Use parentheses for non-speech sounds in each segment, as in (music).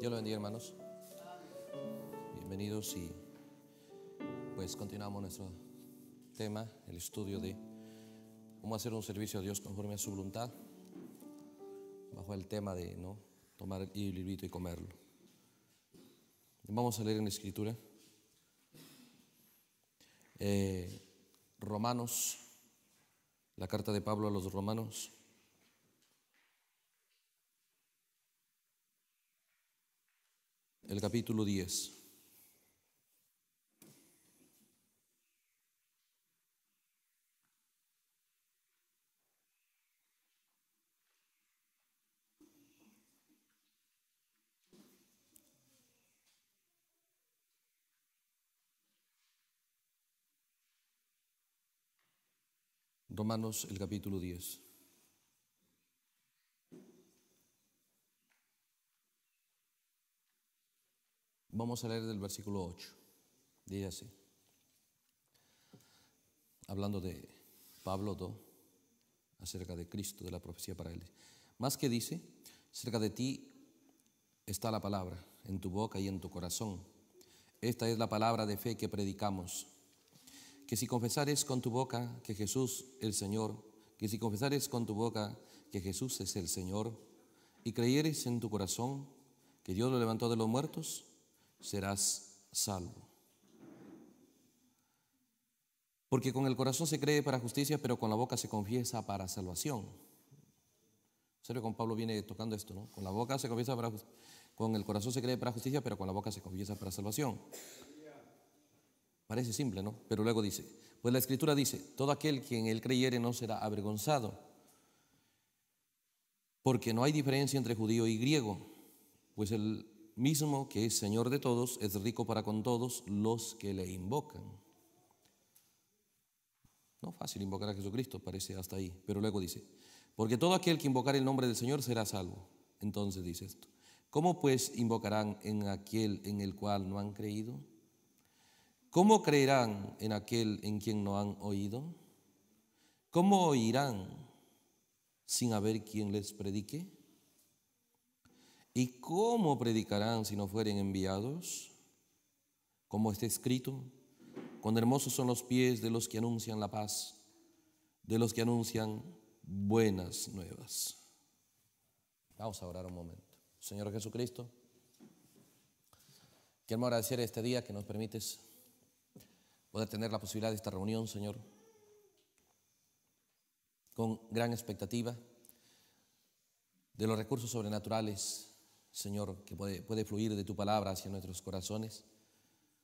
Yo lo bendiga, hermanos. Bienvenidos y pues continuamos nuestro tema, el estudio de cómo hacer un servicio a Dios conforme a su voluntad, bajo el tema de no tomar el librito y comerlo. Vamos a leer en la escritura eh, Romanos, la carta de Pablo a los romanos el capítulo 10. Romanos el capítulo 10. Vamos a leer del versículo 8. Dice así. Hablando de Pablo 2, acerca de Cristo, de la profecía para él. Más que dice, cerca de ti está la palabra, en tu boca y en tu corazón. Esta es la palabra de fe que predicamos. Que si confesares con tu boca que Jesús es el Señor, que si confesares con tu boca que Jesús es el Señor, y creyeres en tu corazón que Dios lo levantó de los muertos, serás salvo. Porque con el corazón se cree para justicia, pero con la boca se confiesa para salvación. que con Pablo viene tocando esto, ¿no? Con la boca se confiesa para con el corazón se cree para justicia, pero con la boca se confiesa para salvación. Parece simple, ¿no? Pero luego dice, pues la escritura dice, todo aquel quien en él creyere no será avergonzado, porque no hay diferencia entre judío y griego, pues el mismo que es Señor de todos, es rico para con todos los que le invocan. No fácil invocar a Jesucristo, parece hasta ahí, pero luego dice, porque todo aquel que invocar el nombre del Señor será salvo. Entonces dice esto, ¿cómo pues invocarán en aquel en el cual no han creído? ¿Cómo creerán en aquel en quien no han oído? ¿Cómo oirán sin haber quien les predique? ¿Y cómo predicarán si no fueren enviados? Como está escrito, cuán hermosos son los pies de los que anuncian la paz, de los que anuncian buenas nuevas. Vamos a orar un momento. Señor Jesucristo, quiero agradecer este día que nos permites poder tener la posibilidad de esta reunión, Señor, con gran expectativa de los recursos sobrenaturales Señor, que puede, fluir de tu palabra hacia nuestros corazones.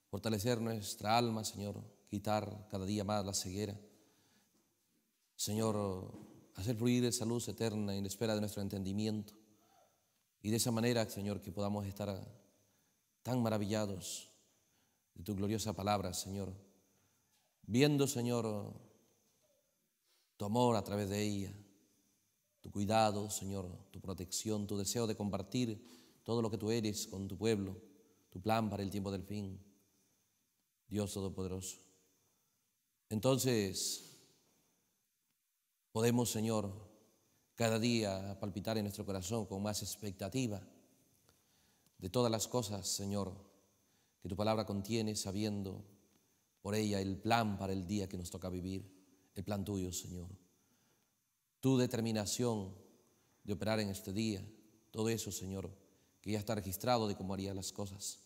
Fortalecer nuestra alma, Señor, quitar cada día más la ceguera. Señor, hacer fluir esa luz eterna en espera de nuestro entendimiento. Y de esa manera, Señor, que podamos estar tan maravillados de tu gloriosa palabra, Señor. Viendo, Señor, tu amor a través de ella tu cuidado, Señor, tu protección, tu deseo de compartir todo lo que tú eres con tu pueblo, tu plan para el tiempo del fin. Dios Todopoderoso. Entonces, podemos, Señor, cada día palpitar en nuestro corazón con más expectativa de todas las cosas, Señor, que tu palabra contiene, sabiendo por ella el plan para el día que nos toca vivir, el plan tuyo, Señor tu determinación de operar en este día, todo eso, Señor, que ya está registrado de cómo haría las cosas.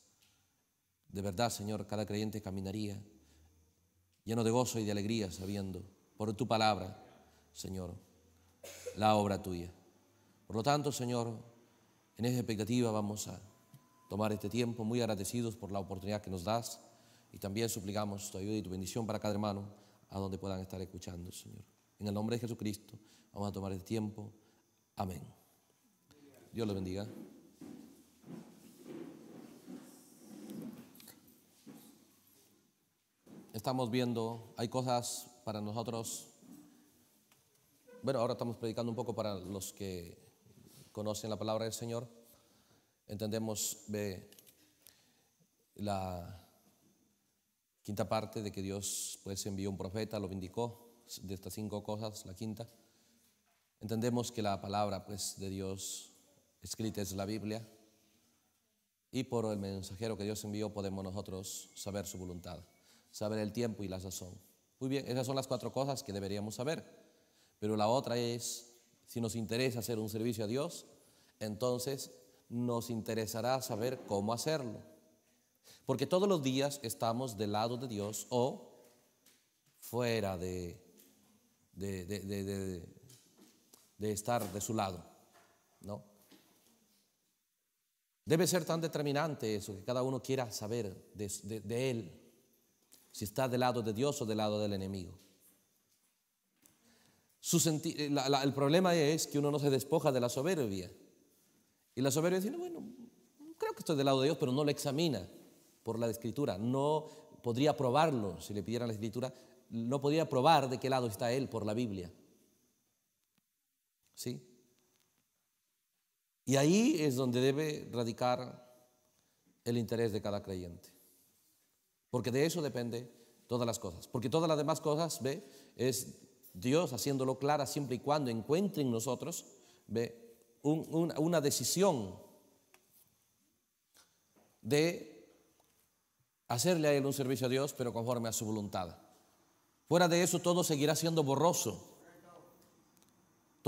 De verdad, Señor, cada creyente caminaría lleno de gozo y de alegría, sabiendo por tu palabra, Señor, la obra tuya. Por lo tanto, Señor, en esa expectativa vamos a tomar este tiempo muy agradecidos por la oportunidad que nos das y también suplicamos tu ayuda y tu bendición para cada hermano a donde puedan estar escuchando, Señor. En el nombre de Jesucristo Vamos a tomar el tiempo. Amén. Dios los bendiga. Estamos viendo, hay cosas para nosotros. Bueno, ahora estamos predicando un poco para los que conocen la palabra del Señor. Entendemos ve la quinta parte de que Dios pues envió un profeta, lo vindicó de estas cinco cosas, la quinta. Entendemos que la palabra pues, de Dios escrita es la Biblia y por el mensajero que Dios envió podemos nosotros saber su voluntad, saber el tiempo y la sazón. Muy bien, esas son las cuatro cosas que deberíamos saber. Pero la otra es, si nos interesa hacer un servicio a Dios, entonces nos interesará saber cómo hacerlo. Porque todos los días estamos del lado de Dios o fuera de, de, de de estar de su lado, ¿no? Debe ser tan determinante eso que cada uno quiera saber de, él, si está del lado de Dios o del lado del enemigo. Su eh, el problema es que uno no se despoja de la soberbia. Y la soberbia dice, bueno, creo que estoy del lado de Dios, pero no lo examina por la escritura. No podría probarlo, si le pidieran la escritura, no podría probar de qué lado está él por la Biblia. ¿Sí? Y ahí es donde debe radicar el interés de cada creyente. Porque de eso depende todas las cosas. Porque todas las demás cosas, ve, es Dios haciéndolo clara siempre y cuando encuentren nosotros, ve, una decisión de hacerle a Él un servicio a Dios, pero conforme a su voluntad. Fuera de eso todo seguirá siendo borroso.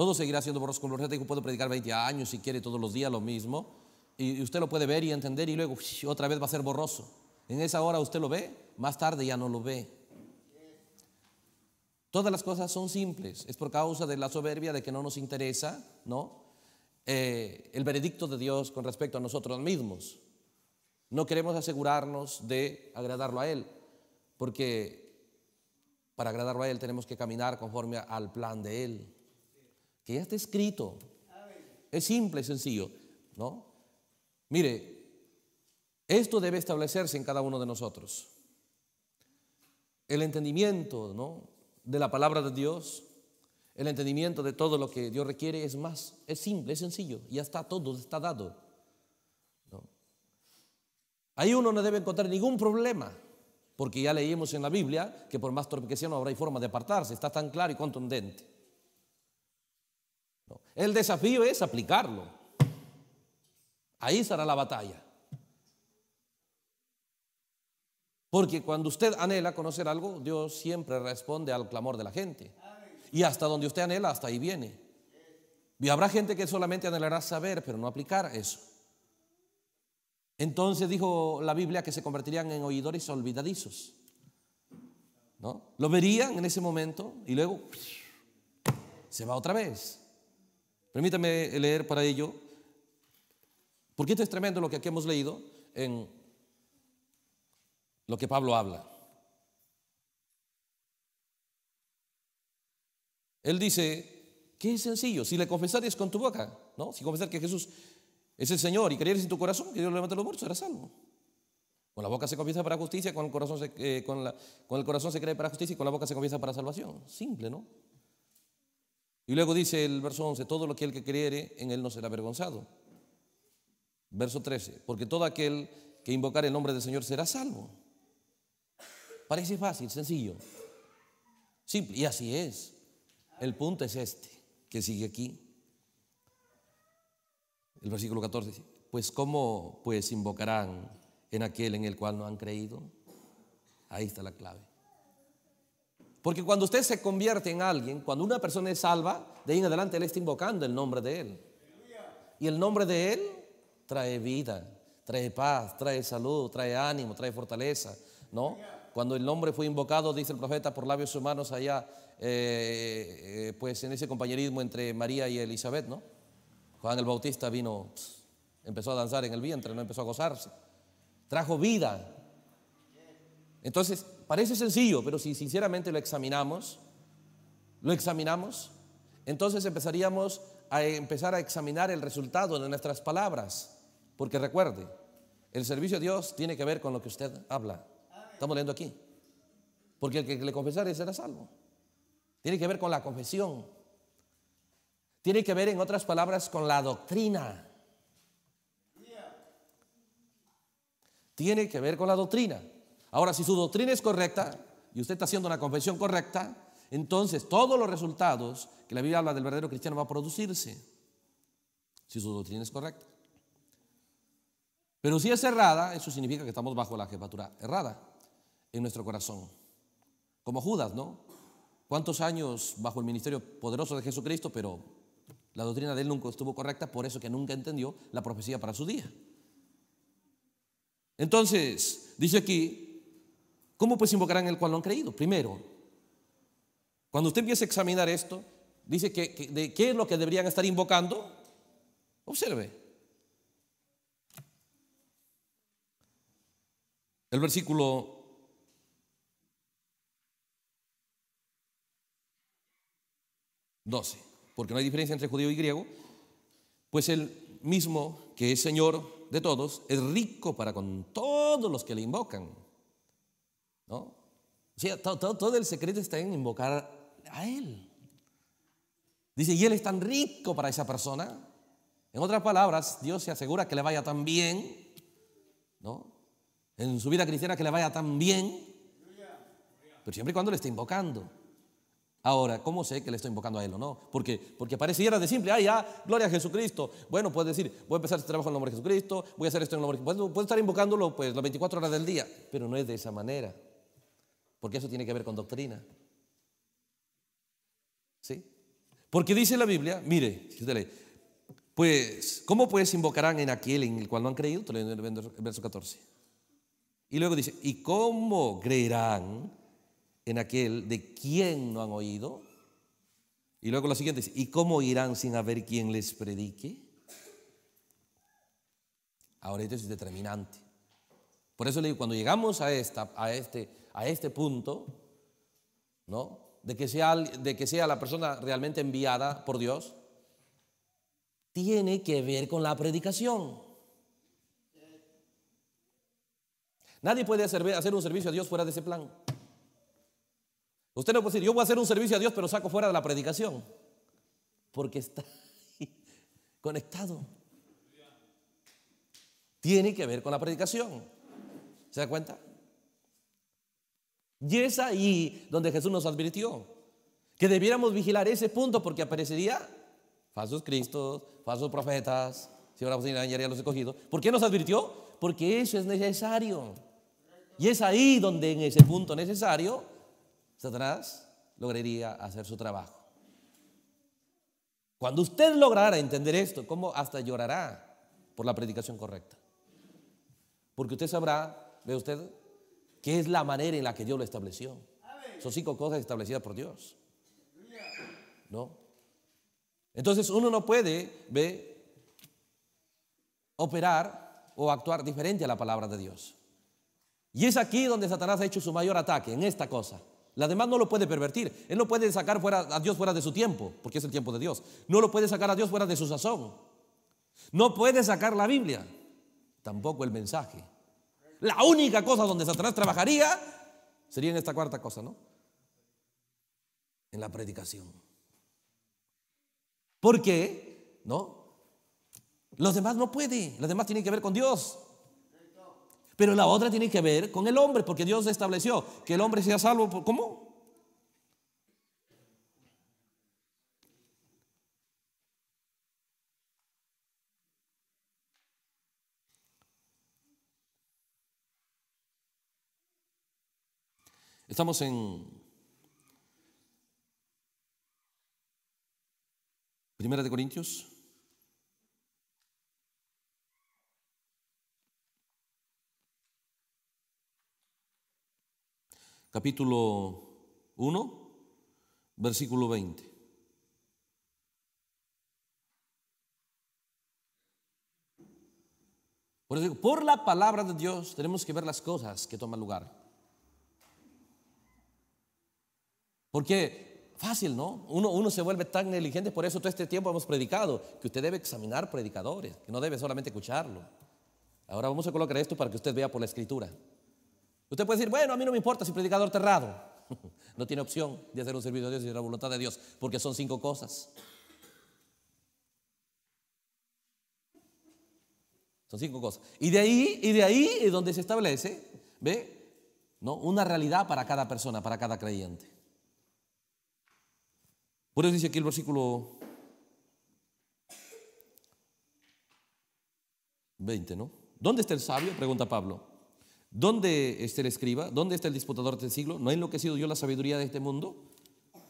Todo seguirá siendo borroso con Yo puedo predicar 20 años si quiere todos los días lo mismo. Y usted lo puede ver y entender y luego otra vez va a ser borroso. En esa hora usted lo ve, más tarde ya no lo ve. Todas las cosas son simples. Es por causa de la soberbia de que no nos interesa, ¿no? Eh, el veredicto de Dios con respecto a nosotros mismos. No queremos asegurarnos de agradarlo a Él, porque para agradarlo a Él tenemos que caminar conforme al plan de Él que ya está escrito. Es simple, sencillo, ¿no? Mire, esto debe establecerse en cada uno de nosotros. El entendimiento, De la palabra de Dios, el entendimiento de todo lo que Dios requiere es más, es simple, es sencillo, ya está todo, está dado. ¿no? Ahí uno no debe encontrar ningún problema, porque ya leímos en la Biblia que por más torpe que sea no habrá forma de apartarse, está tan claro y contundente. El desafío es aplicarlo. Ahí estará la batalla. Porque cuando usted anhela conocer algo, Dios siempre responde al clamor de la gente. Y hasta donde usted anhela, hasta ahí viene. Y habrá gente que solamente anhelará saber, pero no aplicar eso. Entonces dijo la Biblia que se convertirían en oidores olvidadizos. ¿No? Lo verían en ese momento y luego se va otra vez. Permítame leer para ello, porque esto es tremendo lo que aquí hemos leído en lo que Pablo habla. Él dice, que es sencillo, si le confesares con tu boca, ¿no? Si confesar que Jesús es el Señor y creer en tu corazón que Dios levanta los muertos, serás salvo. Con la boca se confiesa para justicia, con el corazón se, eh, con el corazón se cree para justicia y con la boca se confiesa para salvación. Simple, ¿no? Y luego dice el verso 11, todo lo que el que creere en él no será avergonzado. Verso 13, porque todo aquel que invocar el nombre del Señor será salvo. Parece fácil, sencillo, simple, y así es. El punto es este, que sigue aquí. El versículo 14 pues cómo pues invocarán en aquel en el cual no han creído. Ahí está la clave. Porque cuando usted se convierte en alguien, cuando una persona es salva, de ahí en adelante él está invocando el nombre de él. Y el nombre de él trae vida, trae paz, trae salud, trae ánimo, trae fortaleza, ¿no? Cuando el nombre fue invocado, dice el profeta, por labios humanos allá, eh, eh, pues en ese compañerismo entre María y Elizabeth, ¿no? Juan el Bautista vino, empezó a danzar en el vientre, no empezó a gozarse. Trajo vida, entonces, parece sencillo, pero si sinceramente lo examinamos, lo examinamos, entonces empezaríamos a empezar a examinar el resultado de nuestras palabras. Porque recuerde, el servicio a Dios tiene que ver con lo que usted habla. Estamos leyendo aquí. Porque el que le confesare será salvo. Tiene que ver con la confesión. Tiene que ver, en otras palabras, con la doctrina. Tiene que ver con la doctrina. Ahora, si su doctrina es correcta y usted está haciendo una confesión correcta, entonces todos los resultados que la Biblia habla del verdadero cristiano va a producirse, si su doctrina es correcta. Pero si es errada, eso significa que estamos bajo la jefatura errada en nuestro corazón. Como Judas, ¿no? ¿Cuántos años bajo el ministerio poderoso de Jesucristo, pero la doctrina de él nunca estuvo correcta, por eso que nunca entendió la profecía para su día? Entonces, dice aquí, ¿Cómo pues invocarán el cual no han creído? Primero, cuando usted empieza a examinar esto, dice que, que, de qué es lo que deberían estar invocando. Observe. El versículo 12, porque no hay diferencia entre judío y griego, pues el mismo que es Señor de todos es rico para con todos los que le invocan. ¿no? todo, el secreto está en invocar a Él. Dice, y Él es tan rico para esa persona. En otras palabras, Dios se asegura que le vaya tan bien, ¿no? En su vida cristiana que le vaya tan bien, pero siempre y cuando le esté invocando. Ahora, ¿cómo sé que le estoy invocando a Él o no? Porque, porque pareciera de simple, ay, ya, gloria a Jesucristo. Bueno, puedes decir, voy a empezar este trabajo en el nombre de Jesucristo, voy a hacer esto en el nombre de Jesucristo. puedo estar invocándolo pues las 24 horas del día, pero no es de esa manera. Porque eso tiene que ver con doctrina. ¿Sí? Porque dice la Biblia, mire, si usted lee, pues, ¿cómo pues invocarán en aquel en el cual no han creído? Estoy leyendo el verso 14. Y luego dice, ¿y cómo creerán en aquel de quien no han oído? Y luego la siguiente dice, ¿y cómo irán sin haber quien les predique? Ahora esto es determinante. Por eso le digo, cuando llegamos a, esta, a este a este punto, ¿no? De que sea, de que sea la persona realmente enviada por Dios, tiene que ver con la predicación. Nadie puede hacer un servicio a Dios fuera de ese plan. Usted no puede decir, yo voy a hacer un servicio a Dios, pero saco fuera de la predicación. Porque está (laughs) conectado. Tiene que ver con la predicación. ¿Se da cuenta? Y es ahí donde Jesús nos advirtió que debiéramos vigilar ese punto porque aparecería falsos cristos, falsos profetas, si oramos sin dañar a los escogidos. ¿Por qué nos advirtió? Porque eso es necesario. Y es ahí donde en ese punto necesario Satanás lograría hacer su trabajo. Cuando usted lograra entender esto, ¿cómo hasta llorará por la predicación correcta? Porque usted sabrá, ve usted, que es la manera en la que Dios lo estableció. Son cinco cosas establecidas por Dios. ¿No? Entonces uno no puede operar o actuar diferente a la palabra de Dios. Y es aquí donde Satanás ha hecho su mayor ataque, en esta cosa. La demás no lo puede pervertir. Él no puede sacar a Dios fuera de su tiempo, porque es el tiempo de Dios. No lo puede sacar a Dios fuera de su sazón. No puede sacar la Biblia, tampoco el mensaje. La única cosa donde Satanás trabajaría sería en esta cuarta cosa, ¿no? En la predicación. ¿Por qué? ¿No? Los demás no pueden, los demás tienen que ver con Dios. Pero la otra tiene que ver con el hombre, porque Dios estableció que el hombre sea salvo. ¿Cómo? Estamos en Primera de Corintios. Capítulo 1, versículo 20. Por, por la palabra de Dios tenemos que ver las cosas que toman lugar. Porque fácil, ¿no? Uno, se vuelve tan negligente, por eso todo este tiempo hemos predicado, que usted debe examinar predicadores, que no debe solamente escucharlo. Ahora vamos a colocar esto para que usted vea por la escritura. Usted puede decir, bueno, a mí no me importa si predicador terrado. (laughs) No tiene opción de hacer un servicio a Dios y de la voluntad de Dios, porque son cinco cosas. Son cinco cosas. Y de ahí, y de ahí es donde se establece, ¿ve? ¿No? Una realidad para cada persona, para cada creyente. Por eso dice aquí el versículo 20, ¿no? ¿Dónde está el sabio? Pregunta Pablo. ¿Dónde está el escriba? ¿Dónde está el disputador del siglo? ¿No ha enloquecido yo la sabiduría de este mundo?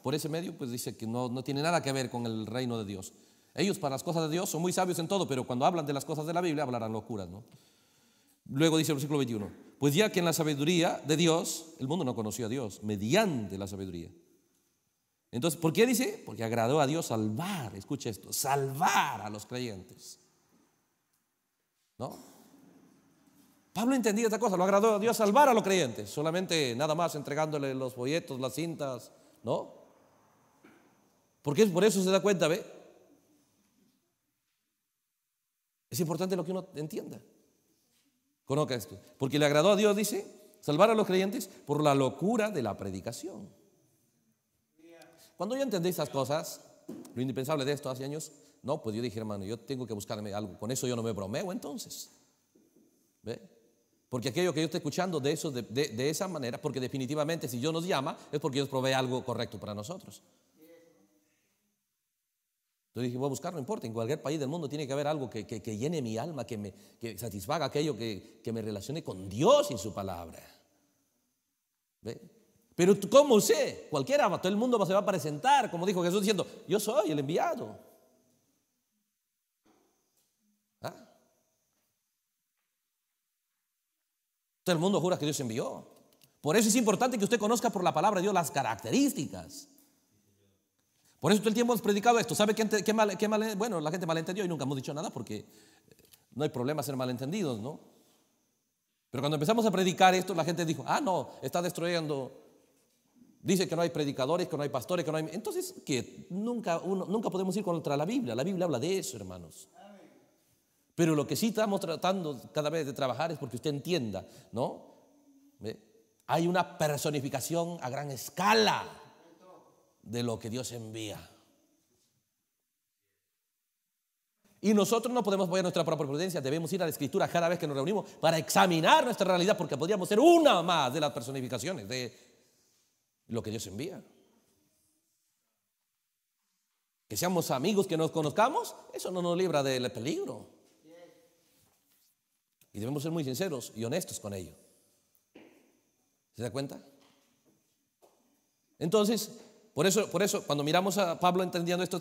Por ese medio, pues dice que no, no tiene nada que ver con el reino de Dios. Ellos para las cosas de Dios son muy sabios en todo, pero cuando hablan de las cosas de la Biblia hablarán locuras, ¿no? Luego dice el versículo 21, pues ya que en la sabiduría de Dios, el mundo no conoció a Dios, mediante la sabiduría. Entonces, ¿por qué dice? Porque agradó a Dios salvar, escucha esto, salvar a los creyentes. ¿No? Pablo entendía esta cosa, lo agradó a Dios salvar a los creyentes, solamente nada más entregándole los folletos, las cintas, ¿no? Porque por eso se da cuenta, ¿ve? Es importante lo que uno entienda. Conozca esto. Porque le agradó a Dios, dice, salvar a los creyentes por la locura de la predicación. Cuando yo entendí esas cosas, lo indispensable de esto hace años, no, pues yo dije, hermano, yo tengo que buscarme algo. Con eso yo no me bromeo entonces. ¿Ve? Porque aquello que yo estoy escuchando de eso, de, esa manera, porque definitivamente si Dios nos llama, es porque Dios provee algo correcto para nosotros. Entonces dije, voy a buscar, no importa, en cualquier país del mundo tiene que haber algo que, llene mi alma, que me que satisfaga aquello que, me relacione con Dios y su palabra. ¿Ve? Pero ¿cómo sé? Cualquiera, todo el mundo se va a presentar, como dijo Jesús diciendo, yo soy el enviado. ¿Ah? Todo el mundo jura que Dios envió. Por eso es importante que usted conozca por la palabra de Dios las características. Por eso todo el tiempo hemos predicado esto. ¿Sabe qué, qué mal, Bueno, la gente malentendió y nunca hemos dicho nada porque eh, no hay problema ser malentendidos, ¿no? Pero cuando empezamos a predicar esto, la gente dijo, ah, no, está destruyendo Dice que no hay predicadores, que no hay pastores, que no hay... Entonces, que nunca, nunca podemos ir contra la Biblia. La Biblia habla de eso, hermanos. Pero lo que sí estamos tratando cada vez de trabajar es porque usted entienda, ¿no? Hay una personificación a gran escala de lo que Dios envía. Y nosotros no podemos apoyar nuestra propia prudencia, debemos ir a la escritura cada vez que nos reunimos para examinar nuestra realidad, porque podríamos ser una más de las personificaciones de, lo que Dios envía. Que seamos amigos, que nos conozcamos, eso no nos libra del peligro. Y debemos ser muy sinceros y honestos con ello. ¿Se da cuenta? Entonces, por eso, por eso cuando miramos a Pablo entendiendo esto,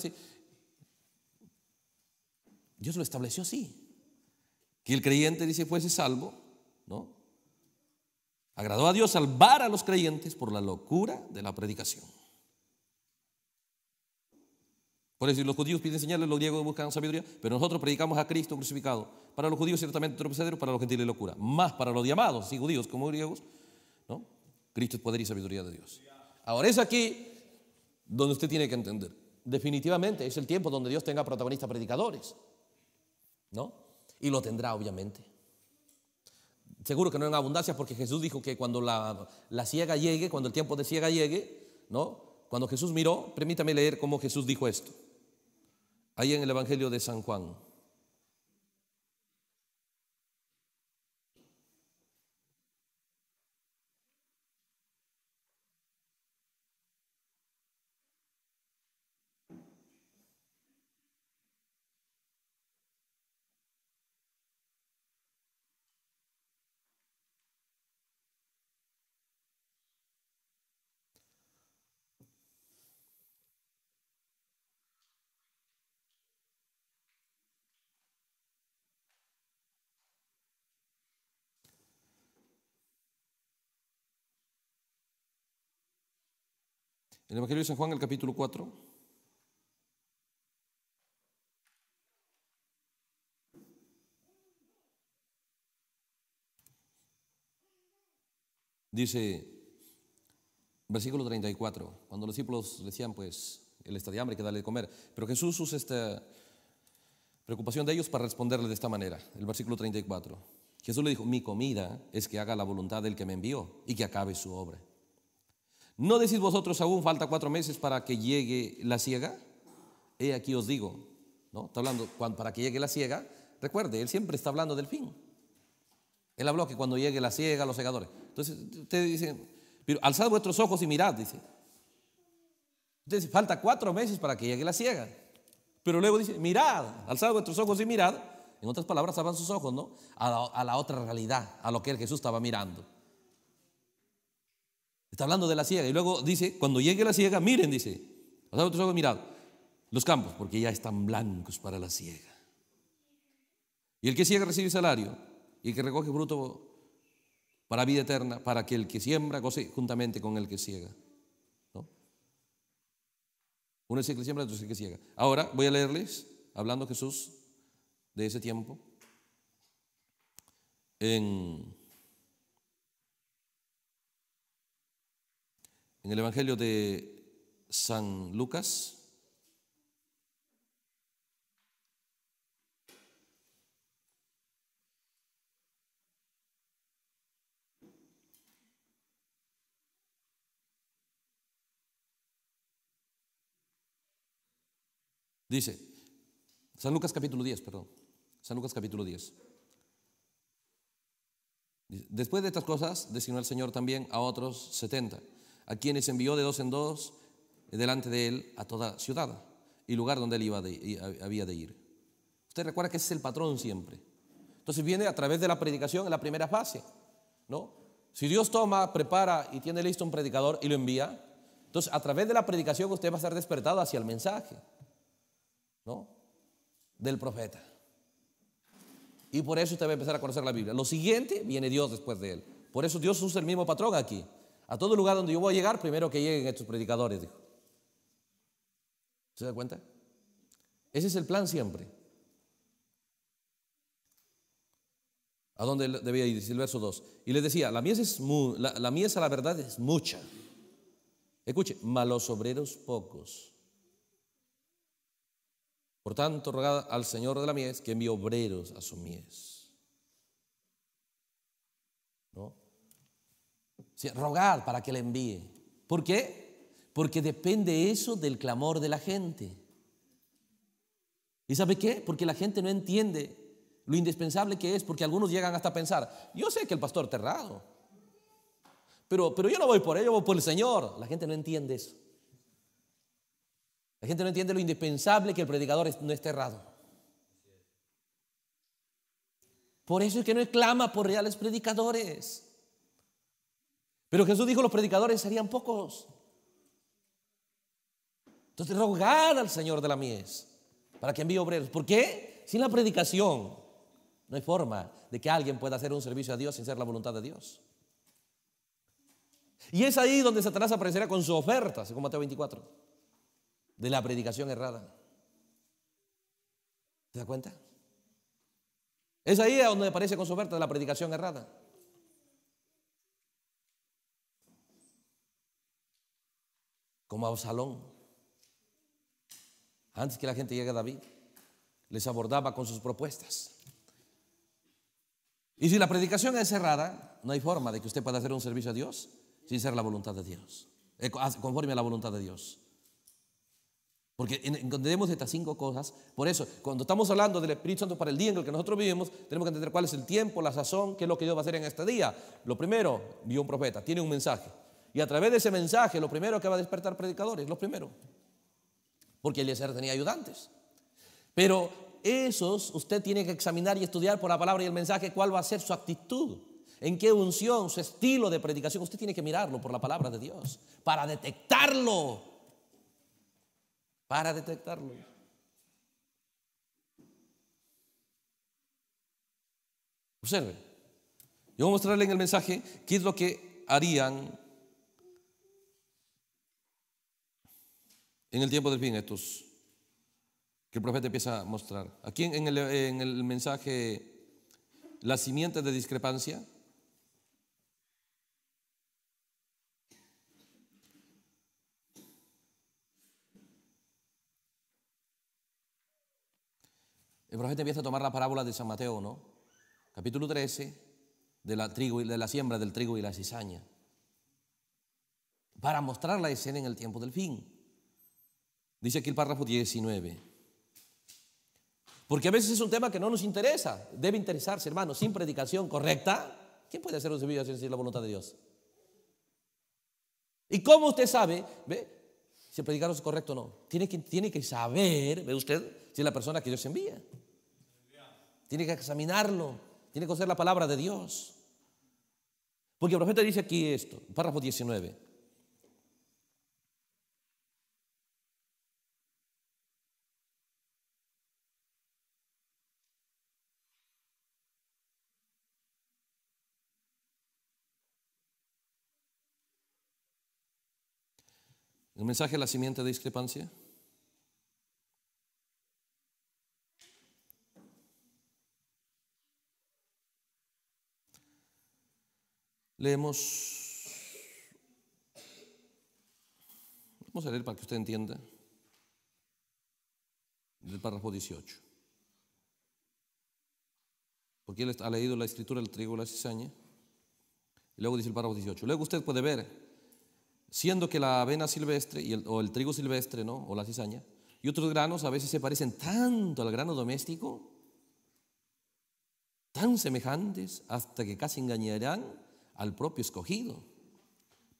Dios lo estableció así. Que el creyente dice, fuese salvo, ¿no? Agradó a Dios salvar a los creyentes por la locura de la predicación. Por eso los judíos piden señales, los griegos buscan sabiduría, pero nosotros predicamos a Cristo crucificado. Para los judíos ciertamente tropecedero, para los gentiles locura. Más para los llamados, y judíos como griegos, ¿no? Cristo es poder y sabiduría de Dios. Ahora es aquí donde usted tiene que entender. Definitivamente es el tiempo donde Dios tenga protagonistas predicadores, ¿no? Y lo tendrá obviamente. Seguro que no en abundancia, porque Jesús dijo que cuando la, la ciega llegue, cuando el tiempo de ciega llegue, ¿no? Cuando Jesús miró, permítame leer cómo Jesús dijo esto. Ahí en el Evangelio de San Juan. El Evangelio de San Juan, el capítulo 4. Dice, versículo 34, cuando los discípulos decían, pues, él está de hambre, que dale de comer. Pero Jesús usa esta preocupación de ellos para responderle de esta manera, el versículo 34. Jesús le dijo, mi comida es que haga la voluntad del que me envió y que acabe su obra. ¿No decís vosotros aún falta cuatro meses para que llegue la ciega? He aquí os digo, ¿no? Está hablando para que llegue la ciega. Recuerde, él siempre está hablando del fin. Él habló que cuando llegue la ciega, los segadores. Entonces, ustedes dicen, pero alzad vuestros ojos y mirad, dice. Entonces, falta cuatro meses para que llegue la ciega. Pero luego dice, mirad, alzad vuestros ojos y mirad. En otras palabras, abran sus ojos, ¿no? A la, a la otra realidad, a lo que Jesús estaba mirando. Está hablando de la ciega. Y luego dice, cuando llegue la ciega, miren, dice. sea, mirad los campos, porque ya están blancos para la ciega. Y el que ciega recibe salario, y el que recoge fruto para vida eterna, para que el que siembra goce juntamente con el que ciega. ¿No? Uno es el que siembra, otro es el que ciega. Ahora voy a leerles, hablando Jesús de ese tiempo, en En el Evangelio de San Lucas, Dice, San Lucas capítulo 10, perdón. San Lucas capítulo 10. Después de estas cosas, designó el Señor también a otros 70 a quienes envió de dos en dos delante de él a toda ciudad y lugar donde él iba de, había de ir. Usted recuerda que ese es el patrón siempre. Entonces viene a través de la predicación en la primera fase, ¿no? Si Dios toma, prepara y tiene listo un predicador y lo envía, entonces a través de la predicación usted va a ser despertado hacia el mensaje, ¿no? Del profeta. Y por eso usted va a empezar a conocer la Biblia. Lo siguiente viene Dios después de él. Por eso Dios usa el mismo patrón aquí. A todo lugar donde yo voy a llegar, primero que lleguen estos predicadores, dijo. ¿Se da cuenta? Ese es el plan siempre. ¿A dónde debía ir? Dice el verso 2. Y les decía, la mies, es la, a la verdad es mucha. Escuche, malos obreros pocos. Por tanto, rogad al Señor de la mies que envíe obreros a su mies. rogar para que le envíe. ¿Por qué? Porque depende eso del clamor de la gente. ¿Y sabe qué? Porque la gente no entiende lo indispensable que es, porque algunos llegan hasta pensar, yo sé que el pastor está errado, pero, pero yo no voy por ello yo voy por el Señor. La gente no entiende eso. La gente no entiende lo indispensable que el predicador no es errado. Por eso es que no clama por reales predicadores. Pero Jesús dijo, los predicadores serían pocos. Entonces rogar al Señor de la mies para que envíe obreros. ¿Por qué? Sin la predicación no hay forma de que alguien pueda hacer un servicio a Dios sin ser la voluntad de Dios. Y es ahí donde Satanás aparecerá con su oferta, según Mateo 24, de la predicación errada. ¿Te das cuenta? Es ahí donde aparece con su oferta de la predicación errada. como Absalón. Antes que la gente llegue a David, les abordaba con sus propuestas. Y si la predicación es cerrada, no hay forma de que usted pueda hacer un servicio a Dios sin ser la voluntad de Dios, eh, conforme a la voluntad de Dios. Porque entendemos estas cinco cosas. Por eso, cuando estamos hablando del Espíritu Santo para el día en el que nosotros vivimos, tenemos que entender cuál es el tiempo, la sazón, qué es lo que Dios va a hacer en este día. Lo primero, vio un profeta, tiene un mensaje. Y a través de ese mensaje, lo primero que va a despertar predicadores, lo primero. Porque Eliezer tenía ayudantes. Pero esos usted tiene que examinar y estudiar por la palabra y el mensaje cuál va a ser su actitud, en qué unción, su estilo de predicación. Usted tiene que mirarlo por la palabra de Dios para detectarlo. Para detectarlo. Observe. Yo voy a mostrarle en el mensaje qué es lo que harían en el tiempo del fin estos que el profeta empieza a mostrar. Aquí en el, mensaje, las simientes de discrepancia. El profeta empieza a tomar la parábola de San Mateo, ¿no? Capítulo 13, de la, trigo, de la siembra del trigo y la cizaña, para mostrar la escena en el tiempo del fin. Dice aquí el párrafo 19. Porque a veces es un tema que no nos interesa. Debe interesarse, hermano, sin predicación correcta. ¿Quién puede hacer un servicio sin decir la voluntad de Dios? ¿Y cómo usted sabe ve, si el es correcto o no? Tiene que, tiene que saber, ve usted, si es la persona que Dios envía. Tiene que examinarlo. Tiene que conocer la palabra de Dios. Porque el profeta dice aquí esto, párrafo 19. mensaje la simiente de discrepancia? Leemos Vamos a leer para que usted entienda. Del párrafo 18. Porque él ha leído la escritura del trigo y la cizaña. Y luego dice el párrafo 18. Luego usted puede ver siendo que la avena silvestre o el trigo silvestre, ¿no? O la cizaña y otros granos a veces se parecen tanto al grano doméstico, tan semejantes hasta que casi engañarán al propio escogido.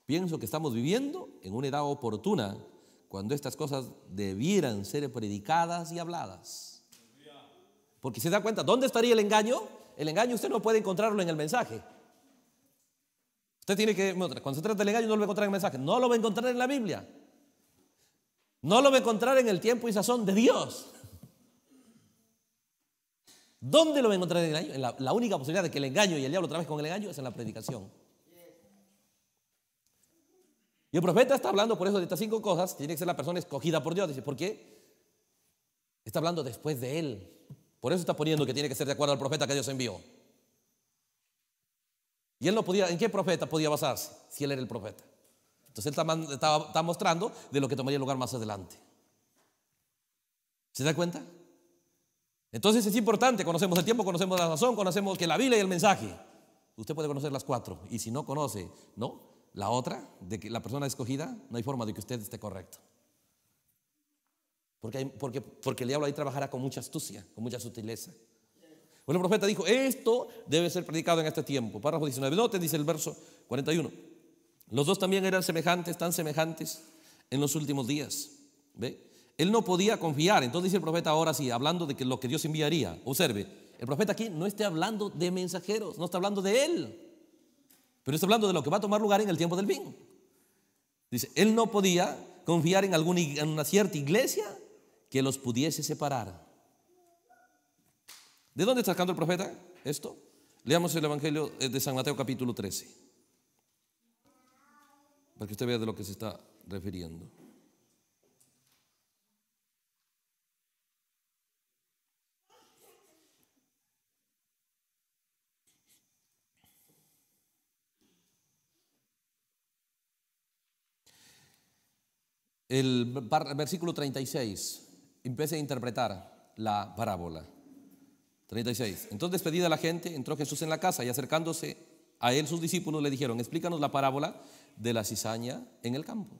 Pienso que estamos viviendo en una edad oportuna cuando estas cosas debieran ser predicadas y habladas. Porque se da cuenta, ¿dónde estaría el engaño? El engaño usted no puede encontrarlo en el mensaje. Usted tiene que, cuando se trata del engaño no lo va a encontrar en el mensaje, no lo va a encontrar en la Biblia. No lo va a encontrar en el tiempo y sazón de Dios. ¿Dónde lo va a encontrar en el engaño? la, única posibilidad de que el engaño y el diablo otra con el engaño es en la predicación. Y el profeta está hablando por eso de estas cinco cosas. Tiene que ser la persona escogida por Dios. Dice, ¿por qué? Está hablando después de él. Por eso está poniendo que tiene que ser de acuerdo al profeta que Dios envió. Y él no podía, ¿en qué profeta podía basarse? Si él era el profeta. Entonces él está, mostrando de lo que tomaría lugar más adelante. ¿Se da cuenta? Entonces es importante, conocemos el tiempo, conocemos la razón, conocemos que la Biblia y el mensaje. Usted puede conocer las cuatro. Y si no conoce, ¿no? La otra, de que la persona escogida, no hay forma de que usted esté correcto. Porque, porque, porque el diablo ahí trabajará con mucha astucia, con mucha sutileza. Pues el profeta dijo, esto debe ser predicado en este tiempo. Párrafo 19. te dice el verso 41. Los dos también eran semejantes, tan semejantes en los últimos días. ¿Ve? Él no podía confiar. Entonces dice el profeta ahora sí, hablando de lo que Dios enviaría. Observe, el profeta aquí no está hablando de mensajeros, no está hablando de él, pero está hablando de lo que va a tomar lugar en el tiempo del fin. Dice, él no podía confiar en, alguna, en una cierta iglesia que los pudiese separar. ¿De dónde está sacando el profeta esto? Leamos el Evangelio eh, de San Mateo capítulo 13, para que usted vea de lo que se está refiriendo. El versículo 36 empieza a interpretar la parábola. 36. Entonces despedida la gente, entró Jesús en la casa y acercándose a él sus discípulos le dijeron, explícanos la parábola de la cizaña en el campo.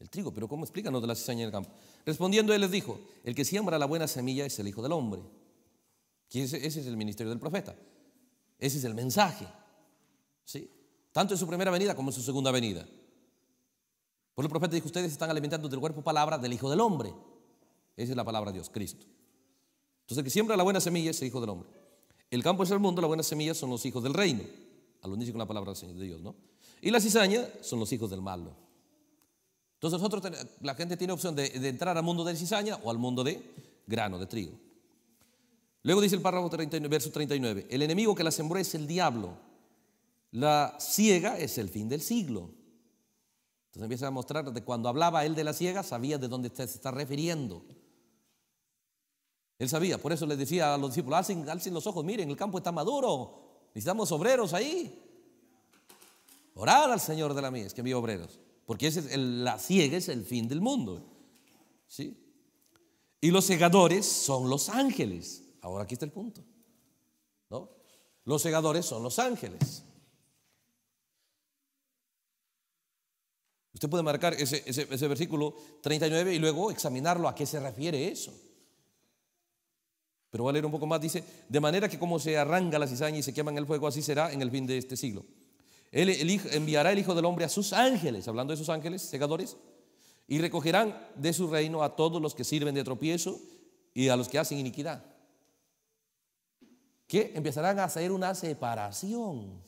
El trigo, pero ¿cómo explícanos de la cizaña en el campo? Respondiendo él les dijo, el que siembra la buena semilla es el Hijo del Hombre. ese, es el ministerio del profeta. Ese es el mensaje. ¿Sí? Tanto en su primera venida como en su segunda venida. Por el profeta dijo, ustedes están alimentando del cuerpo palabra del Hijo del Hombre. Esa es la palabra de Dios, Cristo. Entonces, que siembra la buena semilla es el hijo del hombre. El campo es el mundo, la buena semilla son los hijos del reino. lo unirse con la palabra del Señor de Dios, ¿no? Y la cizaña son los hijos del malo. Entonces, nosotros, la gente tiene opción de, entrar al mundo de cizaña o al mundo de grano, de trigo. Luego dice el párrafo 39, verso 39, el enemigo que la sembró es el diablo, la ciega es el fin del siglo. Entonces empieza a mostrar que cuando hablaba él de la ciega, sabía de dónde se está refiriendo. Él sabía, por eso les decía a los discípulos, alcen, los ojos, miren, el campo está maduro, necesitamos obreros ahí. Orar al Señor de la mies que envíe obreros, porque la ciega es el fin del mundo. ¿sí? Y los segadores son los ángeles. Ahora aquí está el punto. ¿no? Los segadores son los ángeles. Usted puede marcar ese, ese versículo 39 y luego examinarlo a qué se refiere eso. Pero voy a leer un poco más, dice, de manera que como se arranca la cizaña y se queman en el fuego, así será en el fin de este siglo. Él enviará el Hijo del Hombre a sus ángeles, hablando de sus ángeles, segadores, y recogerán de su reino a todos los que sirven de tropiezo y a los que hacen iniquidad. Que empezarán a hacer una separación.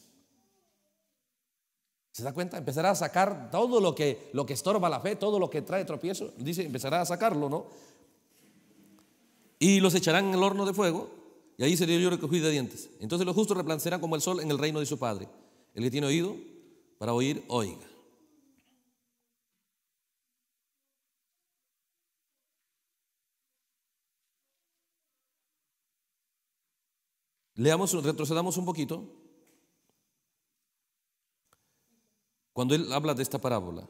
¿Se da cuenta? Empezará a sacar todo lo que, lo que estorba la fe, todo lo que trae tropiezo. Dice, empezará a sacarlo, ¿no? y los echarán en el horno de fuego, y ahí sería yo recogido de dientes. Entonces los justos replantearán como el sol en el reino de su Padre. El que tiene oído para oír, oiga. Leamos, retrocedamos un poquito. Cuando él habla de esta parábola,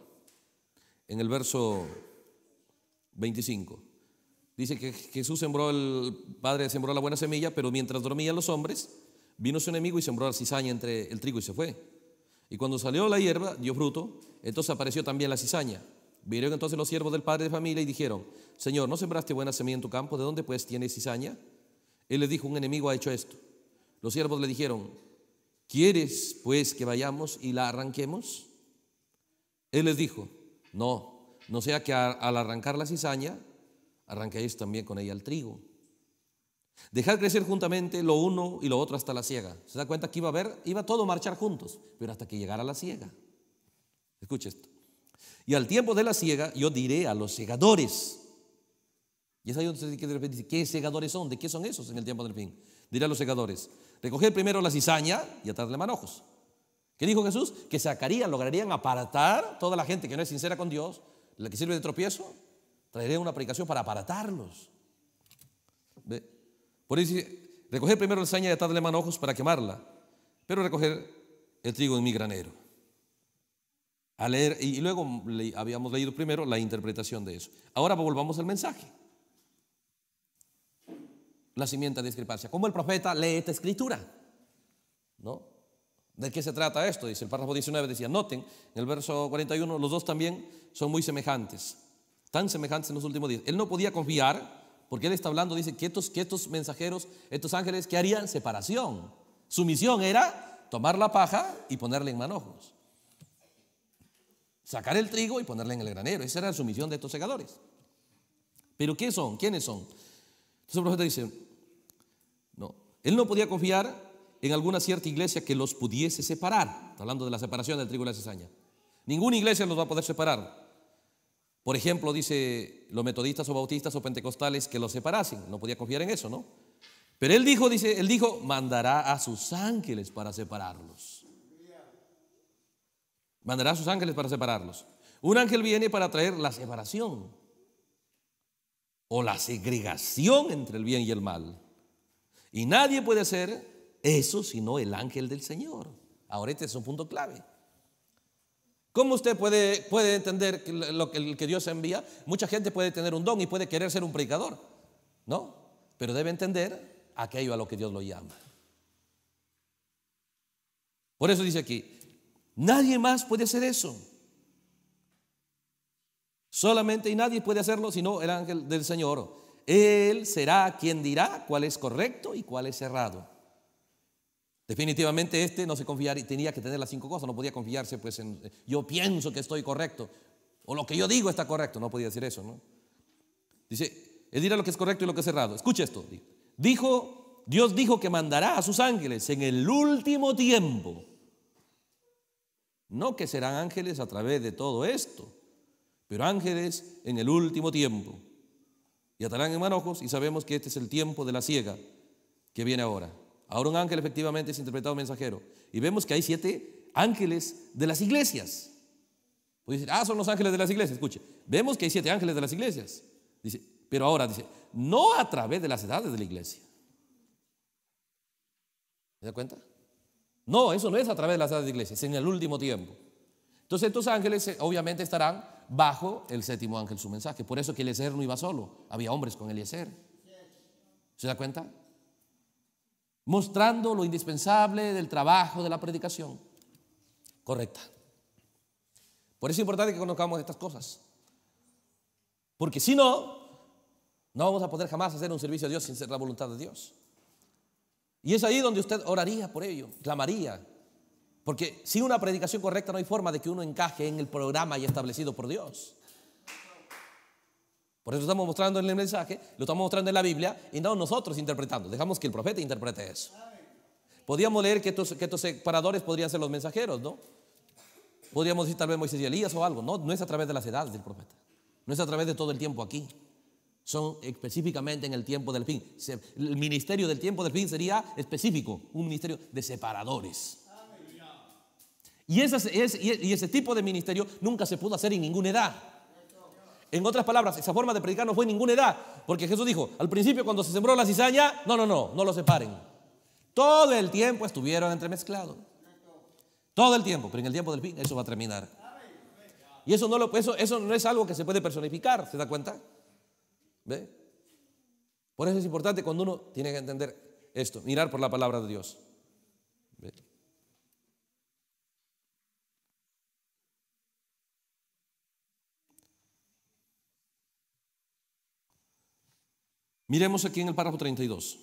en el verso 25. Dice que Jesús sembró, el Padre sembró la buena semilla, pero mientras dormían los hombres, vino su enemigo y sembró la cizaña entre el trigo y se fue. Y cuando salió la hierba, dio fruto, entonces apareció también la cizaña. Vieron entonces los siervos del padre de familia y dijeron, Señor, ¿no sembraste buena semilla en tu campo? ¿De dónde pues tienes cizaña? Él les dijo, un enemigo ha hecho esto. Los siervos le dijeron, ¿quieres pues que vayamos y la arranquemos? Él les dijo, no, no sea que al arrancar la cizaña arranquéis también con ella el trigo. dejar crecer juntamente lo uno y lo otro hasta la siega. Se da cuenta que iba a haber, iba todo a marchar juntos, pero hasta que llegara la siega. Escuche esto. Y al tiempo de la siega, yo diré a los segadores. Y es ahí donde de repente dice, ¿qué segadores son? ¿De qué son esos en el tiempo del fin? Diré a los segadores, recoger primero la cizaña y atarle manojos. ¿Qué dijo Jesús? Que sacarían, lograrían apartar toda la gente que no es sincera con Dios, la que sirve de tropiezo, Traeré una aplicación para aparatarlos. Por eso recoger primero la saña de atarle manojos para quemarla, pero recoger el trigo en mi granero. A leer, y luego habíamos leído primero la interpretación de eso. Ahora volvamos al mensaje. La de discrepancia. ¿Cómo el profeta lee esta escritura? ¿No? ¿De qué se trata esto? Dice el párrafo 19, decía, noten, en el verso 41, los dos también son muy semejantes tan semejantes en los últimos días. Él no podía confiar, porque él está hablando, dice que estos, que estos mensajeros, estos ángeles, ¿qué harían? Separación. Su misión era tomar la paja y ponerla en manojos. Sacar el trigo y ponerla en el granero. Esa era su misión de estos segadores. Pero ¿qué son? ¿Quiénes son? Entonces el profeta dice, no, él no podía confiar en alguna cierta iglesia que los pudiese separar. Está hablando de la separación del trigo y la cizaña. Ninguna iglesia los va a poder separar. Por ejemplo, dice los metodistas o bautistas o pentecostales que los separasen. No podía confiar en eso, ¿no? Pero él dijo, dice, él dijo, mandará a sus ángeles para separarlos. Mandará a sus ángeles para separarlos. Un ángel viene para traer la separación o la segregación entre el bien y el mal. Y nadie puede hacer eso sino el ángel del Señor. Ahora este es un punto clave. ¿Cómo usted puede, puede entender lo que, que Dios envía? Mucha gente puede tener un don y puede querer ser un predicador, ¿no? Pero debe entender aquello a lo que Dios lo llama. Por eso dice aquí, nadie más puede hacer eso. Solamente y nadie puede hacerlo sino el ángel del Señor. Él será quien dirá cuál es correcto y cuál es errado. Definitivamente este no se confiaría tenía que tener las cinco cosas, no podía confiarse pues en eh, yo pienso que estoy correcto o lo que yo digo está correcto, no podía decir eso, ¿no? Dice, él dirá lo que es correcto y lo que es errado. Escucha esto. Dijo, Dios dijo que mandará a sus ángeles en el último tiempo. No que serán ángeles a través de todo esto, pero ángeles en el último tiempo. Y atarán en manojos y sabemos que este es el tiempo de la ciega que viene ahora. Ahora un ángel efectivamente es interpretado mensajero. Y vemos que hay siete ángeles de las iglesias. Puede decir, ah, son los ángeles de las iglesias. Escuche, vemos que hay siete ángeles de las iglesias. Dice, pero ahora dice, no a través de las edades de la iglesia. ¿Se da cuenta? No, eso no es a través de las edades de la iglesia, es en el último tiempo. Entonces estos ángeles eh, obviamente estarán bajo el séptimo ángel su mensaje. Por eso que Eliezer no iba solo, había hombres con Eliezer. ¿Se da cuenta? mostrando lo indispensable del trabajo de la predicación correcta. Por eso es importante que conozcamos estas cosas. Porque si no, no vamos a poder jamás hacer un servicio a Dios sin ser la voluntad de Dios. Y es ahí donde usted oraría por ello, clamaría. Porque sin una predicación correcta no hay forma de que uno encaje en el programa ya establecido por Dios. Por eso estamos mostrando en el mensaje, lo estamos mostrando en la Biblia y no nosotros interpretando. Dejamos que el profeta interprete eso. Podríamos leer que estos, separadores podrían ser los mensajeros, ¿no? Podríamos decir tal vez Moisés y Elías o algo. No, no es a través de las edades del profeta. No es a través de todo el tiempo aquí. Son específicamente en el tiempo del fin. El ministerio del tiempo del fin sería específico, un ministerio de separadores. y ese tipo de ministerio nunca se pudo hacer en ninguna edad. En otras palabras, esa forma de predicar no fue en ninguna edad, porque Jesús dijo, al principio cuando se sembró la cizaña, no, no, no, no lo separen. Todo el tiempo estuvieron entremezclados. Todo el tiempo, pero en el tiempo del fin eso va a terminar. Y eso no, lo, es algo que se puede personificar, ¿se da cuenta? Por eso es importante cuando uno tiene que entender esto, mirar por la palabra de Dios. Miremos aquí en el párrafo 32.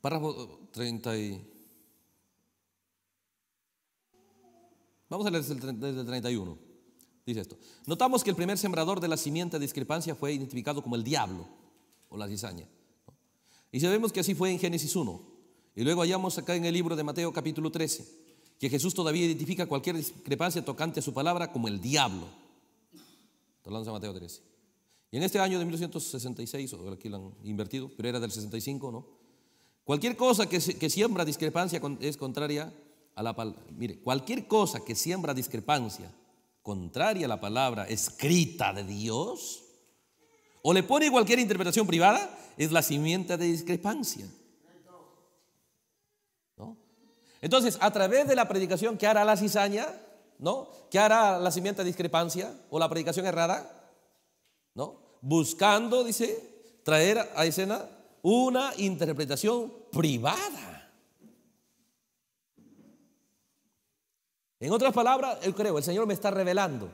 Párrafo 32. Vamos a leer desde el 31. Dice esto. Notamos que el primer sembrador de la simiente de discrepancia fue identificado como el diablo o la cizaña. Y sabemos que así fue en Génesis 1. Y luego hallamos acá en el libro de Mateo capítulo 13 que Jesús todavía identifica cualquier discrepancia tocante a su palabra como el diablo. Hablando de Mateo 13. Y en este año de 1966, o aquí lo han invertido, pero era del 65, ¿no? Cualquier cosa que, que siembra discrepancia es contraria la mire, cualquier cosa que siembra discrepancia contraria a la palabra escrita de Dios, o le pone cualquier interpretación privada, es la simiente de discrepancia. Entonces, a través de la predicación que hará la cizaña, ¿no? hará la simiente de discrepancia o la predicación errada? ¿No? Buscando, dice, traer a escena una interpretación privada. En otras palabras, creo, el Señor me está revelando.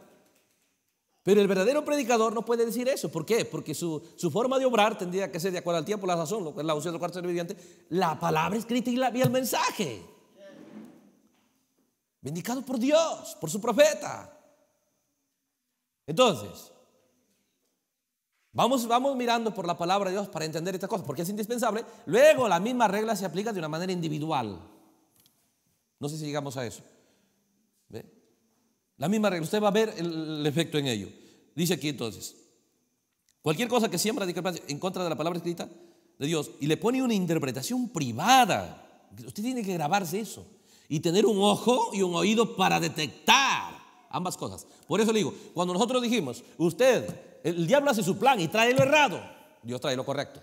Pero el verdadero predicador no puede decir eso. ¿Por qué? Porque su, forma de obrar tendría que ser de acuerdo al tiempo, la razón, lo que la unción del cuarto viviente, la palabra escrita y, la, vía el mensaje. Vindicado por Dios, por su profeta. Entonces, Vamos, vamos, mirando por la palabra de Dios para entender estas cosas, porque es indispensable. Luego, la misma regla se aplica de una manera individual. No sé si llegamos a eso. La misma regla, usted va a ver el, efecto en ello. Dice aquí entonces, cualquier cosa que siembra en contra de la palabra escrita de Dios y le pone una interpretación privada, usted tiene que grabarse eso y tener un ojo y un oído para detectar ambas cosas. Por eso le digo, cuando nosotros dijimos, usted, el diablo hace su plan y trae lo errado, Dios trae lo correcto.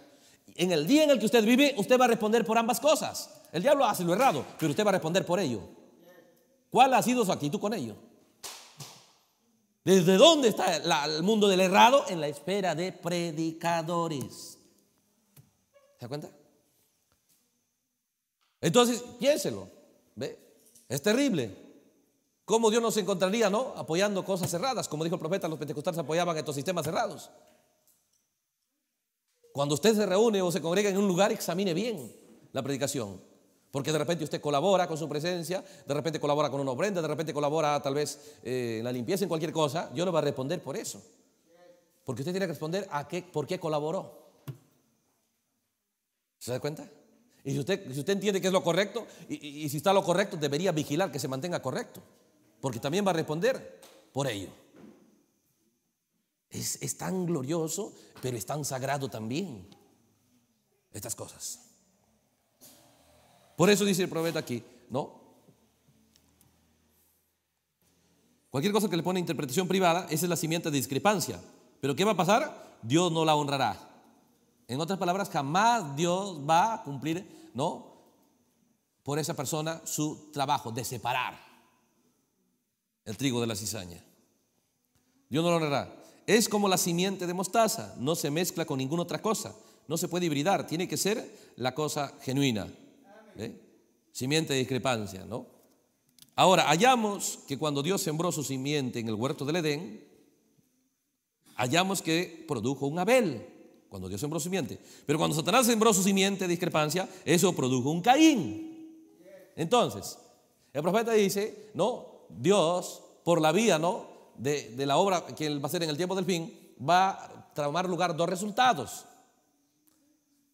En el día en el que usted vive, usted va a responder por ambas cosas. El diablo hace lo errado, pero usted va a responder por ello. ¿Cuál ha sido su actitud con ello? ¿Desde dónde está el mundo del errado? En la espera de predicadores. ¿Se da cuenta? Entonces, piénselo. Es terrible. ¿Cómo Dios nos encontraría, no? Apoyando cosas cerradas. Como dijo el profeta, los pentecostales apoyaban estos sistemas cerrados. Cuando usted se reúne o se congrega en un lugar, examine bien la predicación. Porque de repente usted colabora con su presencia, de repente colabora con una ofrenda, de repente colabora tal vez eh, en la limpieza, en cualquier cosa. Yo no va a responder por eso. Porque usted tiene que responder a qué, por qué colaboró. ¿Se da cuenta? Y si usted, si usted entiende que es lo correcto, y, si está lo correcto, debería vigilar que se mantenga correcto. Porque también va a responder por ello. es, tan glorioso, pero es tan sagrado también. Estas cosas. Por eso dice el profeta aquí, ¿no? Cualquier cosa que le pone interpretación privada, esa es la simiente de discrepancia. Pero ¿qué va a pasar? Dios no la honrará. En otras palabras, jamás Dios va a cumplir, ¿no? Por esa persona su trabajo de separar el trigo de la cizaña. Dios no lo honrará. Es como la simiente de mostaza, no se mezcla con ninguna otra cosa, no se puede hibridar, tiene que ser la cosa genuina. Simiente de discrepancia, ¿no? Ahora, hallamos que cuando Dios sembró su simiente en el huerto del Edén, hallamos que produjo un Abel, cuando Dios sembró su simiente. Pero cuando Satanás sembró su simiente de discrepancia, eso produjo un Caín. Entonces, el profeta dice, no, Dios, por la vía, ¿no? De, la obra que él va a hacer en el tiempo del fin, va a tomar lugar dos resultados.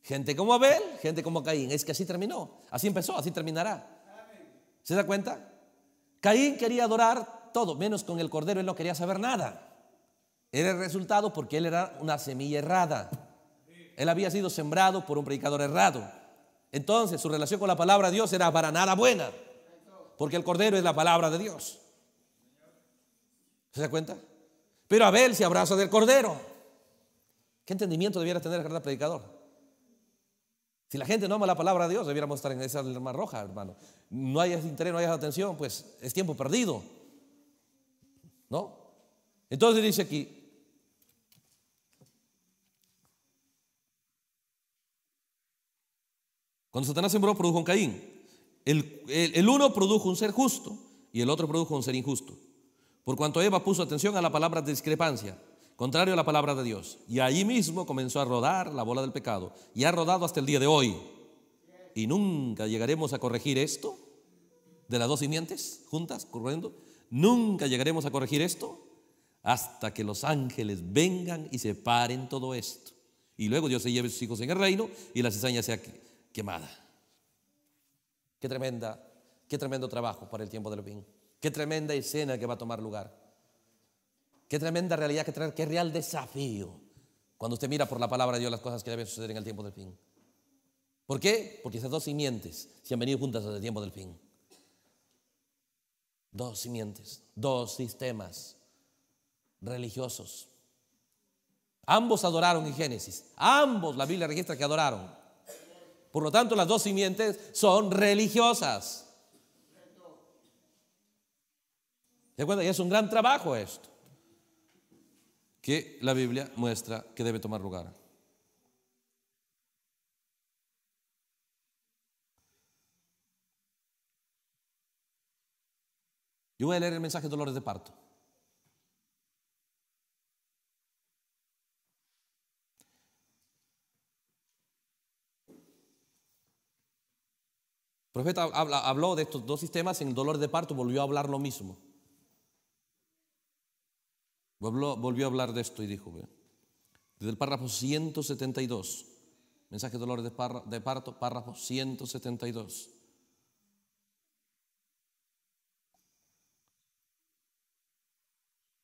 Gente como Abel, gente como Caín. Es que así terminó, así empezó, así terminará. ¿Se da cuenta? Caín quería adorar todo, menos con el cordero, él no quería saber nada. Era el resultado porque él era una semilla errada. Él había sido sembrado por un predicador errado. Entonces su relación con la palabra de Dios era para nada buena, porque el cordero es la palabra de Dios. ¿Se da cuenta? Pero Abel se abraza del cordero. ¿Qué entendimiento debiera tener el predicador? Si la gente no ama la palabra de Dios, debiéramos estar en esa alma roja, hermano. No hay interés, no hay atención, pues es tiempo perdido. ¿No? Entonces dice aquí, Cuando Satanás sembró, produjo un Caín. El, el, uno produjo un ser justo y el otro produjo un ser injusto. Por cuanto Eva puso atención a la palabra discrepancia, contrario a la palabra de Dios. Y ahí mismo comenzó a rodar la bola del pecado. Y ha rodado hasta el día de hoy. Y nunca llegaremos a corregir esto de las dos simientes juntas, corriendo. Nunca llegaremos a corregir esto hasta que los ángeles vengan y separen todo esto. Y luego Dios se lleve a sus hijos en el reino y la cizaña sea quemada. Qué tremenda, qué tremendo trabajo para el tiempo del fin. Qué tremenda escena que va a tomar lugar. Qué tremenda realidad, que traer, qué real desafío. Cuando usted mira por la palabra de Dios las cosas que deben suceder en el tiempo del fin. ¿Por qué? Porque esas dos simientes se han venido juntas desde el tiempo del fin. Dos simientes, dos sistemas religiosos. Ambos adoraron en Génesis. Ambos, la Biblia registra que adoraron. Por lo tanto, las dos simientes son religiosas. ¿Se acuerdan? Y es un gran trabajo esto que la Biblia muestra que debe tomar lugar. Yo voy a leer el mensaje de Dolores de Parto. El profeta habló de estos dos sistemas, en Dolores de parto volvió a hablar lo mismo. Volvió, a hablar de esto y dijo, desde el párrafo 172, mensaje de dolores de, de parto, párrafo 172.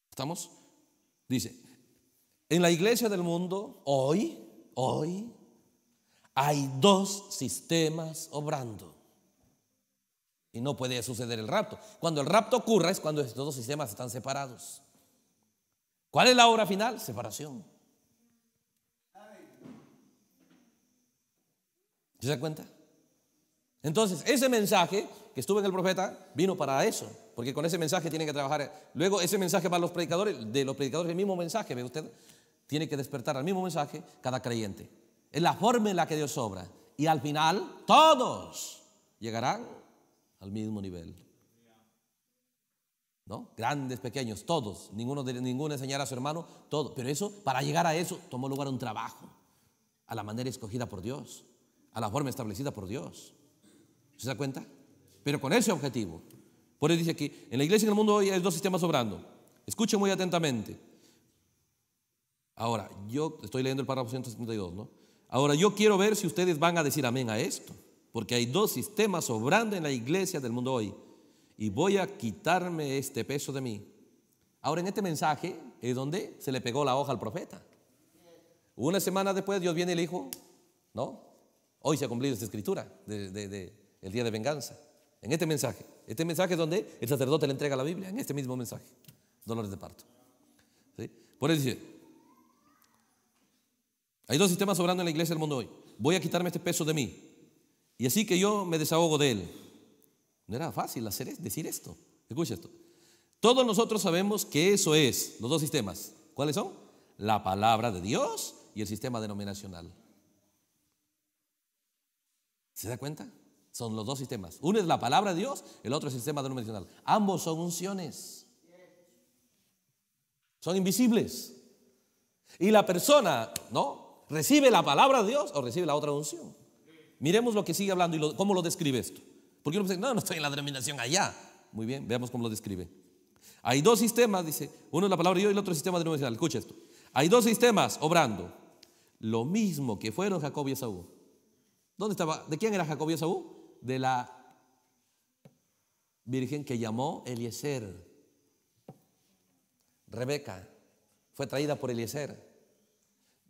¿Estamos? Dice, en la iglesia del mundo, hoy, hoy, hay dos sistemas obrando. Y no puede suceder el rapto. Cuando el rapto ocurra es cuando estos dos sistemas están separados. ¿Cuál es la obra final? Separación. ¿Se da cuenta? Entonces, ese mensaje que estuvo en el profeta vino para eso, porque con ese mensaje tienen que trabajar. Luego, ese mensaje para los predicadores, de los predicadores, el mismo mensaje, ve usted, tiene que despertar al mismo mensaje cada creyente. Es la forma en la que Dios obra. Y al final, todos llegarán al mismo nivel. ¿no? Grandes, pequeños, todos, ninguno, de, ninguno enseñar a su hermano, todo. Pero eso, para llegar a eso, tomó lugar un trabajo, a la manera escogida por Dios, a la forma establecida por Dios. ¿Se da cuenta? Pero con ese objetivo. Por eso dice aquí, en la iglesia y en el mundo hoy hay dos sistemas obrando. Escuchen muy atentamente. Ahora, yo estoy leyendo el párrafo 172, ¿no? Ahora, yo quiero ver si ustedes van a decir amén a esto, porque hay dos sistemas obrando en la iglesia del mundo hoy y voy a quitarme este peso de mí. Ahora en este mensaje es donde se le pegó la hoja al profeta. Una semana después Dios viene y le dijo, no, hoy se ha cumplido esta escritura del de, el día de venganza. En este mensaje, este mensaje es donde el sacerdote le entrega la Biblia, en este mismo mensaje, dolores de parto. Por eso dice, hay dos sistemas obrando en la iglesia del mundo hoy. Voy a quitarme este peso de mí y así que yo me desahogo de él. No era fácil hacer, decir esto. Escucha esto. Todos nosotros sabemos que eso es, los dos sistemas. ¿Cuáles son? La palabra de Dios y el sistema denominacional. ¿Se da cuenta? Son los dos sistemas. Uno es la palabra de Dios, el otro es el sistema denominacional. Ambos son unciones. Son invisibles. Y la persona, ¿no? Recibe la palabra de Dios o recibe la otra unción. Miremos lo que sigue hablando y cómo lo describe esto. Porque uno no No, no estoy en la denominación allá. Muy bien, veamos cómo lo describe. Hay dos sistemas, dice. Uno es la palabra de Dios y el otro es el sistema denominacional. Escucha esto. Hay dos sistemas obrando. Lo mismo que fueron Jacob y Esaú. ¿Dónde estaba? ¿De quién era Jacob y Esaú? De la virgen que llamó Eliezer. Rebeca fue traída por Eliezer.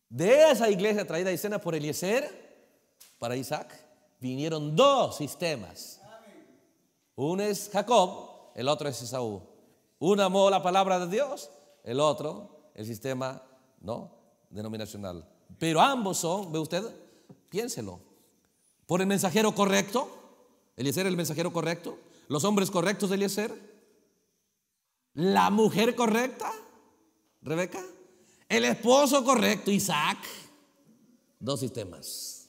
De esa iglesia traída a escena por Eliezer, para Isaac, vinieron dos sistemas uno es Jacob, el otro es Esaú. Uno amó la palabra de Dios, el otro el sistema ¿no? denominacional. Pero ambos son, ve usted, piénselo, por el mensajero correcto, Eliezer el mensajero correcto, los hombres correctos de Eliezer, la mujer correcta, Rebeca, el esposo correcto, Isaac, dos sistemas.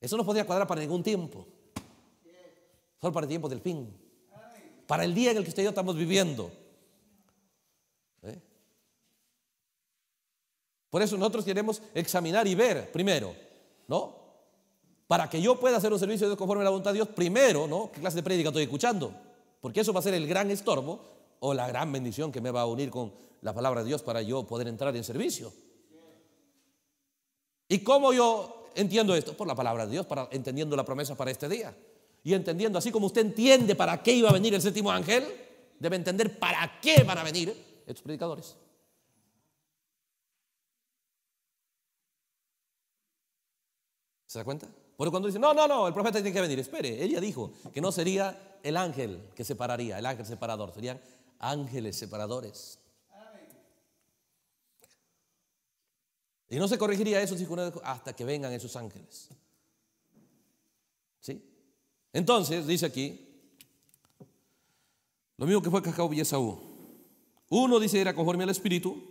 Eso no podía cuadrar para ningún tiempo para el tiempo del fin. Para el día en el que usted y yo estamos viviendo. ¿Eh? Por eso nosotros queremos examinar y ver primero, ¿no? Para que yo pueda hacer un servicio de Dios conforme a la voluntad de Dios, primero, ¿no? ¿Qué clase de prédica estoy escuchando? Porque eso va a ser el gran estorbo o la gran bendición que me va a unir con la palabra de Dios para yo poder entrar en servicio. ¿Y cómo yo entiendo esto? Por la palabra de Dios, para, entendiendo la promesa para este día y entendiendo, así como usted entiende para qué iba a venir el séptimo ángel, debe entender para qué van a venir estos predicadores. ¿Se da cuenta? Porque cuando dice, no, no, no, el profeta tiene que venir, espere, ella dijo que no sería el ángel que separaría, el ángel separador, serían ángeles separadores. Y no se corregiría eso hasta que vengan esos ángeles. Entonces, dice aquí, lo mismo que fue Jacob y Esaú. Uno dice era conforme al espíritu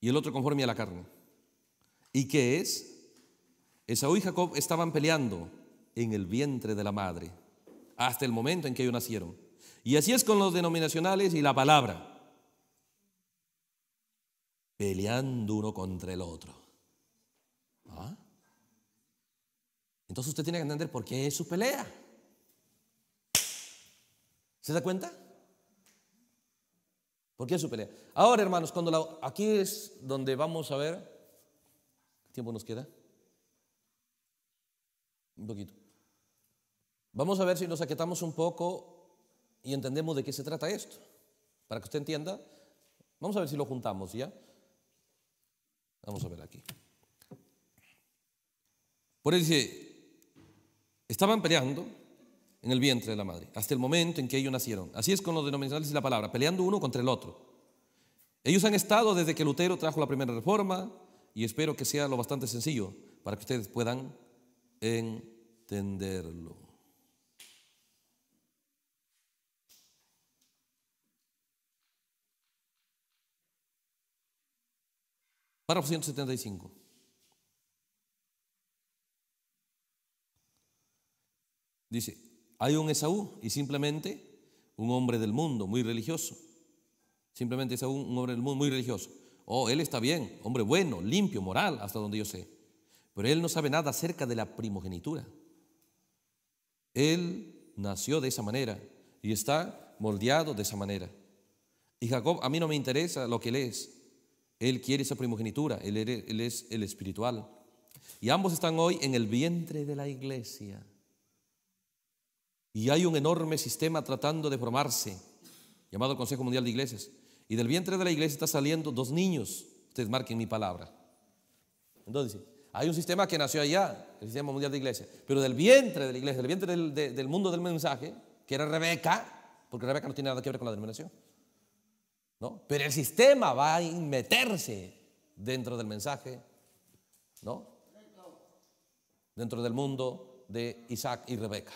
y el otro conforme a la carne. ¿Y qué es? Esaú y Jacob estaban peleando en el vientre de la madre hasta el momento en que ellos nacieron. Y así es con los denominacionales y la palabra. Peleando uno contra el otro. Entonces usted tiene que entender por qué es su pelea. ¿Se da cuenta? ¿Por qué es su pelea? Ahora, hermanos, cuando aquí es donde vamos a ver. ¿Qué tiempo nos queda? Un poquito. Vamos a ver si nos aquietamos un poco y entendemos de qué se trata esto. Para que usted entienda, vamos a ver si lo juntamos, ¿ya? Vamos a ver aquí. Por eso dice, Estaban peleando en el vientre de la madre, hasta el momento en que ellos nacieron. Así es con los denominacionales y la palabra, peleando uno contra el otro. Ellos han estado desde que Lutero trajo la primera reforma y espero que sea lo bastante sencillo para que ustedes puedan entenderlo. Párrafo 175. Dice, hay un Esaú y simplemente un hombre del mundo, muy religioso. Simplemente Esaú, un hombre del mundo, muy religioso. Oh, él está bien, hombre bueno, limpio, moral, hasta donde yo sé. Pero él no sabe nada acerca de la primogenitura. Él nació de esa manera y está moldeado de esa manera. Y Jacob, a mí no me interesa lo que él es. Él quiere esa primogenitura, él, él es el espiritual. Y ambos están hoy en el vientre de la iglesia. Y hay un enorme sistema tratando de formarse, llamado Consejo Mundial de Iglesias. Y del vientre de la iglesia está saliendo dos niños. Ustedes marquen mi palabra. Entonces, hay un sistema que nació allá, el sistema mundial de iglesia. Pero del vientre de la iglesia, del vientre del, del mundo del mensaje, que era Rebeca, porque Rebeca no tiene nada que ver con la denominación. ¿no? Pero el sistema va a meterse dentro del mensaje, ¿no? Dentro del mundo de Isaac y Rebeca.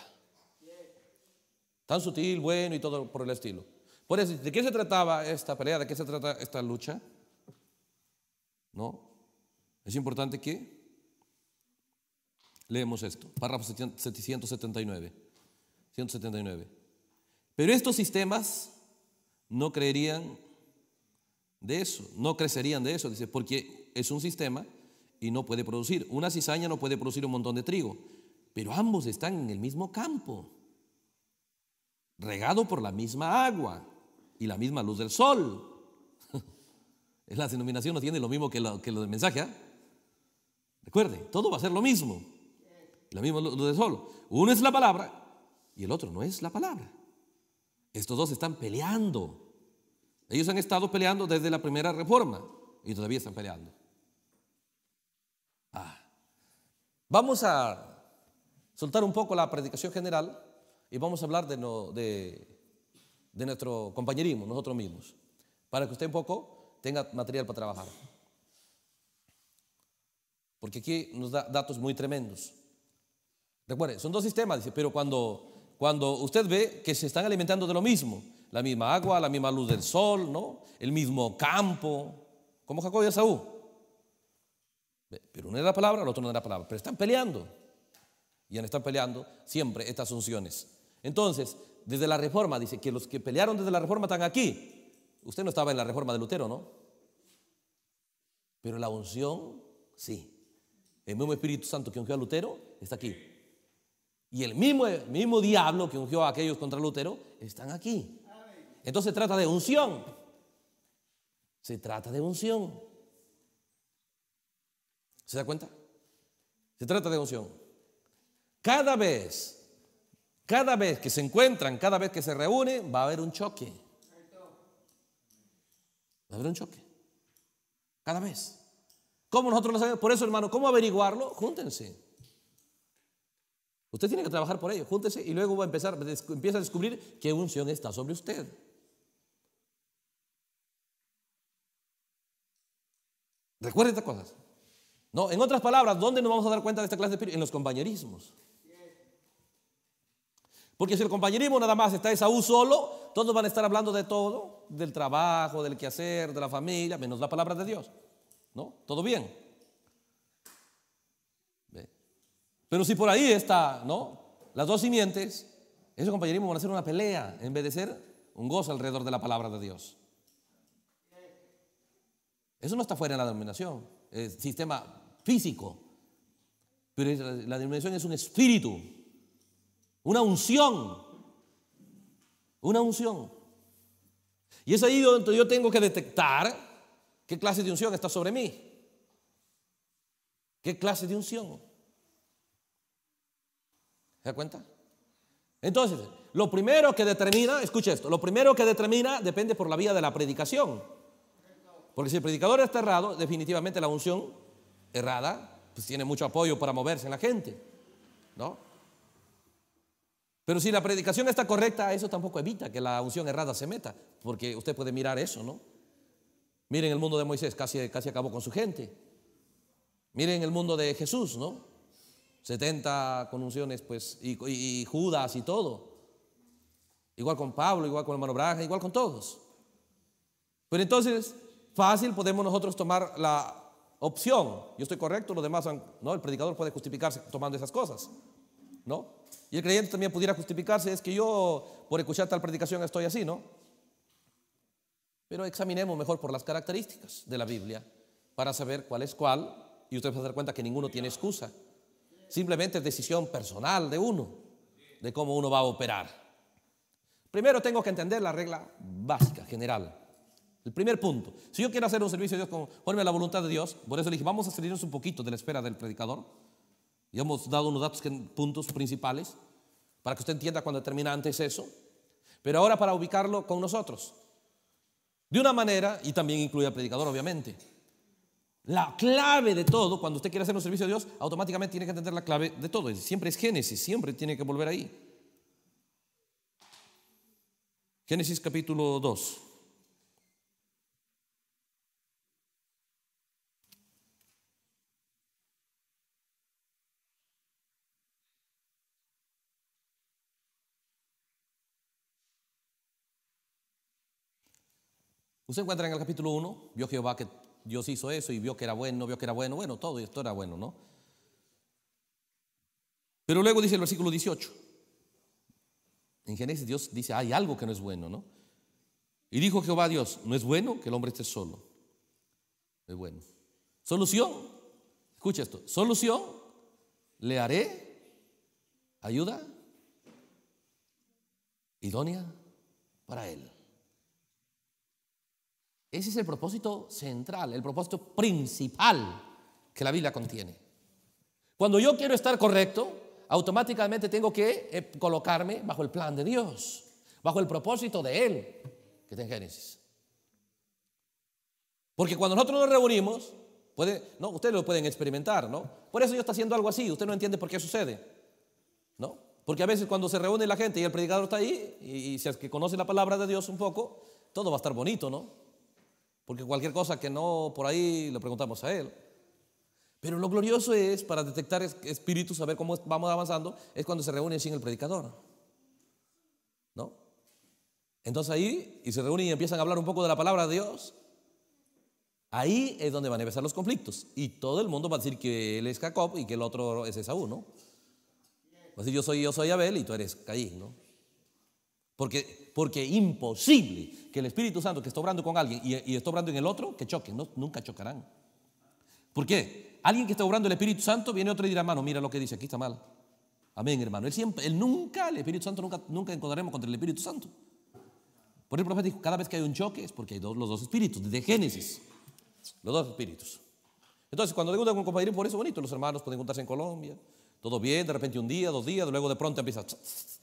Tan sutil, bueno y todo por el estilo. Por eso, ¿de qué se trataba esta pelea? ¿De qué se trata esta lucha? ¿No? Es importante que leemos esto. Párrafo 779. 179. Pero estos sistemas no creerían de eso, no crecerían de eso, dice, porque es un sistema y no puede producir. Una cizaña no puede producir un montón de trigo, pero ambos están en el mismo campo regado por la misma agua y la misma luz del sol. La (laughs) denominación no tiene lo mismo que lo, del mensaje. Recuerden, ¿ah? Recuerde, todo va a ser lo mismo. La misma luz del sol. Uno es la palabra y el otro no es la palabra. Estos dos están peleando. Ellos han estado peleando desde la primera reforma y todavía están peleando. Ah. Vamos a soltar un poco la predicación general y vamos a hablar de, nuestro compañerismo, nosotros mismos, para que usted un poco tenga material para trabajar. Porque aquí nos da datos muy tremendos. Recuerde, son dos sistemas, pero cuando, cuando usted ve que se están alimentando de lo mismo, la misma agua, la misma luz del sol, ¿no? El mismo campo, como Jacob y Esaú. Pero uno es la palabra, el otro no es la palabra, pero están peleando. Y están peleando siempre estas unciones. Entonces, desde la reforma, dice que los que pelearon desde la reforma están aquí. Usted no estaba en la reforma de Lutero, ¿no? Pero la unción, sí. El mismo Espíritu Santo que ungió a Lutero está aquí. Y el mismo, mismo diablo que ungió a aquellos contra Lutero están aquí. Entonces se trata de unción. Se trata de unción. ¿Se da cuenta? Se trata de unción. Cada vez cada vez que se encuentran, cada vez que se reúnen, va a haber un choque. Va a haber un choque. Cada vez. ¿Cómo nosotros lo sabemos? Por eso, hermano, ¿cómo averiguarlo? Júntense. Usted tiene que trabajar por ello. Júntense y luego va a empezar, empieza a descubrir qué unción está sobre usted. Recuerde estas cosas. No, en otras palabras, ¿dónde nos vamos a dar cuenta de esta clase de espíritu? En los compañerismos. Porque si el compañerismo nada más está Esaú solo, todos van a estar hablando de todo, del trabajo, del quehacer, de la familia, menos la palabra de Dios. ¿No? ¿Todo bien? Pero si por ahí está, ¿no? Las dos simientes, esos compañerismo van a hacer una pelea en vez de ser un gozo alrededor de la palabra de Dios. Eso no está fuera de la denominación, es sistema físico. Pero la denominación es un espíritu una unción. Una unción. Y es ahí donde yo tengo que detectar qué clase de unción está sobre mí. ¿Qué clase de unción? ¿Se da cuenta? Entonces, lo primero que determina, escuche esto, lo primero que determina depende por la vía de la predicación. Porque si el predicador está errado, definitivamente la unción errada pues tiene mucho apoyo para moverse en la gente, ¿no? Pero si la predicación está correcta, eso tampoco evita que la unción errada se meta, porque usted puede mirar eso, ¿no? Miren el mundo de Moisés, casi, casi acabó con su gente. Miren el mundo de Jesús, ¿no? 70 con unciones, pues, y, Judas y todo. Igual con Pablo, igual con el hermano Braja, igual con todos. Pero entonces, fácil podemos nosotros tomar la opción. Yo estoy correcto, los demás, no, el predicador puede justificarse tomando esas cosas. ¿no? Y el creyente también pudiera justificarse, es que yo por escuchar tal predicación estoy así, ¿no? Pero examinemos mejor por las características de la Biblia para saber cuál es cuál y usted va a dar cuenta que ninguno tiene excusa. Simplemente es decisión personal de uno, de cómo uno va a operar. Primero tengo que entender la regla básica, general. El primer punto. Si yo quiero hacer un servicio de Dios conforme a la voluntad de Dios, por eso le dije, vamos a salirnos un poquito de la espera del predicador y hemos dado unos datos, puntos principales para que usted entienda cuando termina antes eso. Pero ahora para ubicarlo con nosotros. De una manera, y también incluye al predicador, obviamente. La clave de todo, cuando usted quiere hacer un servicio a Dios, automáticamente tiene que entender la clave de todo. Siempre es Génesis, siempre tiene que volver ahí. Génesis capítulo 2. Usted encuentra en el capítulo 1, vio Jehová que Dios hizo eso y vio que era bueno, vio que era bueno, bueno, todo y esto era bueno, ¿no? Pero luego dice el versículo 18. En Génesis Dios dice, hay algo que no es bueno, ¿no? Y dijo Jehová a Dios, no es bueno que el hombre esté solo. es bueno. Solución, escucha esto, solución, le haré ayuda idónea para él. Ese es el propósito central, el propósito principal que la Biblia contiene. Cuando yo quiero estar correcto, automáticamente tengo que eh, colocarme bajo el plan de Dios, bajo el propósito de Él que está en Génesis. Porque cuando nosotros nos reunimos, ustedes lo pueden experimentar, ¿no? Por eso Dios está haciendo algo así, usted no entiende por qué sucede, ¿no? Porque a veces cuando se reúne la gente y el predicador está ahí, y, y si es que conoce la palabra de Dios un poco, todo va a estar bonito, ¿no? Porque cualquier cosa que no por ahí le preguntamos a Él. Pero lo glorioso es, para detectar espíritus, saber cómo vamos avanzando, es cuando se reúnen sin el predicador. ¿No? Entonces ahí, y se reúnen y empiezan a hablar un poco de la palabra de Dios, ahí es donde van a empezar los conflictos. Y todo el mundo va a decir que él es Jacob y que el otro es Esaú, ¿no? Va a decir, yo soy, yo soy Abel y tú eres Caín, ¿no? Porque, porque imposible que el Espíritu Santo que está obrando con alguien y, está obrando en el otro, que choquen, nunca chocarán. ¿Por qué? Alguien que está obrando el Espíritu Santo viene otro y dirá, hermano, mira lo que dice, aquí está mal. Amén, hermano. Él nunca, el Espíritu Santo nunca, nunca encontraremos contra el Espíritu Santo. Por el profeta dijo, cada vez que hay un choque es porque hay los dos espíritus, desde Génesis, los dos espíritus. Entonces, cuando le con un por eso es bonito, los hermanos pueden juntarse en Colombia, todo bien, de repente un día, dos días, luego de pronto empiezan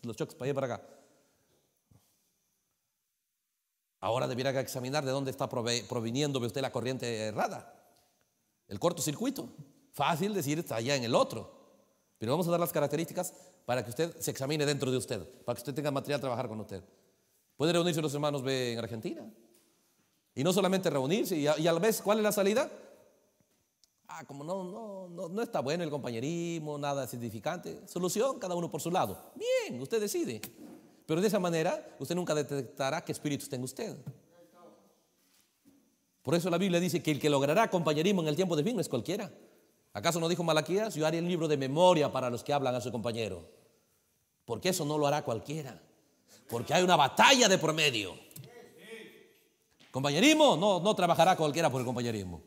los choques para allá para acá. Ahora debiera examinar de dónde está proviniendo usted la corriente errada. El cortocircuito. Fácil decir está allá en el otro. Pero vamos a dar las características para que usted se examine dentro de usted, para que usted tenga material trabajar con usted. Puede reunirse los hermanos B en Argentina. Y no solamente reunirse, y a, la vez, ¿cuál es la salida? Ah, como no, no, no, no está bueno el compañerismo, nada significante. Solución, cada uno por su lado. Bien, usted decide. Pero de esa manera usted nunca detectará qué espíritu tenga usted. Por eso la Biblia dice que el que logrará compañerismo en el tiempo de fin no es cualquiera. ¿Acaso no dijo Malaquías? Yo haré el libro de memoria para los que hablan a su compañero. Porque eso no lo hará cualquiera. Porque hay una batalla de promedio. Compañerismo, no, no trabajará cualquiera por el compañerismo.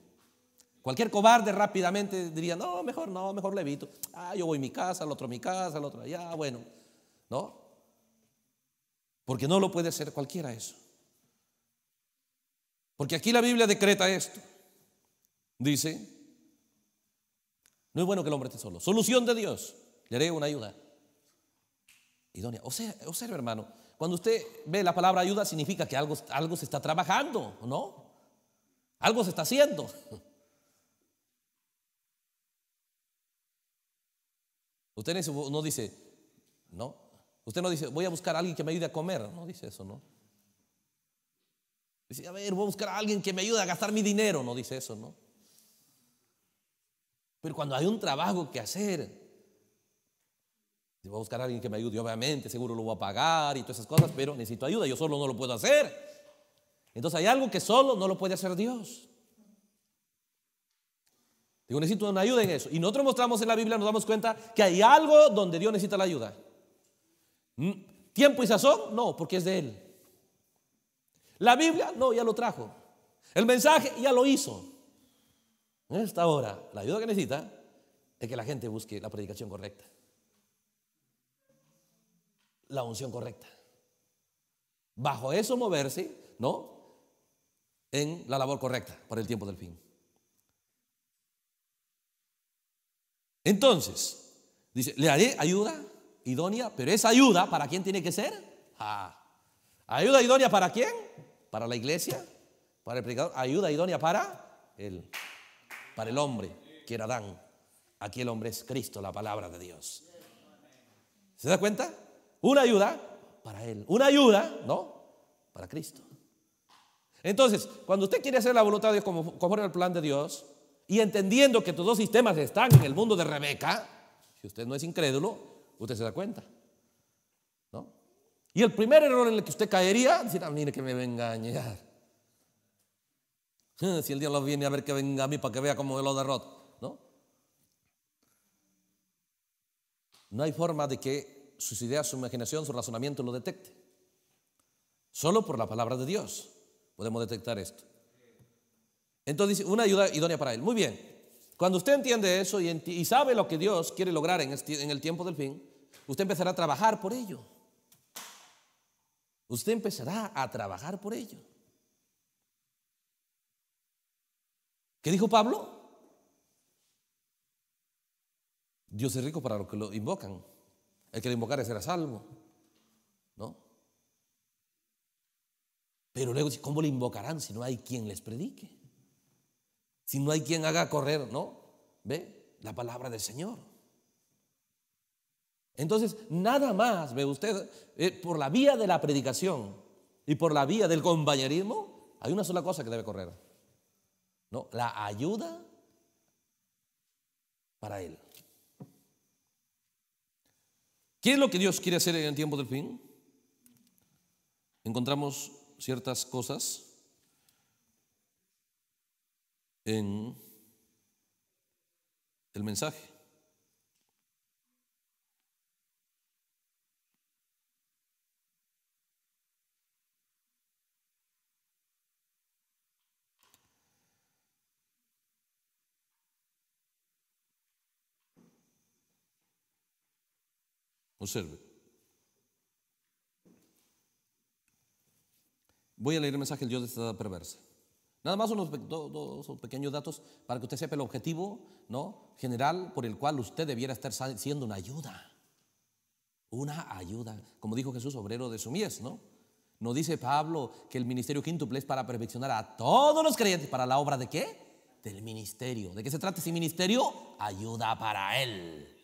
Cualquier cobarde rápidamente diría, no, mejor no, mejor le Ah, yo voy a mi casa, el otro a mi casa, el otro allá, bueno. ¿No? Porque no lo puede hacer cualquiera eso. Porque aquí la Biblia decreta esto. Dice, no es bueno que el hombre esté solo. Solución de Dios. Le haré una ayuda. Idónea. Observe, hermano. Cuando usted ve la palabra ayuda, significa que algo, algo se está trabajando, ¿no? Algo se está haciendo. Usted no dice, no, Usted no dice, voy a buscar a alguien que me ayude a comer. No dice eso, ¿no? Dice, a ver, voy a buscar a alguien que me ayude a gastar mi dinero. No dice eso, ¿no? Pero cuando hay un trabajo que hacer, voy a buscar a alguien que me ayude. obviamente, seguro lo voy a pagar y todas esas cosas, pero necesito ayuda. Yo solo no lo puedo hacer. Entonces hay algo que solo no lo puede hacer Dios. Digo, necesito una ayuda en eso. Y nosotros mostramos en la Biblia, nos damos cuenta que hay algo donde Dios necesita la ayuda. Mm, ¿Tiempo y sazón? No, porque es de Él. La Biblia, no, ya lo trajo. El mensaje ya lo hizo. En esta hora, la ayuda que necesita es que la gente busque la predicación correcta, la unción correcta. Bajo eso moverse, ¿no? En la labor correcta para el tiempo del fin. Entonces, dice, le haré ayuda idónea, pero esa ayuda, ¿para quién tiene que ser? Ah, ayuda idónea para quién? Para la iglesia, para el predicador. Ayuda idónea para el, para el hombre, que era Adán. Aquí el hombre es Cristo, la palabra de Dios. ¿Se da cuenta? Una ayuda para él, una ayuda, ¿no? Para Cristo. Entonces, cuando usted quiere hacer la voluntad de Dios como, conforme al plan de Dios, y entendiendo que tus dos sistemas están en el mundo de Rebeca, si usted no es incrédulo, usted se da cuenta. ¿no? Y el primer error en el que usted caería, decir, ah, mire que me va a engañar. (laughs) Si el diablo viene a ver que venga a mí para que vea cómo lo derroto. ¿no? no hay forma de que sus ideas, su imaginación, su razonamiento lo detecte. Solo por la palabra de Dios podemos detectar esto. Entonces una ayuda idónea para él. Muy bien. Cuando usted entiende eso y, sabe lo que Dios quiere lograr este, en, el tiempo del fin, usted empezará a trabajar por ello. Usted empezará a trabajar por ello. ¿Qué dijo Pablo? Dios es rico para los que lo invocan. El que lo invocara será salvo. ¿No? Pero luego, ¿cómo le invocarán si no hay quien les predique? si no hay quien haga correr, ¿no? ¿Ve? La palabra del Señor. Entonces, nada más, ve usted, eh, por la vía de la predicación y por la vía del compañerismo, hay una sola cosa que debe correr. ¿No? La ayuda para él. ¿Qué es lo que Dios quiere hacer en el tiempo del fin? Encontramos ciertas cosas en el mensaje. Observe. Voy a leer el mensaje del Dios de esta perversa. Nada más unos dos, pequeños datos para que usted sepa el objetivo ¿no? general por el cual usted debiera estar siendo una ayuda. Una ayuda, como dijo Jesús, obrero de su mies, ¿no? ¿No dice Pablo que el ministerio quíntuple es para perfeccionar a todos los creyentes para la obra de qué? Del ministerio. ¿De qué se trata ese ministerio? Ayuda para él.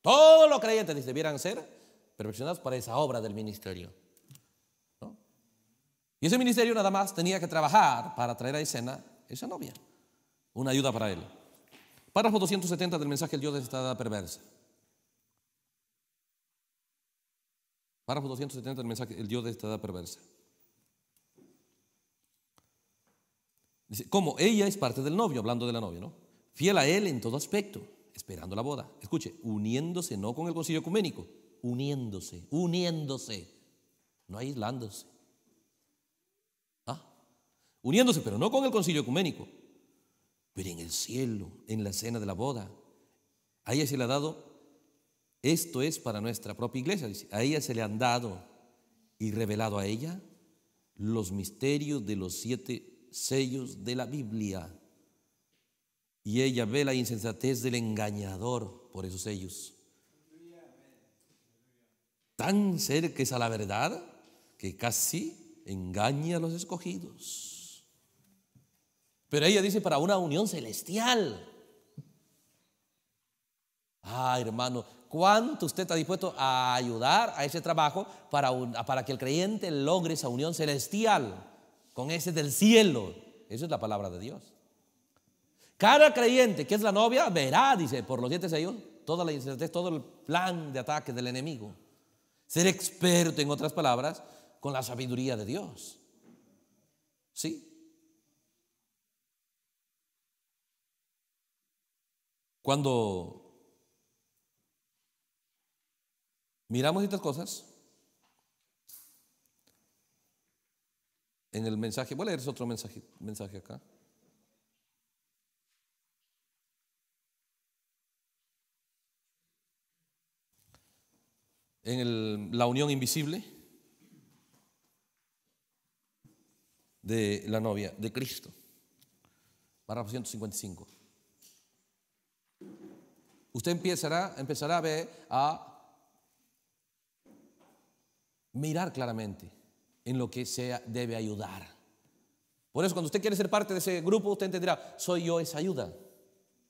Todos los creyentes debieran ser perfeccionados para esa obra del ministerio. Y ese ministerio nada más tenía que trabajar para traer a escena esa novia. Una ayuda para él. Párrafo 270 del mensaje El Dios de esta edad perversa. Párrafo 270 del mensaje El Dios de esta edad perversa. Dice, como Ella es parte del novio, hablando de la novia, ¿no? Fiel a él en todo aspecto, esperando la boda. Escuche, uniéndose, no con el concilio ecuménico, uniéndose, uniéndose, no aislándose uniéndose, pero no con el concilio ecuménico, pero en el cielo, en la cena de la boda. A ella se le ha dado, esto es para nuestra propia iglesia, a ella se le han dado y revelado a ella los misterios de los siete sellos de la Biblia. Y ella ve la insensatez del engañador por esos sellos. Tan cerca es a la verdad que casi engaña a los escogidos. Pero ella dice para una unión celestial. Ah, hermano, ¿cuánto usted está dispuesto a ayudar a ese trabajo para, para que el creyente logre esa unión celestial con ese del cielo? Esa es la palabra de Dios. Cada creyente que es la novia verá, dice, por los siete sellos, toda la incertidumbre, todo el plan de ataque del enemigo. Ser experto, en otras palabras, con la sabiduría de Dios. ¿Sí? Cuando miramos estas cosas, en el mensaje, voy a leer otro mensaje, mensaje acá. En la unión invisible de la novia de Cristo, párrafo 155 usted empezará, a mirar claramente en lo que se debe ayudar. Por eso cuando usted quiere ser parte de ese grupo, usted entenderá, soy yo esa ayuda,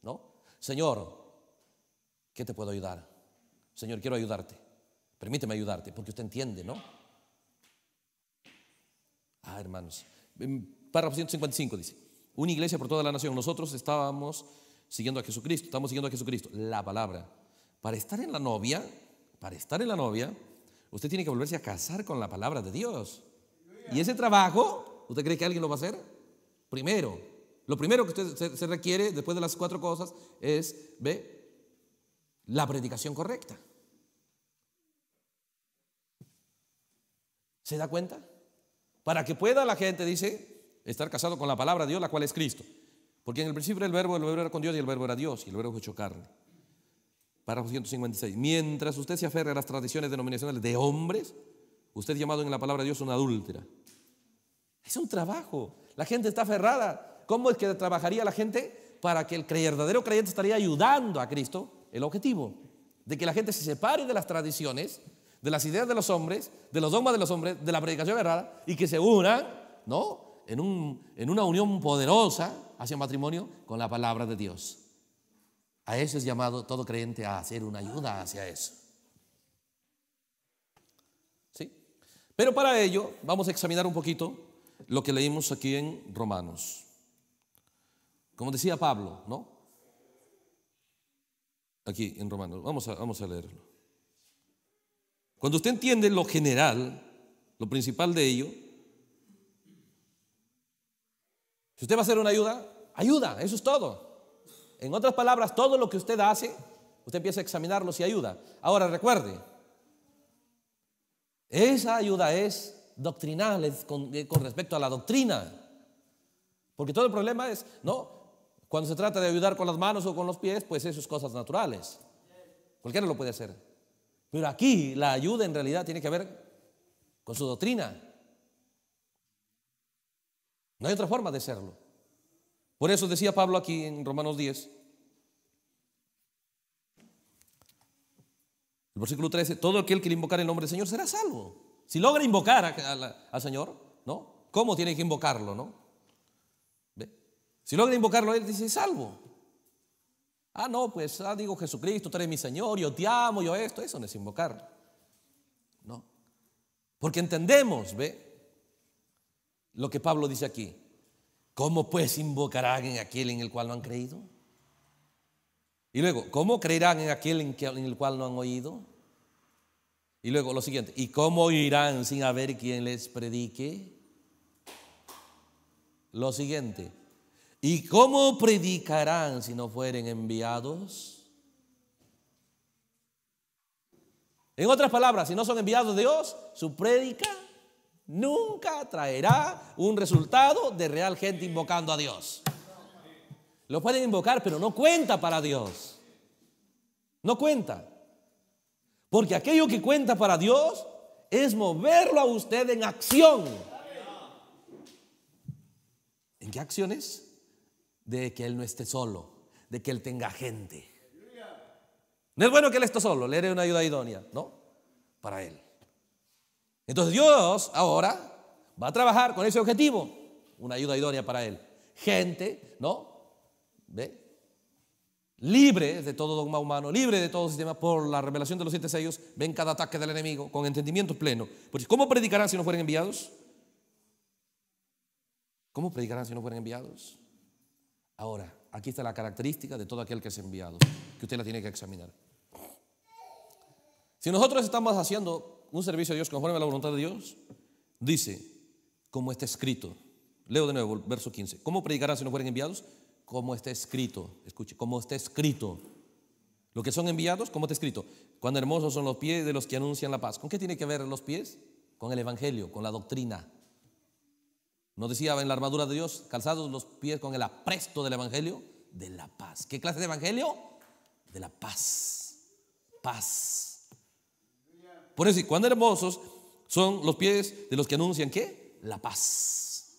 ¿no? Señor, ¿qué te puedo ayudar? Señor, quiero ayudarte. Permíteme ayudarte, porque usted entiende, ¿no? Ah, hermanos. Párrafo 155 dice, una iglesia por toda la nación. Nosotros estábamos siguiendo a Jesucristo, estamos siguiendo a Jesucristo, la palabra. Para estar en la novia, para estar en la novia, usted tiene que volverse a casar con la palabra de Dios. Y ese trabajo, ¿usted cree que alguien lo va a hacer? Primero, lo primero que usted se, requiere después de las cuatro cosas es, ve, la predicación correcta. ¿Se da cuenta? Para que pueda la gente, dice, estar casado con la palabra de Dios, la cual es Cristo. Porque en el principio el verbo, era con Dios y el verbo era Dios y el verbo fue hecho carne. Párrafo 156. Mientras usted se aferra a las tradiciones denominacionales de hombres, usted llamado en la palabra de Dios una adúltera. Es un trabajo. La gente está aferrada. ¿Cómo es que trabajaría la gente para que el verdadero creyente estaría ayudando a Cristo? El objetivo de que la gente se separe de las tradiciones, de las ideas de los hombres, de los dogmas de los hombres, de la predicación errada y que se unan, ¿no? En, un, en una unión poderosa hacia matrimonio? Con la palabra de Dios. A eso es llamado todo creyente a hacer una ayuda hacia eso. ¿Sí? Pero para ello vamos a examinar un poquito lo que leímos aquí en Romanos. Como decía Pablo, ¿no? Aquí en Romanos. Vamos a, vamos a leerlo. Cuando usted entiende lo general, lo principal de ello, Si usted va a hacer una ayuda, ayuda, eso es todo. En otras palabras, todo lo que usted hace, usted empieza a examinarlo si ayuda. Ahora recuerde, esa ayuda es doctrinal eh, con, respecto a la doctrina. Porque todo el problema es, no, cuando se trata de ayudar con las manos o con los pies, pues eso es cosas naturales. Cualquiera lo puede hacer. Pero aquí la ayuda en realidad tiene que ver con su doctrina. No hay otra forma de serlo. Por eso decía Pablo aquí en Romanos 10, el versículo 13, todo aquel que le invocar el nombre del Señor será salvo. Si logra invocar al Señor, ¿no? ¿Cómo tiene que invocarlo, no? Si logra invocarlo, él dice, salvo. Ah, no, pues, ah, digo Jesucristo, tú eres mi Señor, yo te amo, yo esto, eso no es invocar. No. Porque entendemos, ¿ve? lo que Pablo dice aquí. ¿Cómo pues invocarán en aquel en el cual no han creído? Y luego, ¿cómo creerán en aquel en el cual no han oído? Y luego lo siguiente, ¿y cómo oirán sin haber quien les predique? Lo siguiente, ¿y cómo predicarán si no fueren enviados? En otras palabras, si no son enviados de Dios, su predica nunca traerá un resultado de real gente invocando a Dios. Lo pueden invocar, pero no cuenta para Dios. No cuenta. Porque aquello que cuenta para Dios es moverlo a usted en acción. ¿En qué acciones? De que Él no esté solo, de que Él tenga gente. No es bueno que Él esté solo, le haré una ayuda idónea, ¿no? Para Él. Entonces Dios ahora va a trabajar con ese objetivo, una ayuda idónea para él. Gente, ¿no? ¿Ve? Libre de todo dogma humano, libre de todo sistema, por la revelación de los siete sellos, ven cada ataque del enemigo con entendimiento pleno. Porque ¿cómo predicarán si no fueran enviados? ¿Cómo predicarán si no fueran enviados? Ahora, aquí está la característica de todo aquel que es enviado, que usted la tiene que examinar. Si nosotros estamos haciendo un servicio a Dios conforme a la voluntad de Dios, dice, como está escrito. Leo de nuevo el verso 15. ¿Cómo predicarán si no fueren enviados? Como está escrito. Escuche, como está escrito. Lo que son enviados, como está escrito. Cuán hermosos son los pies de los que anuncian la paz. ¿Con qué tiene que ver los pies? Con el Evangelio, con la doctrina. Nos decía en la armadura de Dios, calzados los pies con el apresto del Evangelio, de la paz. ¿Qué clase de Evangelio? De la paz. Paz. Por eso, cuando hermosos son los pies de los que anuncian qué? La paz.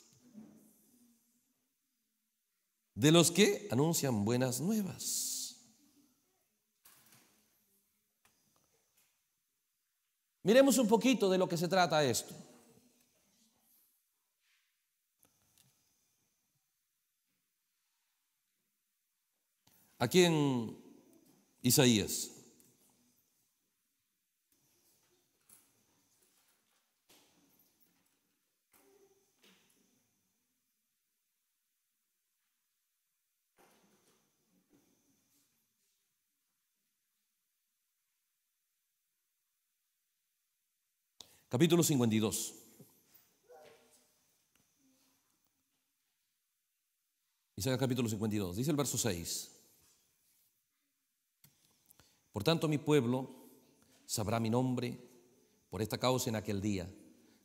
De los que anuncian buenas nuevas. Miremos un poquito de lo que se trata esto. Aquí en Isaías. capítulo 52. Isaías capítulo 52, dice el verso 6. Por tanto mi pueblo sabrá mi nombre por esta causa en aquel día,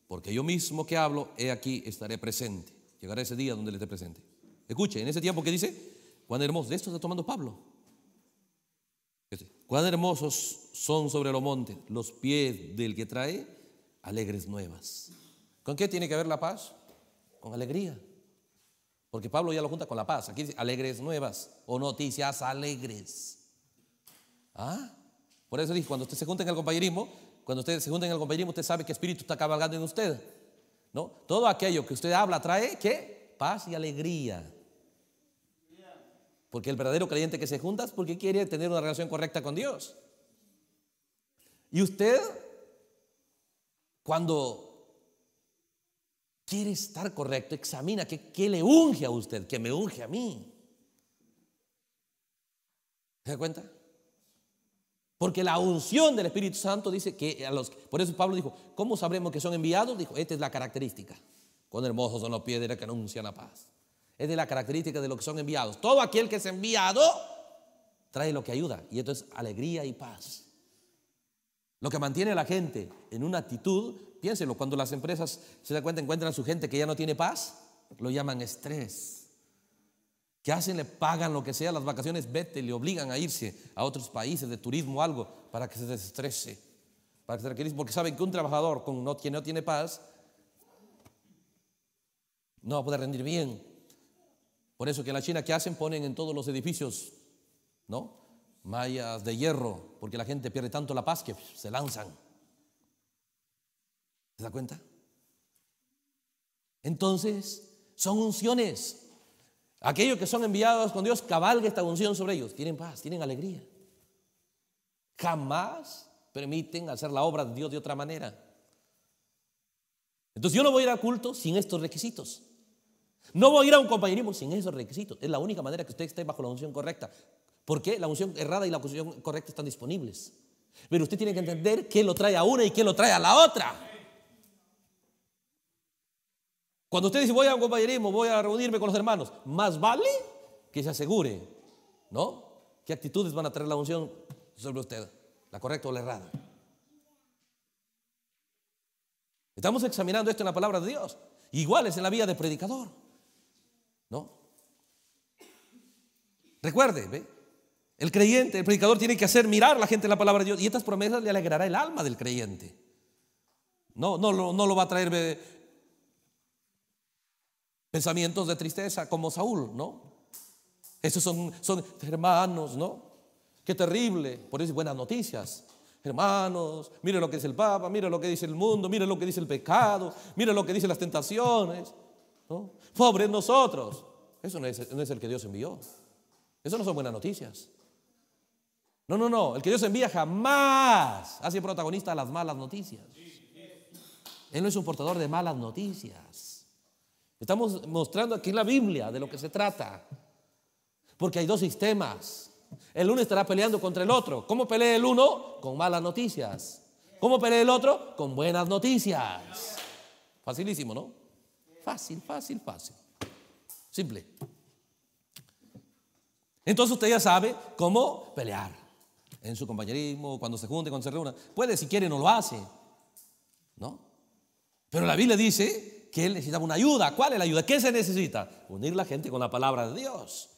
porque yo mismo que hablo, he aquí estaré presente. Llegará ese día donde le esté presente. Escuche, en ese tiempo que dice, cuán hermoso, de esto está tomando Pablo. Cuán hermosos son sobre los montes los pies del que trae alegres nuevas. ¿Con qué tiene que ver la paz? Con alegría. Porque Pablo ya lo junta con la paz. Aquí dice alegres nuevas o noticias alegres. ¿Ah? Por eso dije, cuando usted se junta en el compañerismo, cuando usted se junta en el compañerismo, usted sabe que Espíritu está cabalgando en usted. ¿No? Todo aquello que usted habla trae, ¿qué? Paz y alegría. Porque el verdadero creyente que se junta es porque quiere tener una relación correcta con Dios. Y usted cuando quiere estar correcto, examina qué, le unge a usted, que me unge a mí. ¿Se da cuenta? Porque la unción del Espíritu Santo dice que a los... Por eso Pablo dijo, ¿cómo sabremos que son enviados? Dijo, esta es la característica. Con hermosos son los piedras de que anuncian la paz. Es de la característica de los que son enviados. Todo aquel que es enviado trae lo que ayuda. Y esto es alegría y paz. Lo que mantiene a la gente en una actitud, piénselo, cuando las empresas se dan cuenta, encuentran a su gente que ya no tiene paz, lo llaman estrés. ¿Qué hacen? Le pagan lo que sea, las vacaciones, vete, le obligan a irse a otros países de turismo algo para que se desestrese, para que se porque saben que un trabajador no, que no tiene paz no va a poder rendir bien. Por eso que la China, ¿qué hacen? Ponen en todos los edificios, ¿no? mallas de hierro, porque la gente pierde tanto la paz que se lanzan. ¿Se da cuenta? Entonces, son unciones. Aquellos que son enviados con Dios, cabalga esta unción sobre ellos. Tienen paz, tienen alegría. Jamás permiten hacer la obra de Dios de otra manera. Entonces yo no voy a ir a culto sin estos requisitos. No voy a ir a un compañerismo sin esos requisitos. Es la única manera que usted esté bajo la unción correcta. Porque La unción errada y la unción correcta están disponibles. Pero usted tiene que entender qué lo trae a una y qué lo trae a la otra. Cuando usted dice voy a un compañerismo, voy a reunirme con los hermanos, más vale que se asegure, ¿no? ¿Qué actitudes van a traer la unción sobre usted? ¿La correcta o la errada? Estamos examinando esto en la palabra de Dios. Igual es en la vida de predicador, ¿no? Recuerde, ¿ve? El creyente, el predicador tiene que hacer mirar a la gente la palabra de Dios y estas promesas le alegrará el alma del creyente. No, no, lo va a traer eh, pensamientos de tristeza como Saúl, ¿no? Esos son, hermanos, ¿no? Qué terrible. Por eso buenas noticias. Hermanos, mire lo que dice el Papa, mire lo que dice el mundo, mire lo que dice el pecado, mire lo que dice las tentaciones. ¿no? Pobres nosotros. Eso no es, el que Dios envió. Eso no son buenas noticias. No, no, no. El que Dios envía jamás hace protagonista a las malas noticias. Él no es un portador de malas noticias. Estamos mostrando aquí en la Biblia de lo que se trata. Porque hay dos sistemas. El uno estará peleando contra el otro. ¿Cómo pelea el uno? Con malas noticias. ¿Cómo pelea el otro? Con buenas noticias. Facilísimo, ¿no? Fácil, fácil, fácil. Simple. Entonces usted ya sabe cómo pelear en su compañerismo, cuando se junte, cuando se reúnan. Puede, si quiere, no lo hace. ¿No? Pero la Biblia dice que él necesita una ayuda. ¿Cuál es la ayuda? ¿Qué se necesita? Unir la gente con la palabra de Dios.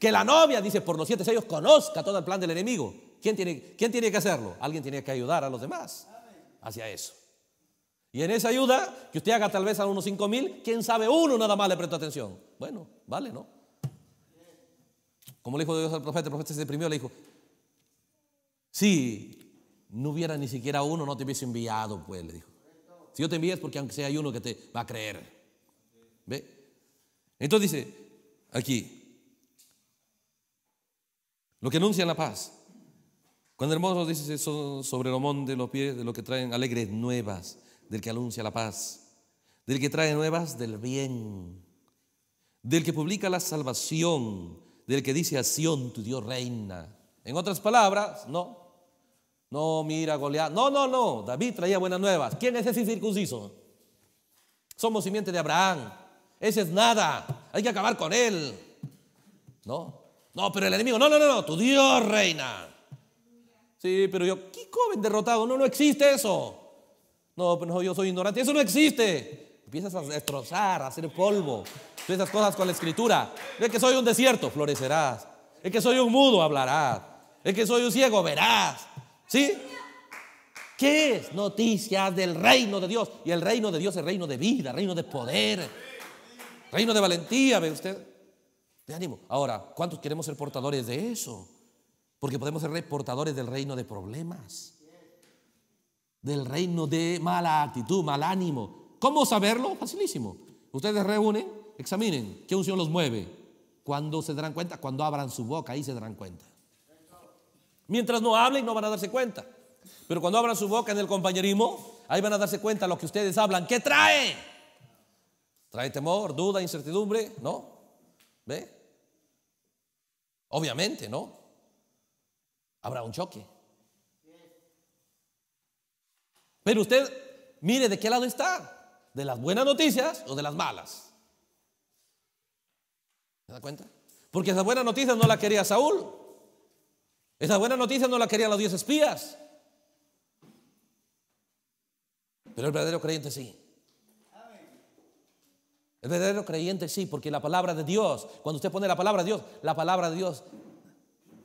Que la novia, dice, por los siete sellos, conozca todo el plan del enemigo. ¿Quién tiene, tiene que hacerlo? Alguien tiene que ayudar a los demás hacia eso. Y en esa ayuda, que usted haga tal vez a unos cinco mil, quién sabe, uno nada más le prestó atención. Bueno, vale, ¿no? Como le dijo Dios al profeta, el profeta se deprimió, le dijo, si no hubiera ni siquiera uno, no te hubiese enviado, pues, le dijo. Si yo te envías, porque aunque sea hay uno que te va a creer. ¿Ve? Entonces dice, aquí, lo que anuncia la paz. Cuando hermosos dice eso sobre los de los pies de lo que traen alegres nuevas, del que anuncia la paz, del que trae nuevas del bien, del que publica la salvación, del que dice a Sión, tu Dios reina. En otras palabras, no, no, mira, Goliat. No, no, no. David traía buenas nuevas. ¿Quién es ese circunciso? Somos simiente de Abraham. Ese es nada. Hay que acabar con él. No, no, pero el enemigo. No, no, no, no. Tu Dios reina. Sí, pero yo, ¿qué joven derrotado? No, no existe eso. No, pero pues no, yo soy ignorante. Eso no existe. Empiezas a destrozar, a hacer polvo. Esas cosas con la escritura. es que soy un desierto, florecerás. es que soy un mudo, hablarás. es que soy un ciego, verás. ¿Sí? ¿Qué es? Noticias del reino de Dios. Y el reino de Dios es reino de vida, reino de poder, reino de valentía, ve usted. De ánimo. Ahora, ¿cuántos queremos ser portadores de eso? Porque podemos ser portadores del reino de problemas, del reino de mala actitud, mal ánimo. ¿Cómo saberlo? Facilísimo. Ustedes reúnen, examinen qué unción los mueve. Cuando se darán cuenta, cuando abran su boca, ahí se darán cuenta. Mientras no hablen, no van a darse cuenta. Pero cuando abran su boca en el compañerismo, ahí van a darse cuenta lo que ustedes hablan. ¿Qué trae? Trae temor, duda, incertidumbre, ¿no? ¿Ve? Obviamente, ¿no? Habrá un choque. Pero usted, mire de qué lado está, de las buenas noticias o de las malas. ¿Se da cuenta? Porque esas buenas noticias no las quería Saúl, esa buena noticia no la querían los diez espías. Pero el verdadero creyente sí. El verdadero creyente sí, porque la palabra de Dios, cuando usted pone la palabra de Dios, la palabra de Dios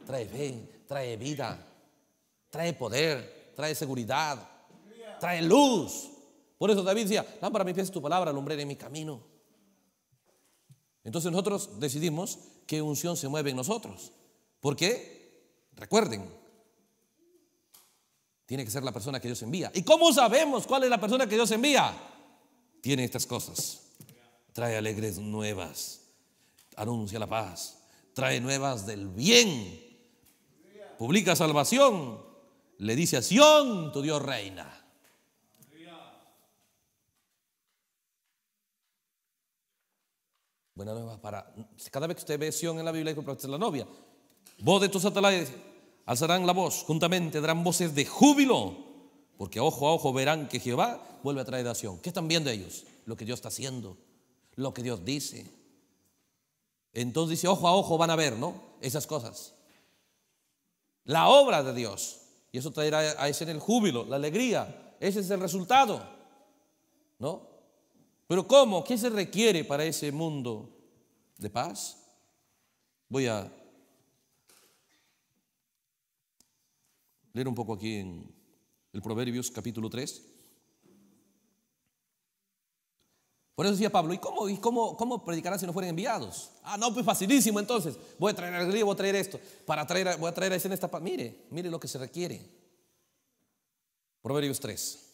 trae fe, trae vida, trae poder, trae seguridad, trae luz. Por eso David decía, lámpara mi pie es tu palabra, lumbrera en mi camino. Entonces nosotros decidimos Que unción se mueve en nosotros. ¿Por qué? Recuerden, tiene que ser la persona que Dios envía. ¿Y cómo sabemos cuál es la persona que Dios envía? Tiene estas cosas. Trae alegres nuevas. Anuncia la paz. Trae nuevas del bien. Publica salvación. Le dice a Sión, tu Dios reina. Buena nueva para... Cada vez que usted ve Sion en la Biblia, es la novia. Vos de tus satélites alzarán la voz, juntamente darán voces de júbilo, porque ojo a ojo verán que Jehová vuelve a traer acción ¿Qué están viendo ellos? Lo que Dios está haciendo, lo que Dios dice. Entonces dice, ojo a ojo van a ver, ¿no? Esas cosas. La obra de Dios. Y eso traerá a ese en el júbilo, la alegría. Ese es el resultado, ¿no? Pero ¿cómo? ¿Qué se requiere para ese mundo de paz? Voy a un poco aquí en el Proverbios capítulo 3. Por eso decía Pablo, ¿y cómo, cómo, cómo predicarán si no fueran enviados? Ah, no, pues facilísimo entonces. Voy a traer río, voy a traer esto. Para traer, voy a traer esta Mire, mire lo que se requiere. Proverbios 3.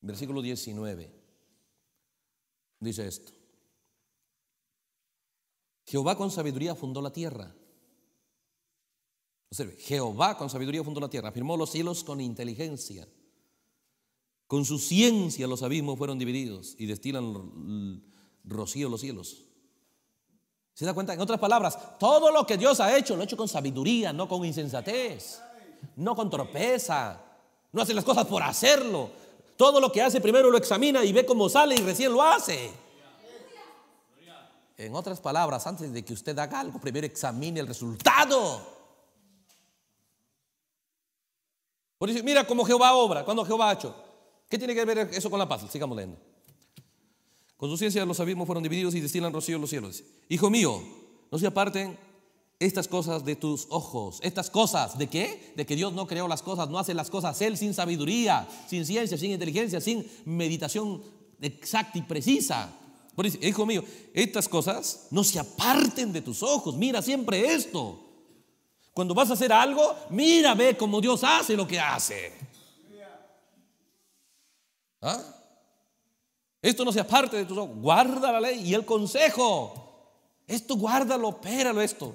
Versículo 19. Dice esto. Jehová con sabiduría fundó la tierra Jehová con sabiduría fundó la tierra, firmó los cielos con inteligencia. Con su ciencia los abismos fueron divididos y destilan rocío los cielos. ¿Se da cuenta? En otras palabras, todo lo que Dios ha hecho, lo ha hecho con sabiduría, no con insensatez, no con torpeza. No hace las cosas por hacerlo. Todo lo que hace primero lo examina y ve cómo sale y recién lo hace. En otras palabras, antes de que usted haga algo, primero examine el resultado. Por mira cómo Jehová obra, cuando Jehová ha hecho. ¿Qué tiene que ver eso con la paz? Sigamos leyendo. Con su ciencia los abismos fueron divididos y destilan rocío los cielos. Hijo mío, no se aparten estas cosas de tus ojos. Estas cosas, ¿de qué? De que Dios no creó las cosas, no hace las cosas Él sin sabiduría, sin ciencia, sin inteligencia, sin meditación exacta y precisa. Por eso, hijo mío, estas cosas no se aparten de tus ojos. Mira siempre esto. Cuando vas a hacer algo, mira, ve cómo Dios hace lo que hace. ¿Ah? Esto no se parte de tus Guarda la ley y el consejo. Esto guárdalo, opéralo esto.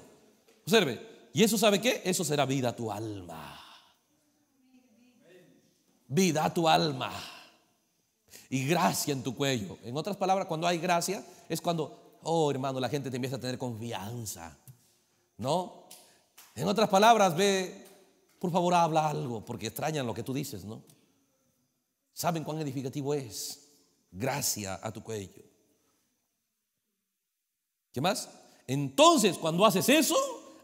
Observe. ¿Y eso sabe qué? Eso será vida a tu alma. Vida a tu alma. Y gracia en tu cuello. En otras palabras, cuando hay gracia es cuando, oh hermano, la gente te empieza a tener confianza. ¿No? En otras palabras, ve, por favor habla algo, porque extrañan lo que tú dices, ¿no? Saben cuán edificativo es. Gracia a tu cuello. ¿Qué más? Entonces, cuando haces eso,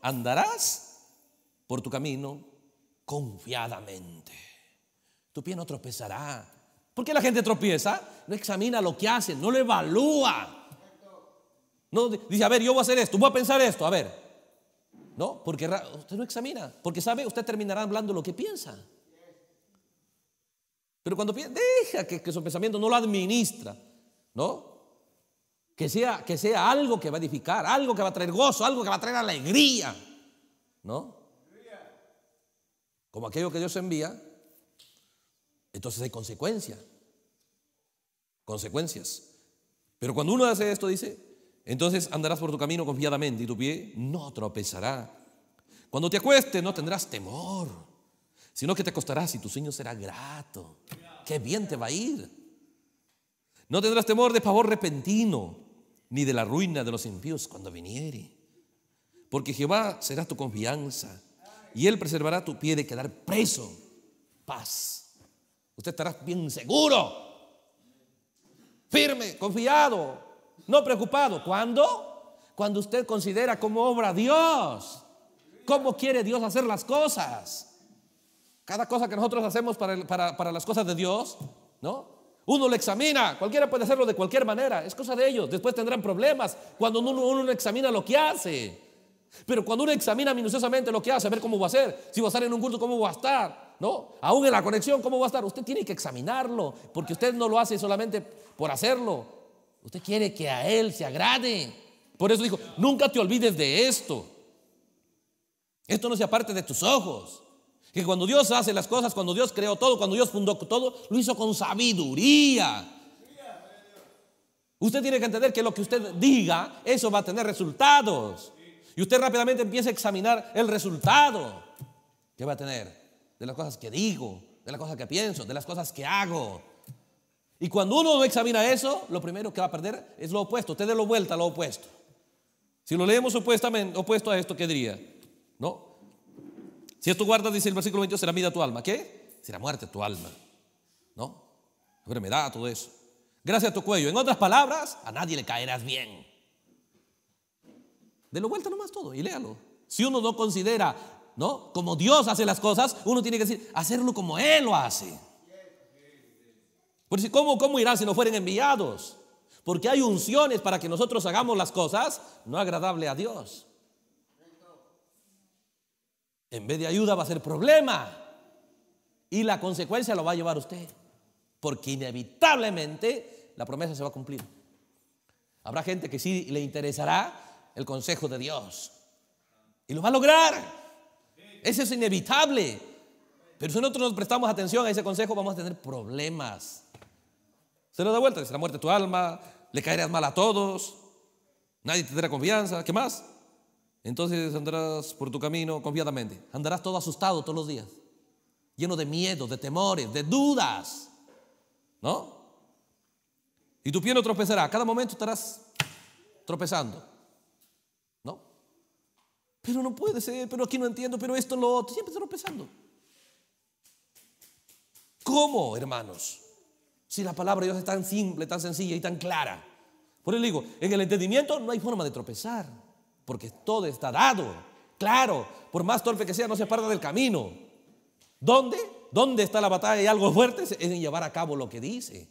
andarás por tu camino confiadamente. Tu pie no tropezará. ¿Por qué la gente tropieza? No examina lo que hace, no lo evalúa. No dice, a ver, yo voy a hacer esto, voy a pensar esto, a ver, no, porque usted no examina. Porque sabe, usted terminará hablando lo que piensa. Pero cuando piensa, deja que, su pensamiento no lo administra. ¿No? Que sea, que sea algo que va a edificar, algo que va a traer gozo, algo que va a traer alegría. ¿No? Como aquello que Dios envía. Entonces hay consecuencias. Consecuencias. Pero cuando uno hace esto, dice, entonces andarás por tu camino confiadamente y tu pie no tropezará. Cuando te acuestes no tendrás temor, sino que te acostarás y tu sueño será grato. Qué bien te va a ir. No tendrás temor de pavor repentino, ni de la ruina de los impíos cuando viniere. Porque Jehová será tu confianza y él preservará tu pie de quedar preso. Paz. Usted estará bien seguro, firme, confiado, no preocupado. ¿Cuándo? Cuando usted considera cómo obra Dios, cómo quiere Dios hacer las cosas. Cada cosa que nosotros hacemos para, las cosas de Dios, ¿no? Uno lo examina, cualquiera puede hacerlo de cualquier manera, es cosa de ellos. Después tendrán problemas cuando uno, no examina lo que hace. Pero cuando uno examina minuciosamente lo que hace, a ver cómo va a ser, si va a estar en un culto, cómo va a estar, ¿no? Aún en la conexión, cómo va a estar. Usted tiene que examinarlo, porque usted no lo hace solamente por hacerlo. Usted quiere que a Él se agrade. Por eso dijo, nunca te olvides de esto. Esto no se aparte de tus ojos. Que cuando Dios hace las cosas, cuando Dios creó todo, cuando Dios fundó todo, lo hizo con sabiduría. Usted tiene que entender que lo que usted diga, eso va a tener resultados. Y usted rápidamente empieza a examinar el resultado que va a tener de las cosas que digo, de las cosas que pienso, de las cosas que hago. Y cuando uno no examina eso, lo primero que va a perder es lo opuesto. Usted de lo vuelta a lo opuesto. Si lo leemos opuestamente, opuesto a esto, ¿qué diría? ¿No? Si esto guardas, dice el versículo 22, será vida tu alma. ¿Qué? Será muerte tu alma. ¿No? Enfermedad, todo eso. Gracias a tu cuello. En otras palabras, a nadie le caerás bien. De lo vuelta nomás todo y léalo. Si uno no considera, ¿no? Como Dios hace las cosas, uno tiene que decir, hacerlo como Él lo hace. Por si, ¿cómo, ¿cómo irán si no fueren enviados? Porque hay unciones para que nosotros hagamos las cosas no agradable a Dios. En vez de ayuda va a ser problema. Y la consecuencia lo va a llevar usted. Porque inevitablemente la promesa se va a cumplir. Habrá gente que sí le interesará el consejo de Dios. Y lo va a lograr. Eso es inevitable. Pero si nosotros nos prestamos atención a ese consejo, vamos a tener problemas. Se lo da vuelta, dice, la muerte de tu alma, le caerás mal a todos, nadie te dará confianza, ¿qué más? Entonces andarás por tu camino confiadamente, andarás todo asustado todos los días, lleno de miedo, de temores, de dudas, ¿no? Y tu pie no tropezará, cada momento estarás tropezando. ¿no? Pero no puede ser, pero aquí no entiendo, pero esto, lo otro. Siempre tropezando. ¿Cómo, hermanos? Si la palabra de Dios es tan simple, tan sencilla y tan clara. Por eso digo, en el entendimiento no hay forma de tropezar, porque todo está dado, claro, por más torpe que sea, no se aparta del camino. ¿Dónde? ¿Dónde está la batalla y algo fuerte? Es en llevar a cabo lo que dice,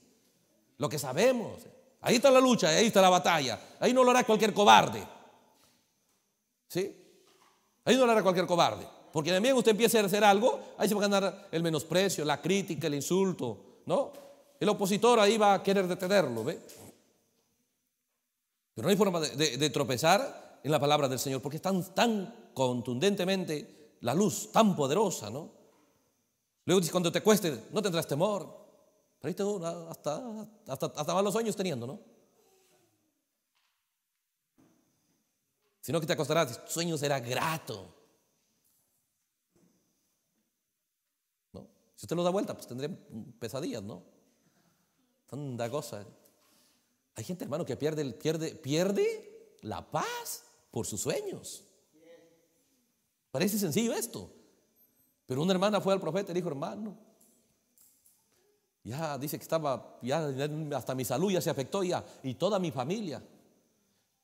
lo que sabemos. Ahí está la lucha, ahí está la batalla. Ahí no lo hará cualquier cobarde. ¿Sí? Ahí no lo hará cualquier cobarde. Porque también usted empieza a hacer algo, ahí se va a ganar el menosprecio, la crítica, el insulto, ¿no? el opositor ahí va a querer detenerlo, ¿ve? Pero no hay forma de, tropezar en la palabra del Señor, porque es tan, contundentemente la luz, tan poderosa, ¿no? Luego dice, cuando te cueste, no tendrás temor. Pero hasta, hasta, malos sueños teniendo, ¿no? Sino que te acostarás, tu sueño será grato. ¿No? Si usted lo da vuelta, pues tendría pesadillas, ¿no? onda cosa. Hay gente, hermano, que pierde, pierde, pierde la paz por sus sueños. Parece sencillo esto. Pero una hermana fue al profeta y dijo, hermano, ya dice que estaba, ya hasta mi salud ya se afectó ya, y toda mi familia.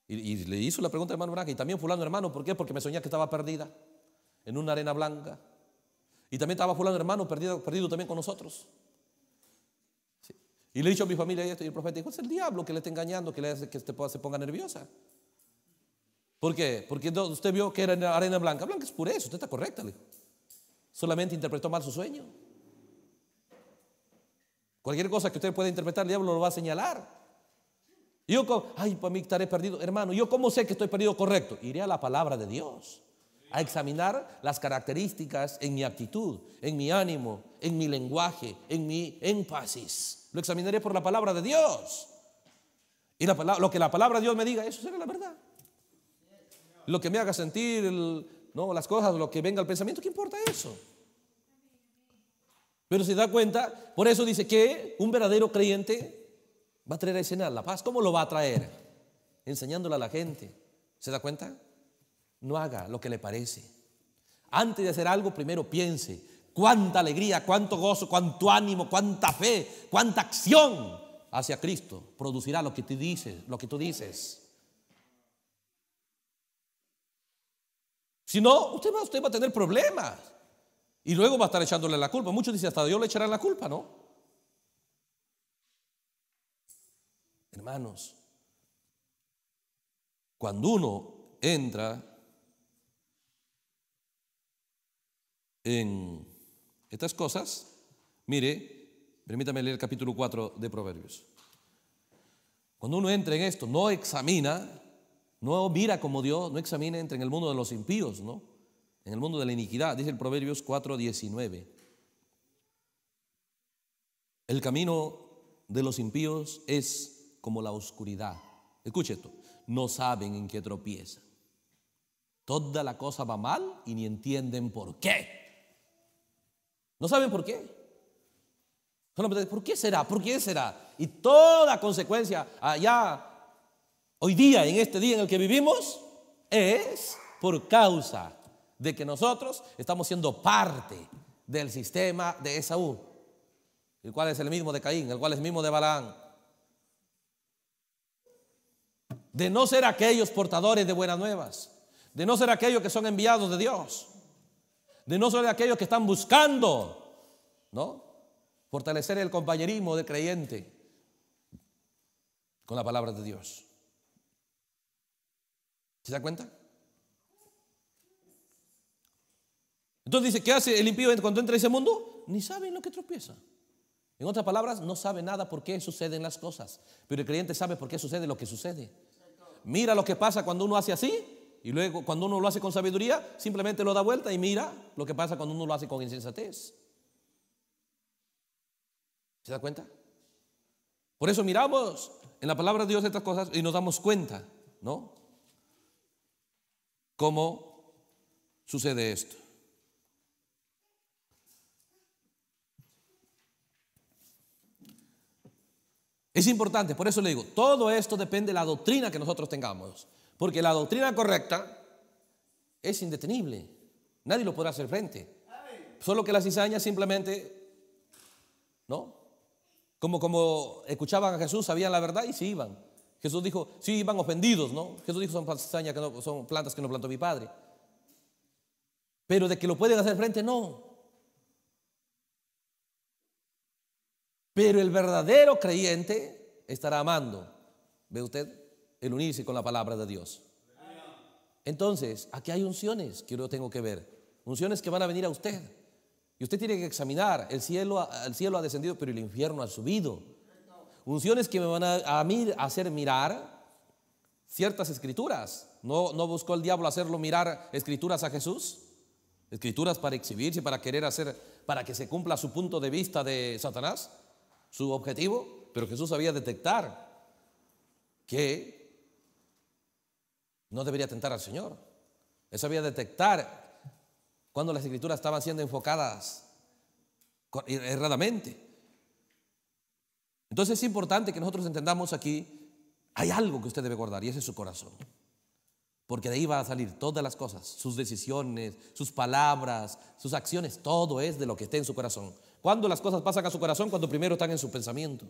Y, le hizo la pregunta hermano Branca, y también fulano hermano, ¿por qué? Porque me soñé que estaba perdida en una arena blanca. Y también estaba fulano hermano perdido también con nosotros. Y le he dicho a mi familia esto, y el profeta dijo, es el diablo que le está engañando, que le hace que este se ponga nerviosa. ¿Por qué? Porque usted vio que era arena blanca. Blanca es por eso usted está correcta, Solamente interpretó mal su sueño. Cualquier cosa que usted pueda interpretar, el diablo lo va a señalar. Y yo, ay, para mí estaré perdido. Hermano, ¿yo cómo sé que estoy perdido correcto? Iré a la palabra de Dios a examinar las características en mi actitud, en mi ánimo, en mi lenguaje, en mi énfasis. Lo examinaré por la palabra de Dios. Y lo que la palabra de Dios me diga, eso será la verdad. Lo que me haga sentir no, las cosas, lo que venga al pensamiento, ¿qué importa eso? Pero se da cuenta, por eso dice que un verdadero creyente va a traer a escena la paz. ¿Cómo lo va a traer? Enseñándola a la gente. ¿Se da cuenta? No haga lo que le parece. Antes de hacer algo, primero piense. Cuánta alegría, cuánto gozo, cuánto ánimo, cuánta fe, cuánta acción hacia Cristo producirá lo que tú dices, lo que tú dices. Si no, usted va, usted va a tener problemas. Y luego va a estar echándole la culpa. Muchos dicen, hasta yo le echará la culpa, ¿no? Hermanos, cuando uno entra en estas cosas, mire, permítame leer el capítulo 4 de Proverbios. Cuando uno entra en esto, no examina, no mira como Dios, no examina, entra en el mundo de los impíos, ¿no? En el mundo de la iniquidad, dice el Proverbios 4, 19. El camino de los impíos es como la oscuridad. Escuche esto, no saben en qué tropiezan. Toda la cosa va mal y ni entienden por qué. No saben por qué. ¿por qué será? ¿Por qué será? Y toda consecuencia allá, hoy día, en este día en el que vivimos, es por causa de que nosotros estamos siendo parte del sistema de Esaú, el cual es el mismo de Caín, el cual es el mismo de Balaán. De no ser aquellos portadores de buenas nuevas, de no ser aquellos que son enviados de Dios, de no solo de aquellos que están buscando, ¿no? Fortalecer el compañerismo del creyente con la palabra de Dios. ¿Se da cuenta? Entonces dice, ¿qué hace el impío cuando entra en ese mundo? Ni sabe en lo que tropieza. En otras palabras, no sabe nada por qué suceden las cosas. Pero el creyente sabe por qué sucede lo que sucede. Mira lo que pasa cuando uno hace así y luego, cuando uno lo hace con sabiduría, simplemente lo da vuelta y mira lo que pasa cuando uno lo hace con insensatez. ¿Se da cuenta? Por eso miramos en la palabra de Dios estas cosas y nos damos cuenta, ¿no? Cómo sucede esto. Es importante, por eso le digo, todo esto depende de la doctrina que nosotros tengamos. Porque la doctrina correcta es indetenible. Nadie lo podrá hacer frente. Solo que las cizañas simplemente, ¿no? Como, como escuchaban a Jesús, sabían la verdad y se iban. Jesús dijo, sí, iban ofendidos, ¿no? Jesús dijo, son que no, son plantas que no plantó mi padre. Pero de que lo pueden hacer frente, no. Pero el verdadero creyente estará amando. ¿Ve usted? el unirse con la palabra de Dios. Entonces, aquí hay unciones que yo tengo que ver. Unciones que van a venir a usted. Y usted tiene que examinar. El cielo, cielo ha descendido, pero el infierno ha subido. Unciones que me van a, hacer mirar ciertas escrituras. ¿No, ¿No buscó el diablo hacerlo mirar escrituras a Jesús? Escrituras para exhibirse, para querer hacer, para que se cumpla su punto de vista de Satanás, su objetivo. Pero Jesús sabía detectar que no debería tentar al Señor. Eso había detectar cuando las escrituras estaban siendo enfocadas erradamente. Entonces es importante que nosotros entendamos aquí, hay algo que usted debe guardar y ese es su corazón. Porque de ahí van a salir todas las cosas, sus decisiones, sus palabras, sus acciones, todo es de lo que esté en su corazón. Cuando las cosas pasan a su corazón, cuando primero están en su pensamiento.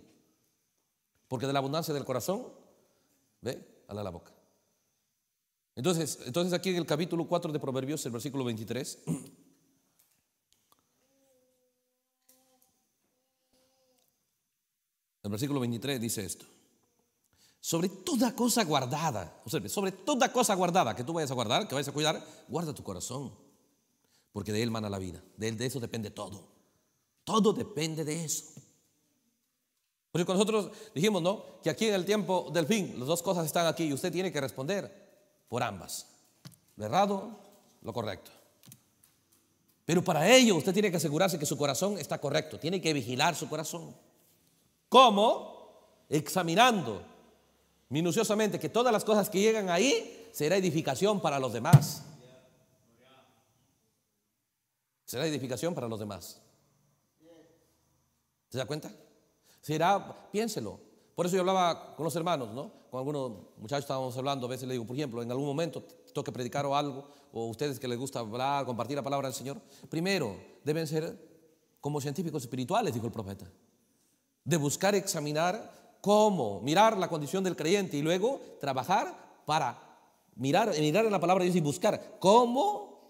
Porque de la abundancia del corazón, ve, a la boca. Entonces, aquí en el capítulo 4 de Proverbios, el versículo 23, (clears throat) el versículo 23 dice esto. Sobre toda cosa guardada, sobre toda cosa guardada que tú vayas a guardar, que vayas a cuidar, guarda tu corazón, porque de él mana la vida, de él de eso depende todo. Todo depende de eso. Porque nosotros dijimos, ¿no? Que aquí en el tiempo del fin, las dos cosas están aquí y usted tiene que responder por ambas. Lo errado, lo correcto. Pero para ello usted tiene que asegurarse que su corazón está correcto. Tiene que vigilar su corazón. ¿Cómo? Examinando minuciosamente que todas las cosas que llegan ahí será edificación para los demás. Será edificación para los demás. ¿Se da cuenta? Será, piénselo, por eso yo hablaba con los hermanos, ¿no? Con algunos muchachos estábamos hablando, a veces le digo, por ejemplo, en algún momento tengo que predicar o algo, o ustedes que les gusta hablar, compartir la palabra del Señor, primero deben ser como científicos espirituales, dijo el profeta, de buscar examinar cómo, mirar la condición del creyente y luego trabajar para mirar, mirar en la palabra de Dios y buscar cómo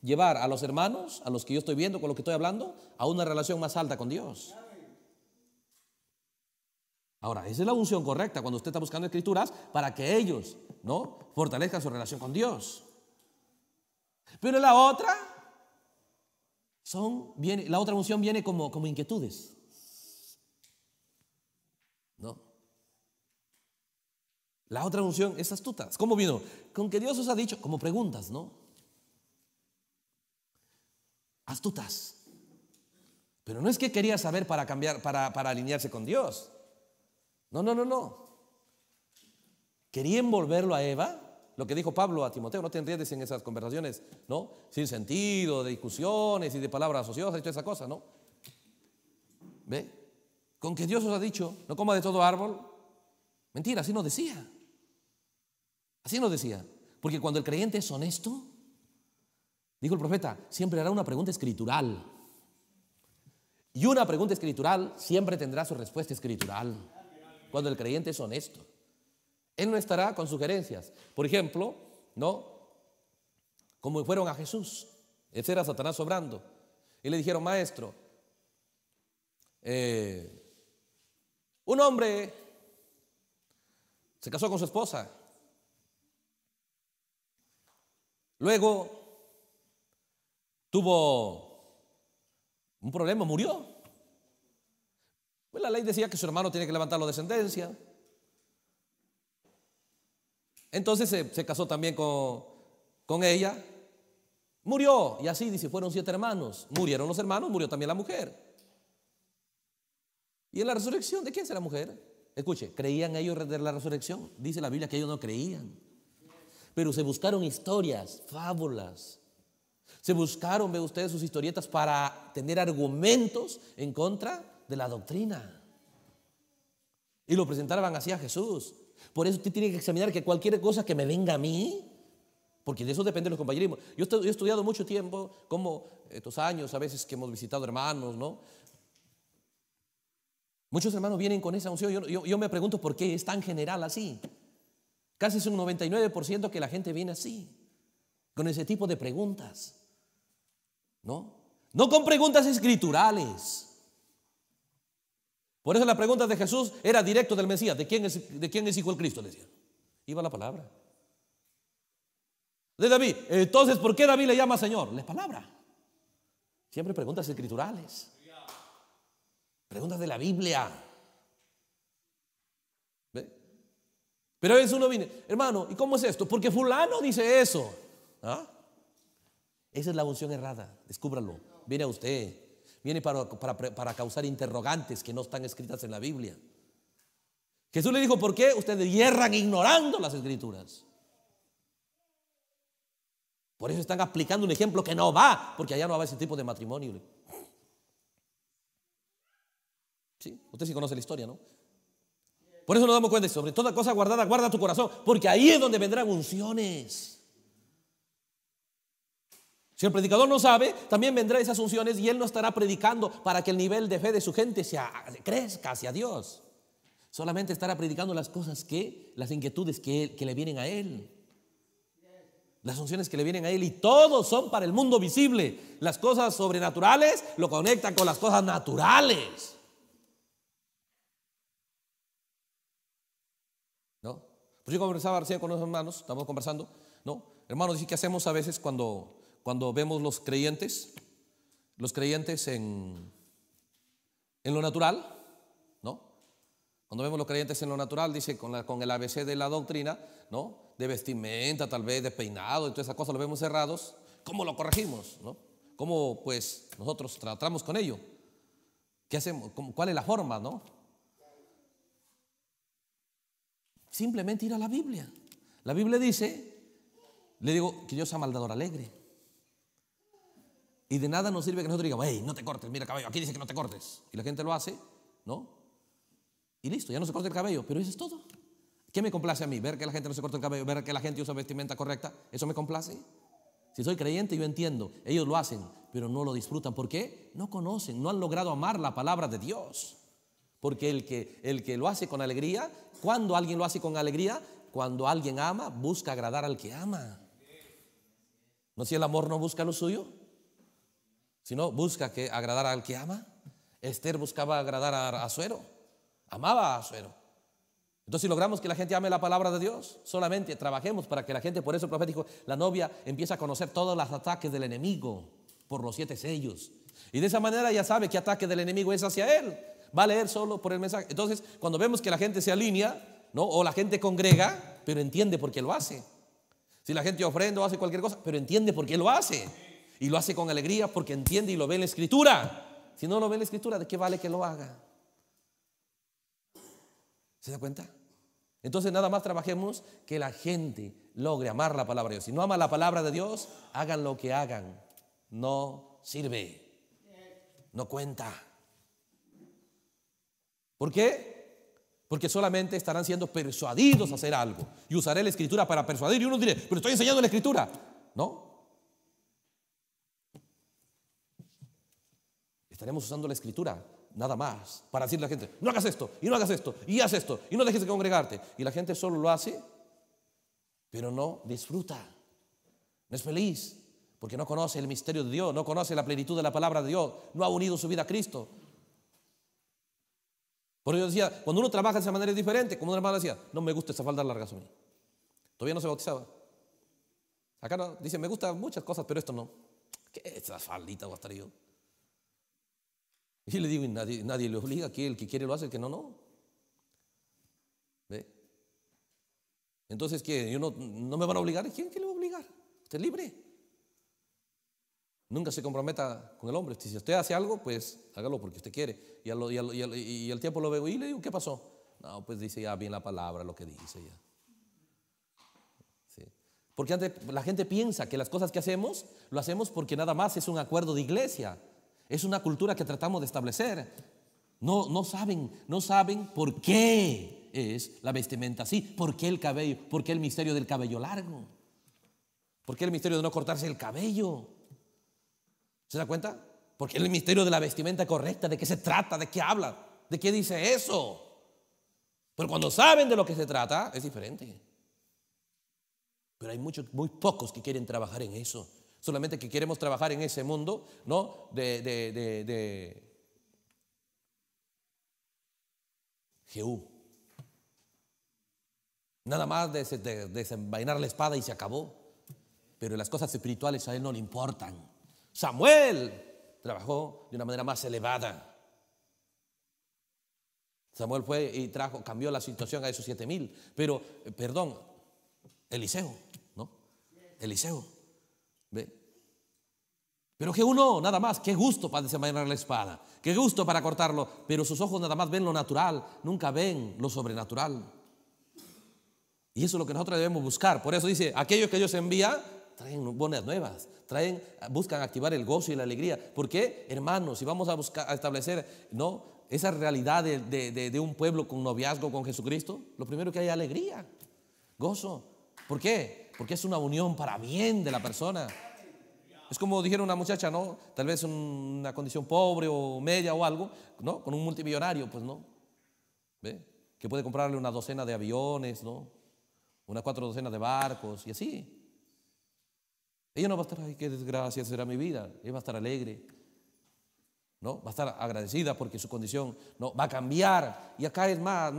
llevar a los hermanos, a los que yo estoy viendo, con los que estoy hablando, a una relación más alta con Dios. Ahora, esa es la unción correcta cuando usted está buscando escrituras para que ellos, ¿no? Fortalezcan su relación con Dios. Pero la otra, son, viene, la otra unción viene como, como inquietudes. ¿No? La otra unción es astutas. ¿Cómo vino? Con que Dios os ha dicho, como preguntas, ¿no? Astutas. Pero no es que quería saber para cambiar, para, para alinearse con Dios. No, no, no, no. Querían volverlo a Eva. Lo que dijo Pablo a Timoteo, no te entiendes en esas conversaciones, ¿no? Sin sentido, de discusiones y de palabras ociosas y toda esa cosa, ¿no? ¿Ve? Con que Dios os ha dicho, no coma de todo árbol. Mentira, así no decía. Así nos decía. Porque cuando el creyente es honesto, dijo el profeta, siempre hará una pregunta escritural. Y una pregunta escritural siempre tendrá su respuesta escritural cuando el creyente es honesto. Él no estará con sugerencias. Por ejemplo, ¿no? Como fueron a Jesús. Ese era Satanás sobrando Y le dijeron, maestro, eh, un hombre se casó con su esposa. Luego tuvo un problema, murió. Pues la ley decía que su hermano tiene que levantar la descendencia. Entonces se, casó también con, ella. Murió, y así dice, fueron siete hermanos. Murieron los hermanos, murió también la mujer. ¿Y en la resurrección de quién será mujer? Escuche, ¿creían ellos de la resurrección? Dice la Biblia que ellos no creían. Pero se buscaron historias, fábulas. Se buscaron, ve ustedes, sus historietas para tener argumentos en contra de la doctrina. Y lo presentaban así a Jesús. Por eso usted tiene que examinar que cualquier cosa que me venga a mí, porque de eso depende los compañeros Yo he estudiado mucho tiempo, como estos años a veces que hemos visitado hermanos, ¿no? Muchos hermanos vienen con esa unción. Yo, me pregunto por qué es tan general así. Casi es un 99% que la gente viene así, con ese tipo de preguntas. ¿No? No con preguntas escriturales. Por eso la pregunta de Jesús era directo del Mesías, ¿de quién es, de quién hijo el Cristo? Le decían. Iba la palabra. De David, entonces, ¿por qué David le llama Señor? La palabra. Siempre preguntas escriturales. Preguntas de la Biblia. Pero a veces uno viene, hermano, ¿y cómo es esto? Porque fulano dice eso. ¿Ah? Esa es la unción errada, descúbralo. Viene a usted viene para, causar interrogantes que no están escritas en la Biblia. Jesús le dijo, ¿por qué ustedes hierran ignorando las escrituras? Por eso están aplicando un ejemplo que no va, porque allá no va ese tipo de matrimonio. Sí, usted sí conoce la historia, ¿no? Por eso nos damos cuenta, sobre toda cosa guardada, guarda tu corazón, porque ahí es donde vendrán unciones. Si el predicador no sabe, también vendrá esas unciones y él no estará predicando para que el nivel de fe de su gente crezca hacia Dios. Solamente estará predicando las cosas que, las inquietudes que, le vienen a él. Las unciones que le vienen a él y todos son para el mundo visible. Las cosas sobrenaturales lo conectan con las cosas naturales. ¿No? Pues yo conversaba recién con unos hermanos, estamos conversando, ¿no? Hermanos, ¿qué hacemos a veces cuando cuando vemos los creyentes, los creyentes en, en lo natural, ¿no? Cuando vemos los creyentes en lo natural, dice con, con el ABC de la doctrina, ¿no? De vestimenta, tal vez, de peinado, y todas esas cosas, lo vemos cerrados. ¿Cómo lo corregimos? ¿no? ¿Cómo, pues, nosotros tratamos con ello? ¿Qué hacemos? ¿Cuál es la forma, no? Simplemente ir a la Biblia. La Biblia dice, le digo que yo sea maldador alegre. Y de nada nos sirve que nosotros digamos, wey, no te cortes, mira cabello, aquí dice que no te cortes. Y la gente lo hace, ¿no? Y listo, ya no se corta el cabello, pero eso es todo. ¿Qué me complace a mí? Ver que la gente no se corta el cabello, ver que la gente usa vestimenta correcta, ¿eso me complace? Si soy creyente, yo entiendo, ellos lo hacen, pero no lo disfrutan. ¿Por qué? No conocen, no han logrado amar la palabra de Dios. Porque el que, el que lo hace con alegría, cuando alguien lo hace con alegría, cuando alguien ama, busca agradar al que ama. ¿No si el amor no busca lo suyo? sino busca que agradar al que ama. Esther buscaba agradar a Azuero, amaba a Azuero. Entonces, si logramos que la gente ame la palabra de Dios, solamente trabajemos para que la gente, por eso el profeta dijo, la novia empieza a conocer todos los ataques del enemigo por los siete sellos. Y de esa manera ya sabe qué ataque del enemigo es hacia él. Va a leer solo por el mensaje. Entonces, cuando vemos que la gente se alinea, ¿no? O la gente congrega, pero entiende por qué lo hace. Si la gente ofrenda o hace cualquier cosa, pero entiende por qué lo hace. Y lo hace con alegría porque entiende y lo ve en la escritura. Si no lo ve en la escritura, ¿de qué vale que lo haga? ¿Se da cuenta? Entonces nada más trabajemos que la gente logre amar la palabra de Dios. Si no ama la palabra de Dios, hagan lo que hagan. No sirve. No cuenta. ¿Por qué? Porque solamente estarán siendo persuadidos a hacer algo. Y usaré la escritura para persuadir. Y uno dirá, pero estoy enseñando la escritura. No, Estaremos usando la escritura, nada más, para decirle a la gente, no hagas esto, y no hagas esto, y haz esto, y no dejes de congregarte. Y la gente solo lo hace, pero no disfruta, no es feliz, porque no conoce el misterio de Dios, no conoce la plenitud de la palabra de Dios, no ha unido su vida a Cristo. Por eso yo decía, cuando uno trabaja de esa manera es diferente, como una hermana decía, no me gusta esa falda larga a Todavía no se bautizaba. Acá no, dice, me gustan muchas cosas, pero esto no. ¿Qué es esa faldita, yo. Y le digo, y nadie, le obliga, que el que quiere lo hace, el que no, no. ¿Ve? Entonces, ¿qué? Yo no, me van a obligar? ¿Quién que le va a obligar? Usted es libre. Nunca se comprometa con el hombre. Si usted hace algo, pues hágalo porque usted quiere. Y, al, y, el tiempo lo veo y le digo, ¿qué pasó? No, pues dice ya bien la palabra, lo que dice ya. Porque antes la gente piensa que las cosas que hacemos, lo hacemos porque nada más es un acuerdo de iglesia. Es una cultura que tratamos de establecer. No, no saben, no saben por qué es la vestimenta así, por qué el cabello, por qué el misterio del cabello largo, por qué el misterio de no cortarse el cabello. ¿Se da cuenta? Porque el misterio de la vestimenta correcta, de qué se trata, de qué habla, de qué dice eso. Pero cuando saben de lo que se trata, es diferente. Pero hay muchos, muy pocos que quieren trabajar en eso. Solamente que queremos trabajar en ese mundo, ¿no? De, de, Jehú. Nada más de desenvainar la espada y se acabó. Pero las cosas espirituales a él no le importan. Samuel trabajó de una manera más elevada. Samuel fue y trajo, cambió la situación a esos siete mil. Pero, eh, perdón, Eliseo, ¿no? Eliseo pero que uno nada más, qué gusto para desenvainar la espada, qué gusto para cortarlo, pero sus ojos nada más ven lo natural, nunca ven lo sobrenatural. Y eso es lo que nosotros debemos buscar. Por eso dice, aquellos que Dios envía traen buenas nuevas, traen, buscan activar el gozo y la alegría. Porque, hermanos, si vamos a buscar a establecer ¿no? esa realidad de, de un pueblo con noviazgo con Jesucristo, lo primero que hay es alegría, gozo. ¿Por qué? Porque es una unión para bien de la persona. Es como dijeron una muchacha, ¿no? Tal vez una condición pobre o media o algo, ¿no? Con un multimillonario, pues no. ¿Ve? Que puede comprarle una docena de aviones, ¿no? Una cuatro docenas de barcos y así. Ella no va a estar, ay, qué desgracia será mi vida. Ella va a estar alegre. ¿No? Va a estar agradecida porque su condición no va a cambiar. Y acá es más,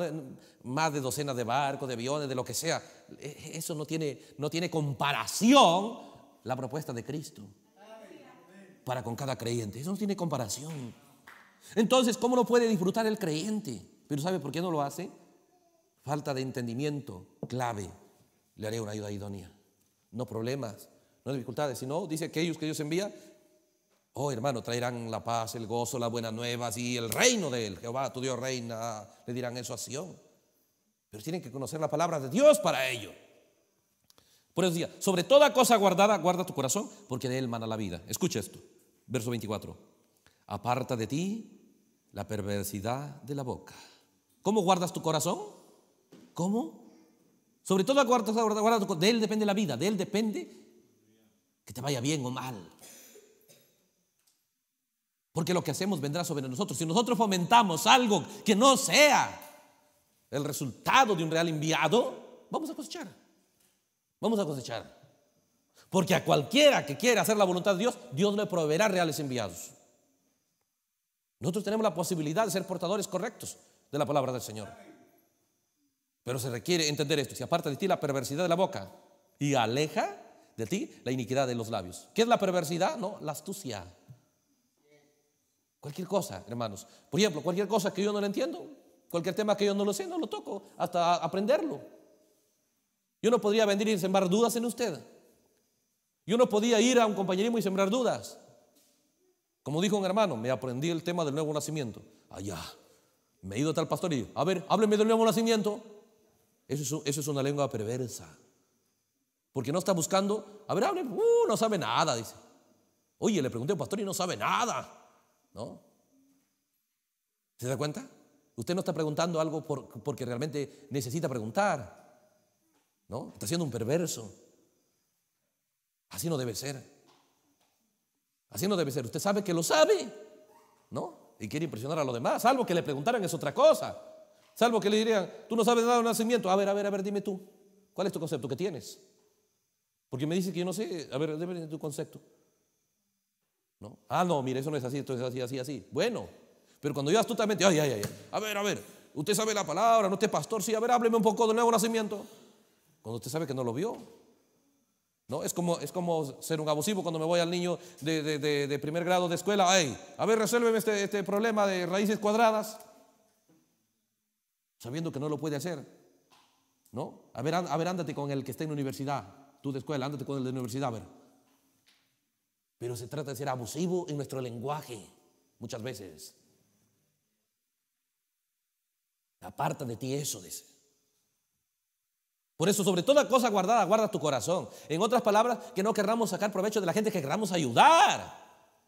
más de docenas de barcos, de aviones, de lo que sea. E, e, eso no tiene, no tiene comparación la propuesta de Cristo para con cada creyente. Eso no tiene comparación. Entonces, ¿cómo lo puede disfrutar el creyente? Pero ¿sabe por qué no lo hace? Falta de entendimiento clave. Le haré una ayuda idónea. No problemas, no dificultades, sino dice aquellos que Dios envía. Oh, hermano, traerán la paz, el gozo, las buenas nuevas y el reino de él. Jehová, tu Dios reina. Le dirán eso a Sion. Pero tienen que conocer la palabra de Dios para ello. Por eso decía, sobre toda cosa guardada, guarda tu corazón, porque de él mana la vida. Escucha esto, verso 24. Aparta de ti la perversidad de la boca. ¿Cómo guardas tu corazón? ¿Cómo? Sobre todo guarda, guarda tu corazón. De él depende la vida, de él depende que te vaya bien o mal. Porque lo que hacemos vendrá sobre nosotros. Si nosotros fomentamos algo que no sea el resultado de un real enviado, vamos a cosechar. Vamos a cosechar. Porque a cualquiera que quiera hacer la voluntad de Dios, Dios le proveerá reales enviados. Nosotros tenemos la posibilidad de ser portadores correctos de la palabra del Señor. Pero se requiere entender esto. Si aparta de ti la perversidad de la boca y aleja de ti la iniquidad de los labios. ¿Qué es la perversidad? No, la astucia. Cualquier cosa, hermanos. Por ejemplo, cualquier cosa que yo no le entiendo, cualquier tema que yo no lo sé, no lo toco hasta aprenderlo. Yo no podría venir y sembrar dudas en usted. Yo no podía ir a un compañerismo y sembrar dudas. Como dijo un hermano, me aprendí el tema del nuevo nacimiento. Allá, me he ido tal pastor y a ver, hábleme del nuevo nacimiento. Eso es, una lengua perversa. Porque no está buscando, a ver, hable, uh, no sabe nada, dice. Oye, le pregunté al pastor y no sabe nada. ¿No? ¿Se da cuenta? Usted no está preguntando algo porque realmente necesita preguntar. ¿no? Está siendo un perverso. Así no debe ser. Así no debe ser. Usted sabe que lo sabe, ¿no? Y quiere impresionar a los demás, salvo que le preguntaran es otra cosa. Salvo que le dirían, tú no sabes nada de nacimiento. A ver, a ver, a ver, dime tú. ¿Cuál es tu concepto que tienes? Porque me dice que yo no sé. A ver, dime tu concepto. ¿No? Ah, no, mire, eso no es así, esto es así, así, así. Bueno, pero cuando yo astutamente, ay, ay, ay, a ver, a ver, usted sabe la palabra, no usted pastor, sí, a ver, hábleme un poco del nuevo nacimiento. Cuando usted sabe que no lo vio. ¿No? Es, como, es como ser un abusivo cuando me voy al niño de, primer grado de escuela. Ay, a ver, resuélveme este, este, problema de raíces cuadradas. Sabiendo que no lo puede hacer. ¿No? A ver, a ver, ándate con el que está en la universidad. Tú de escuela, ándate con el de universidad, ver. Pero se trata de ser abusivo en nuestro lenguaje, muchas veces. Aparta de ti eso, dice. Por eso, sobre toda cosa guardada, guarda tu corazón. En otras palabras, que no querramos sacar provecho de la gente, que querramos ayudar.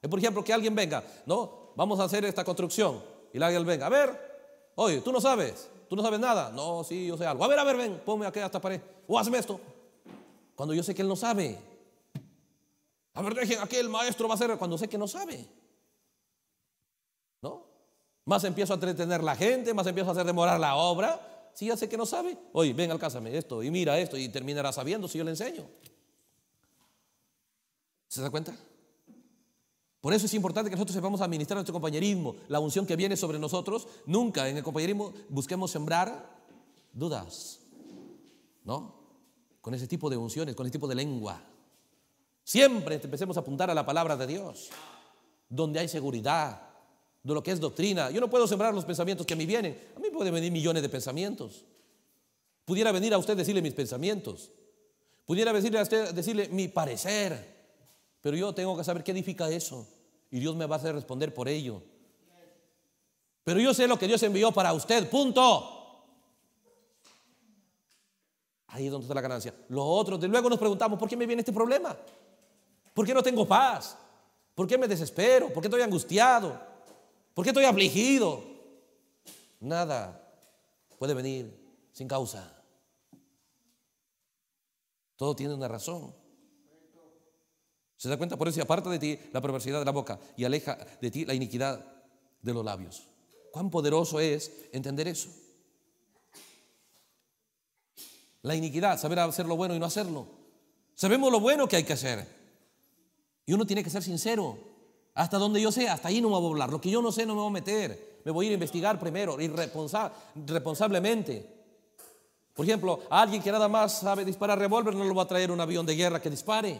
Es por ejemplo que alguien venga, no, vamos a hacer esta construcción. Y alguien venga, a ver, oye, tú no sabes, tú no sabes nada. No, sí, yo sé algo. A ver, a ver, ven, ponme aquí a esta pared. O hazme esto. Cuando yo sé que él no sabe. A ver, dejen, aquí el maestro va a hacer cuando sé que no sabe. ¿No? Más empiezo a entretener la gente, más empiezo a hacer demorar la obra si ya sé que no sabe, oye, ven, cázame esto y mira esto y terminará sabiendo si yo le enseño. ¿Se da cuenta? Por eso es importante que nosotros sepamos administrar nuestro compañerismo, la unción que viene sobre nosotros. Nunca en el compañerismo busquemos sembrar dudas, ¿no? Con ese tipo de unciones, con ese tipo de lengua. Siempre empecemos a apuntar a la palabra de Dios, donde hay seguridad, de lo que es doctrina. Yo no puedo sembrar los pensamientos que a mí vienen. A mí pueden venir millones de pensamientos. Pudiera venir a usted decirle mis pensamientos. Pudiera decirle a usted decirle mi parecer. Pero yo tengo que saber qué edifica eso. Y Dios me va a hacer responder por ello. Pero yo sé lo que Dios envió para usted. Punto. Ahí es donde está la ganancia. Los otros, de luego nos preguntamos, ¿por qué me viene este problema? ¿Por qué no tengo paz? ¿Por qué me desespero? ¿Por qué estoy angustiado? ¿Por qué estoy afligido? Nada puede venir sin causa. Todo tiene una razón. ¿Se da cuenta? Por eso, aparta de ti la perversidad de la boca y aleja de ti la iniquidad de los labios. Cuán poderoso es entender eso. La iniquidad, saber hacer lo bueno y no hacerlo. Sabemos lo bueno que hay que hacer. Y uno tiene que ser sincero. Hasta donde yo sé, hasta ahí no me voy a volar Lo que yo no sé no me voy a meter. Me voy a ir a investigar primero, Irresponsablemente responsablemente. Por ejemplo, alguien que nada más sabe disparar revólver no lo va a traer un avión de guerra que dispare.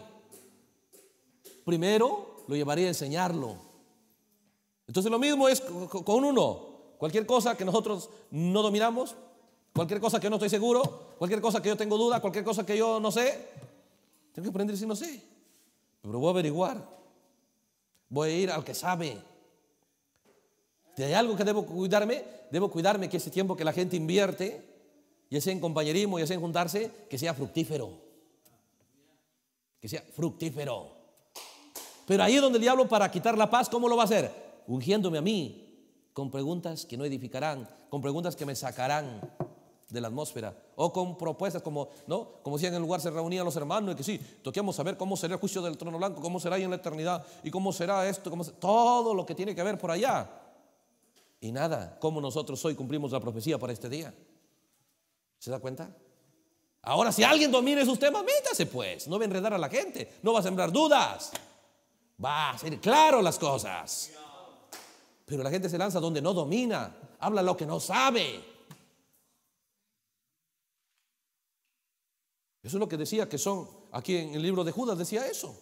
Primero lo llevaría a enseñarlo. Entonces lo mismo es con uno. Cualquier cosa que nosotros no dominamos, cualquier cosa que no estoy seguro, cualquier cosa que yo tengo duda, cualquier cosa que yo no sé, tengo que aprender si no sé. Pero voy a averiguar. Voy a ir al que sabe. Si hay algo que debo cuidarme, debo cuidarme que ese tiempo que la gente invierte, y ese en compañerismo, y ese en juntarse, que sea fructífero. Que sea fructífero. Pero ahí es donde el diablo para quitar la paz, ¿cómo lo va a hacer? Ungiéndome a mí con preguntas que no edificarán, con preguntas que me sacarán de la atmósfera, o con propuestas como, ¿no? Como si en el lugar se reunían los hermanos y que sí, toquemos saber cómo será el juicio del trono blanco, cómo será en la eternidad, y cómo será esto, cómo todo lo que tiene que ver por allá. Y nada, como nosotros hoy cumplimos la profecía para este día. ¿Se da cuenta? Ahora, si alguien domina esos temas, métase pues, no va a enredar a la gente, no va a sembrar dudas, va a ser claro las cosas. Pero la gente se lanza donde no domina, habla lo que no sabe. Eso es lo que decía que son, aquí en el libro de Judas decía eso.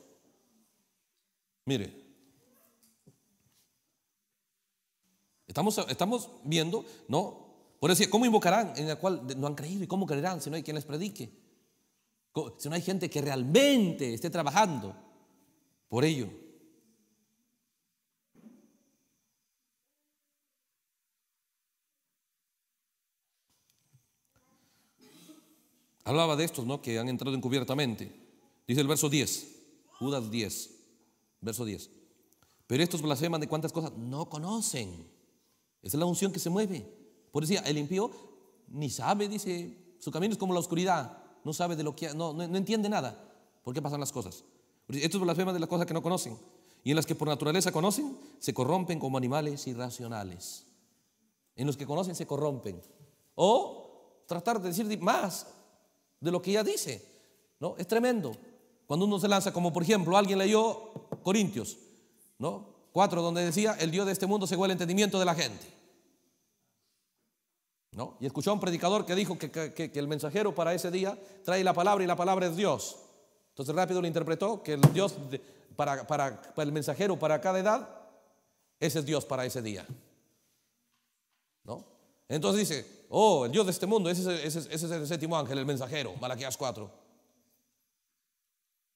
Mire, estamos, estamos viendo, ¿no? Por decir, ¿cómo invocarán en la cual no han creído? ¿Y cómo creerán si no hay quien les predique? Si no hay gente que realmente esté trabajando por ello. Hablaba de estos, ¿no? Que han entrado encubiertamente. Dice el verso 10, Judas 10, verso 10. Pero estos blasfeman de cuántas cosas no conocen. Esa es la unción que se mueve. Por decir, el impío ni sabe, dice, su camino es como la oscuridad, no sabe de lo que, no, no entiende nada. ¿Por qué pasan las cosas? Estos blasfeman de las cosas que no conocen y en las que por naturaleza conocen, se corrompen como animales irracionales. En los que conocen se corrompen. O tratar de decir más, de lo que ella dice. ¿no? Es tremendo. Cuando uno se lanza, como por ejemplo, alguien leyó Corintios, ¿no? 4, donde decía, el Dios de este mundo según el entendimiento de la gente. ¿No? Y escuchó a un predicador que dijo que, que, el mensajero para ese día trae la palabra y la palabra es Dios. Entonces rápido lo interpretó que el Dios para, para, el mensajero para cada edad, ese es Dios para ese día. ¿No? Entonces dice, oh, el Dios de este mundo, ese, es el séptimo ángel, el mensajero, Malaquías 4.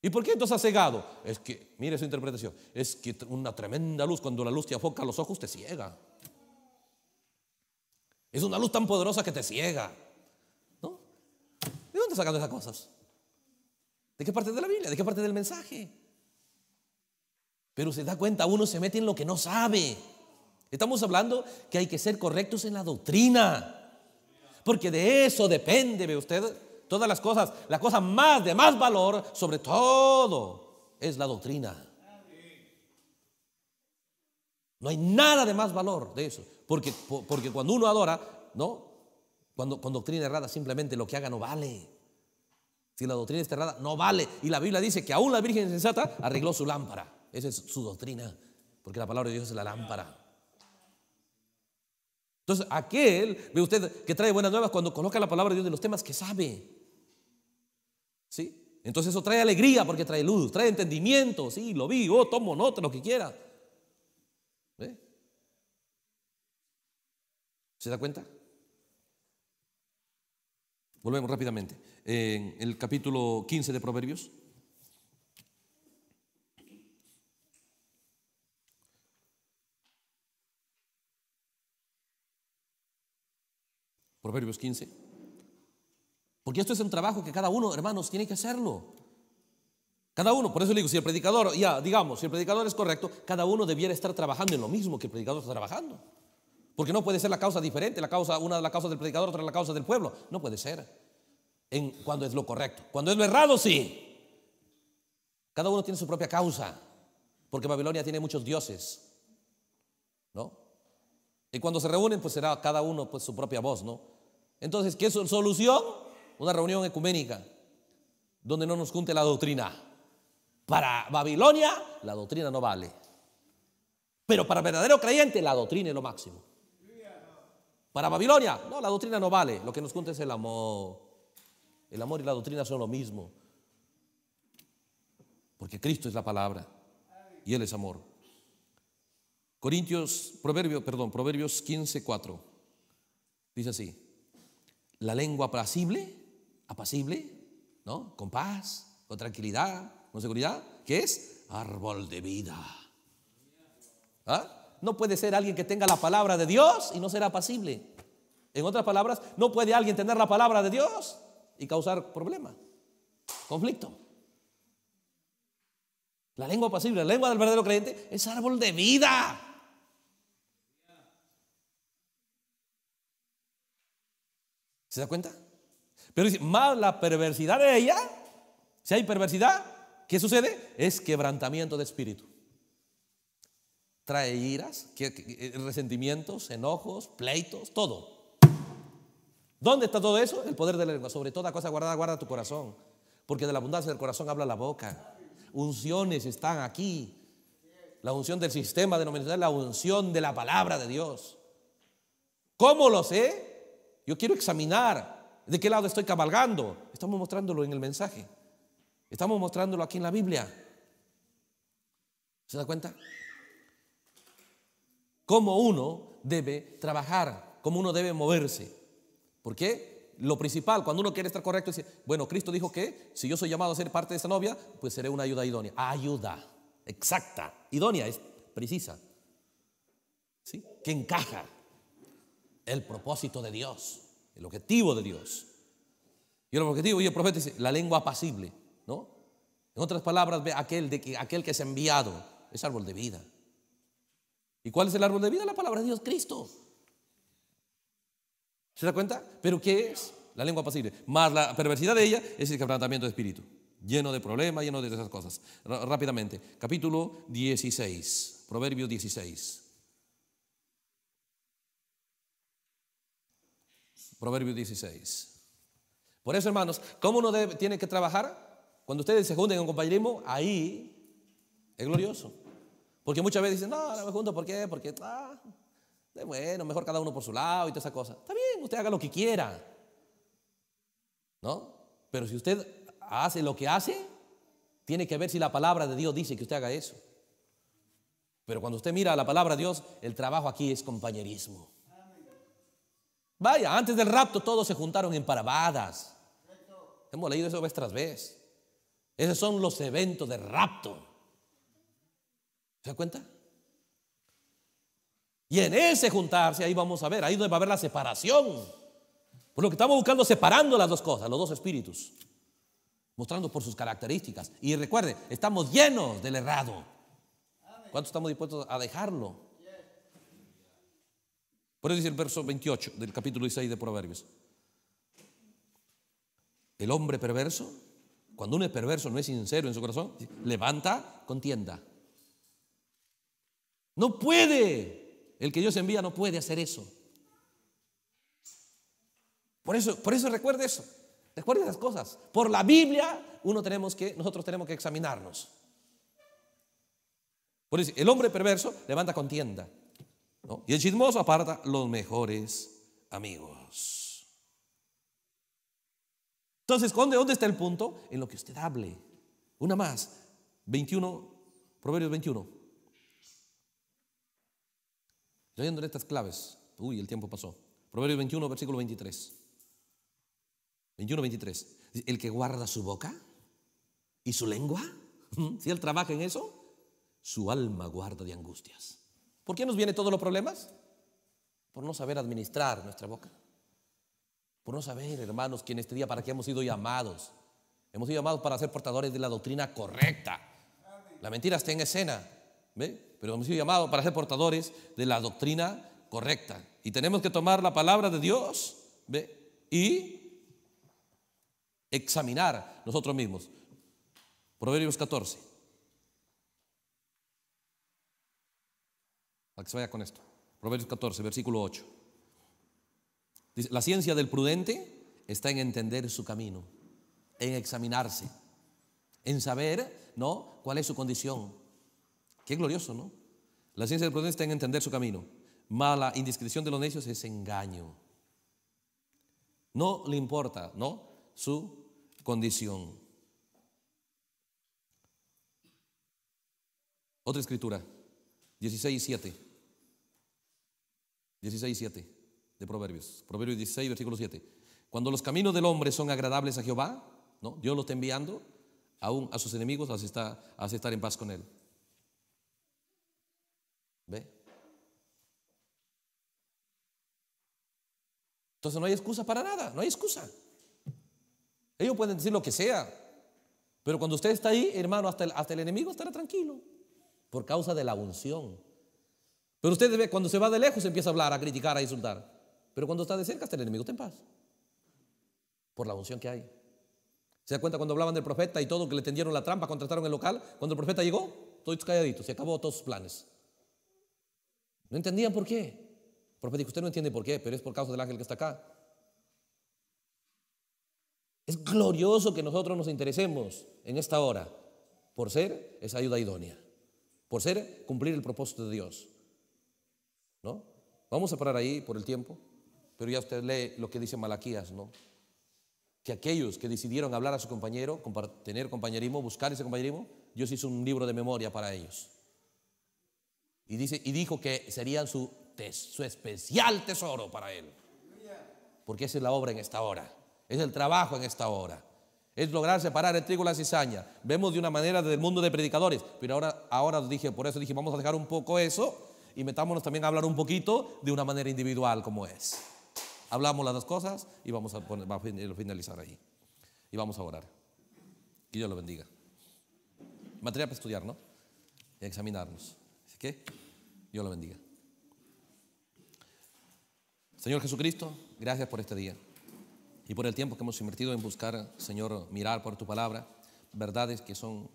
¿Y por qué entonces ha cegado? Es que, mire su interpretación, es que una tremenda luz, cuando la luz te afoca los ojos, te ciega. Es una luz tan poderosa que te ciega. ¿No? ¿De dónde sacando esas cosas? ¿De qué parte de la Biblia? ¿De qué parte del mensaje? Pero se da cuenta, uno se mete en lo que no sabe. Estamos hablando que hay que ser correctos en la doctrina. Porque de eso depende, ve usted, todas las cosas. La cosa más de más valor, sobre todo, es la doctrina. No hay nada de más valor de eso. Porque, porque cuando uno adora, ¿no? Cuando, con doctrina errada, simplemente lo que haga no vale. Si la doctrina está errada, no vale. Y la Biblia dice que aún la Virgen sensata arregló su lámpara. Esa es su doctrina. Porque la palabra de Dios es la lámpara. Entonces, aquel, ve usted, que trae buenas nuevas cuando coloca la palabra de Dios en los temas que sabe. ¿Sí? Entonces eso trae alegría porque trae luz, trae entendimiento, sí, lo vi, oh, tomo nota, lo que quiera. ¿Eh? ¿Se da cuenta? Volvemos rápidamente. En el capítulo 15 de Proverbios. Proverbios 15. Porque esto es un trabajo que cada uno, hermanos, tiene que hacerlo. Cada uno, por eso le digo, si el predicador, ya digamos, si el predicador es correcto, cada uno debiera estar trabajando en lo mismo que el predicador está trabajando. Porque no puede ser la causa diferente, la causa, una de las causas del predicador, otra de la causa del pueblo. No puede ser. En, cuando es lo correcto. Cuando es lo errado, sí. Cada uno tiene su propia causa. Porque Babilonia tiene muchos dioses. ¿No? Y cuando se reúnen, pues será cada uno pues, su propia voz, ¿no? Entonces, ¿qué solución? Una reunión ecuménica donde no nos junte la doctrina. Para Babilonia la doctrina no vale. Pero para verdadero creyente la doctrina es lo máximo. Para Babilonia, no, la doctrina no vale. Lo que nos junta es el amor. El amor y la doctrina son lo mismo. Porque Cristo es la palabra y Él es amor. Corintios, Proverbios, perdón, Proverbios 15, 4. Dice así la lengua apacible, apacible, ¿no? Con paz, con tranquilidad, con seguridad, que es árbol de vida. ¿Ah? No puede ser alguien que tenga la palabra de Dios y no será apacible. En otras palabras, no puede alguien tener la palabra de Dios y causar problema, conflicto. La lengua apacible, la lengua del verdadero creyente es árbol de vida. ¿Se da cuenta? Pero dice, más la perversidad de ella, si hay perversidad, ¿qué sucede? Es quebrantamiento de espíritu. Trae iras, resentimientos, enojos, pleitos, todo. ¿Dónde está todo eso? El poder de la lengua. Sobre toda cosa guardada, guarda tu corazón. Porque de la abundancia del corazón habla la boca. Unciones están aquí. La unción del sistema denominacional, la unción de la palabra de Dios. ¿Cómo lo sé? Yo quiero examinar de qué lado estoy cabalgando. Estamos mostrándolo en el mensaje. Estamos mostrándolo aquí en la Biblia. ¿Se da cuenta? Cómo uno debe trabajar, cómo uno debe moverse. ¿Por qué? Lo principal, cuando uno quiere estar correcto, es bueno, Cristo dijo que si yo soy llamado a ser parte de esa novia, pues seré una ayuda idónea. Ayuda, exacta. Idónea es precisa. ¿Sí? Que encaja el propósito de Dios, el objetivo de Dios. Y el objetivo, y el profeta dice, la lengua apacible, ¿no? En otras palabras, ve aquel, de, aquel que es enviado, es árbol de vida. ¿Y cuál es el árbol de vida? La palabra de Dios, Cristo. ¿Se da cuenta? ¿Pero qué es? La lengua apacible. Más la perversidad de ella es el quebrantamiento de espíritu. Lleno de problemas, lleno de esas cosas. rápidamente, capítulo 16, proverbio 16. Proverbios 16. Por eso, hermanos, ¿cómo uno tiene que trabajar? Cuando ustedes se junten en compañerismo, ahí es glorioso. Porque muchas veces dicen, no, no me junto, ¿por qué? Porque, ah, bueno, mejor cada uno por su lado y toda esa cosa. Está bien, usted haga lo que quiera. ¿No? Pero si usted hace lo que hace, tiene que ver si la palabra de Dios dice que usted haga eso. Pero cuando usted mira la palabra de Dios, el trabajo aquí es compañerismo. Vaya, antes del rapto todos se juntaron en parabadas. Hemos leído eso vez tras vez. Esos son los eventos de rapto. ¿Se da cuenta? Y en ese juntarse, ahí vamos a ver, ahí va a haber la separación. Por lo que estamos buscando, separando las dos cosas, los dos espíritus, mostrando por sus características. Y recuerde, estamos llenos del errado. ¿Cuántos estamos dispuestos a dejarlo? Por eso dice el verso 28 del capítulo 16 de Proverbios. El hombre perverso, cuando uno es perverso, no es sincero en su corazón, levanta contienda. No puede. El que Dios envía no puede hacer eso. Por eso, por eso recuerde eso. Recuerde esas cosas. Por la Biblia, uno tenemos que, nosotros tenemos que examinarnos. Por eso, el hombre perverso levanta contienda. Y el chismoso aparta los mejores amigos. Entonces, ¿dónde, está el punto? En lo que usted hable. Una más. 21, Proverbios 21. Estoy yendo estas claves. Uy, el tiempo pasó. Proverbios 21, versículo 23. 21, 23. El que guarda su boca y su lengua, si (laughs) él trabaja en eso, su alma guarda de angustias. ¿Por qué nos vienen todos los problemas? Por no saber administrar nuestra boca. Por no saber, hermanos, que en este día para qué hemos sido llamados. Hemos sido llamados para ser portadores de la doctrina correcta. La mentira está en escena, ¿ve? pero hemos sido llamados para ser portadores de la doctrina correcta. Y tenemos que tomar la palabra de Dios ¿ve? y examinar nosotros mismos. Proverbios 14. Para que se vaya con esto. Proverbios 14, versículo 8. Dice, la ciencia del prudente está en entender su camino, en examinarse, en saber, ¿no? ¿Cuál es su condición? Qué glorioso, ¿no? La ciencia del prudente está en entender su camino. Mala indiscreción de los necios es engaño. No le importa, ¿no? Su condición. Otra escritura. 16 y 7. 16 y 7 de Proverbios. Proverbios 16, versículo 7. Cuando los caminos del hombre son agradables a Jehová, ¿no? Dios lo está enviando, aún a sus enemigos, a estar, estar en paz con él. ¿Ve? Entonces no hay excusa para nada, no hay excusa. Ellos pueden decir lo que sea, pero cuando usted está ahí, hermano, hasta hasta el enemigo estará tranquilo por causa de la unción. Pero usted ve, cuando se va de lejos empieza a hablar, a criticar, a insultar. Pero cuando está de cerca está el enemigo, está en paz. Por la unción que hay. ¿Se da cuenta cuando hablaban del profeta y todo que le tendieron la trampa, contrataron el local? Cuando el profeta llegó, todos calladitos, se acabó todos sus planes. No entendían por qué. El profeta dijo, usted no entiende por qué, pero es por causa del ángel que está acá. Es glorioso que nosotros nos interesemos en esta hora por ser esa ayuda idónea por ser cumplir el propósito de Dios. ¿No? Vamos a parar ahí por el tiempo, pero ya usted lee lo que dice Malaquías, ¿no? Que aquellos que decidieron hablar a su compañero, tener compañerismo, buscar ese compañerismo, Dios hizo un libro de memoria para ellos. Y, dice, y dijo que serían su, su especial tesoro para él. Porque esa es la obra en esta hora, es el trabajo en esta hora. Es lograr separar el trigo y la cizaña. Vemos de una manera del mundo de predicadores. Pero ahora, ahora dije, por eso dije, vamos a dejar un poco eso y metámonos también a hablar un poquito de una manera individual como es. Hablamos las dos cosas y vamos a, poner, finalizar ahí. Y vamos a orar. Que Dios lo bendiga. materia para estudiar, ¿no? Y examinarnos. Así que Dios lo bendiga. Señor Jesucristo, gracias por este día y por el tiempo que hemos invertido en buscar, Señor, mirar por tu palabra, verdades que son,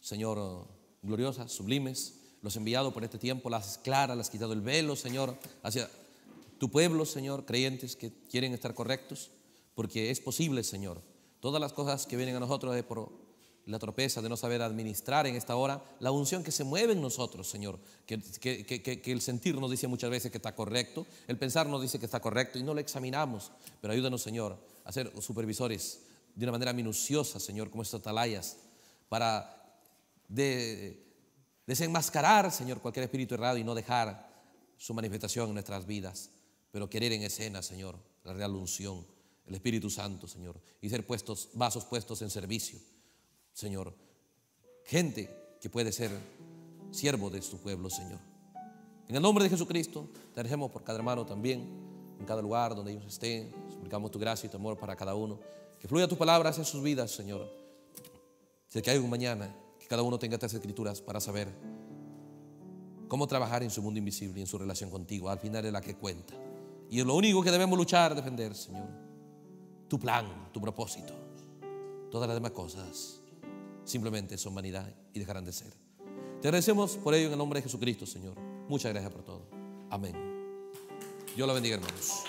Señor, gloriosas, sublimes. Los enviado por este tiempo, las claras, las quitado el velo, Señor, hacia tu pueblo, Señor, creyentes que quieren estar correctos, porque es posible, Señor. Todas las cosas que vienen a nosotros es por la tropeza de no saber administrar en esta hora, la unción que se mueve en nosotros, Señor, que, el sentir nos dice muchas veces que está correcto, el pensar nos dice que está correcto y no lo examinamos, pero ayúdanos, Señor, a ser supervisores de una manera minuciosa, Señor, como estos atalayas, para desenmascarar, Señor, cualquier espíritu errado y no dejar su manifestación en nuestras vidas, pero querer en escena, Señor, la real unción, el Espíritu Santo, Señor, y ser puestos, vasos puestos en servicio Señor. Gente que puede ser siervo de su pueblo, Señor. En el nombre de Jesucristo, te agradecemos por cada hermano también, en cada lugar donde ellos estén. Suplicamos tu gracia y tu amor para cada uno. Que fluya tu palabra hacia sus vidas, Señor. sé que hay un mañana, que cada uno tenga estas escrituras para saber cómo trabajar en su mundo invisible y en su relación contigo. Al final es la que cuenta. Y es lo único que debemos luchar, defender, Señor. Tu plan, tu propósito, todas las demás cosas Simplemente son vanidad y dejarán de ser. Te agradecemos por ello en el nombre de Jesucristo, Señor. Muchas gracias por todo. Amén. Dios la bendiga, hermanos.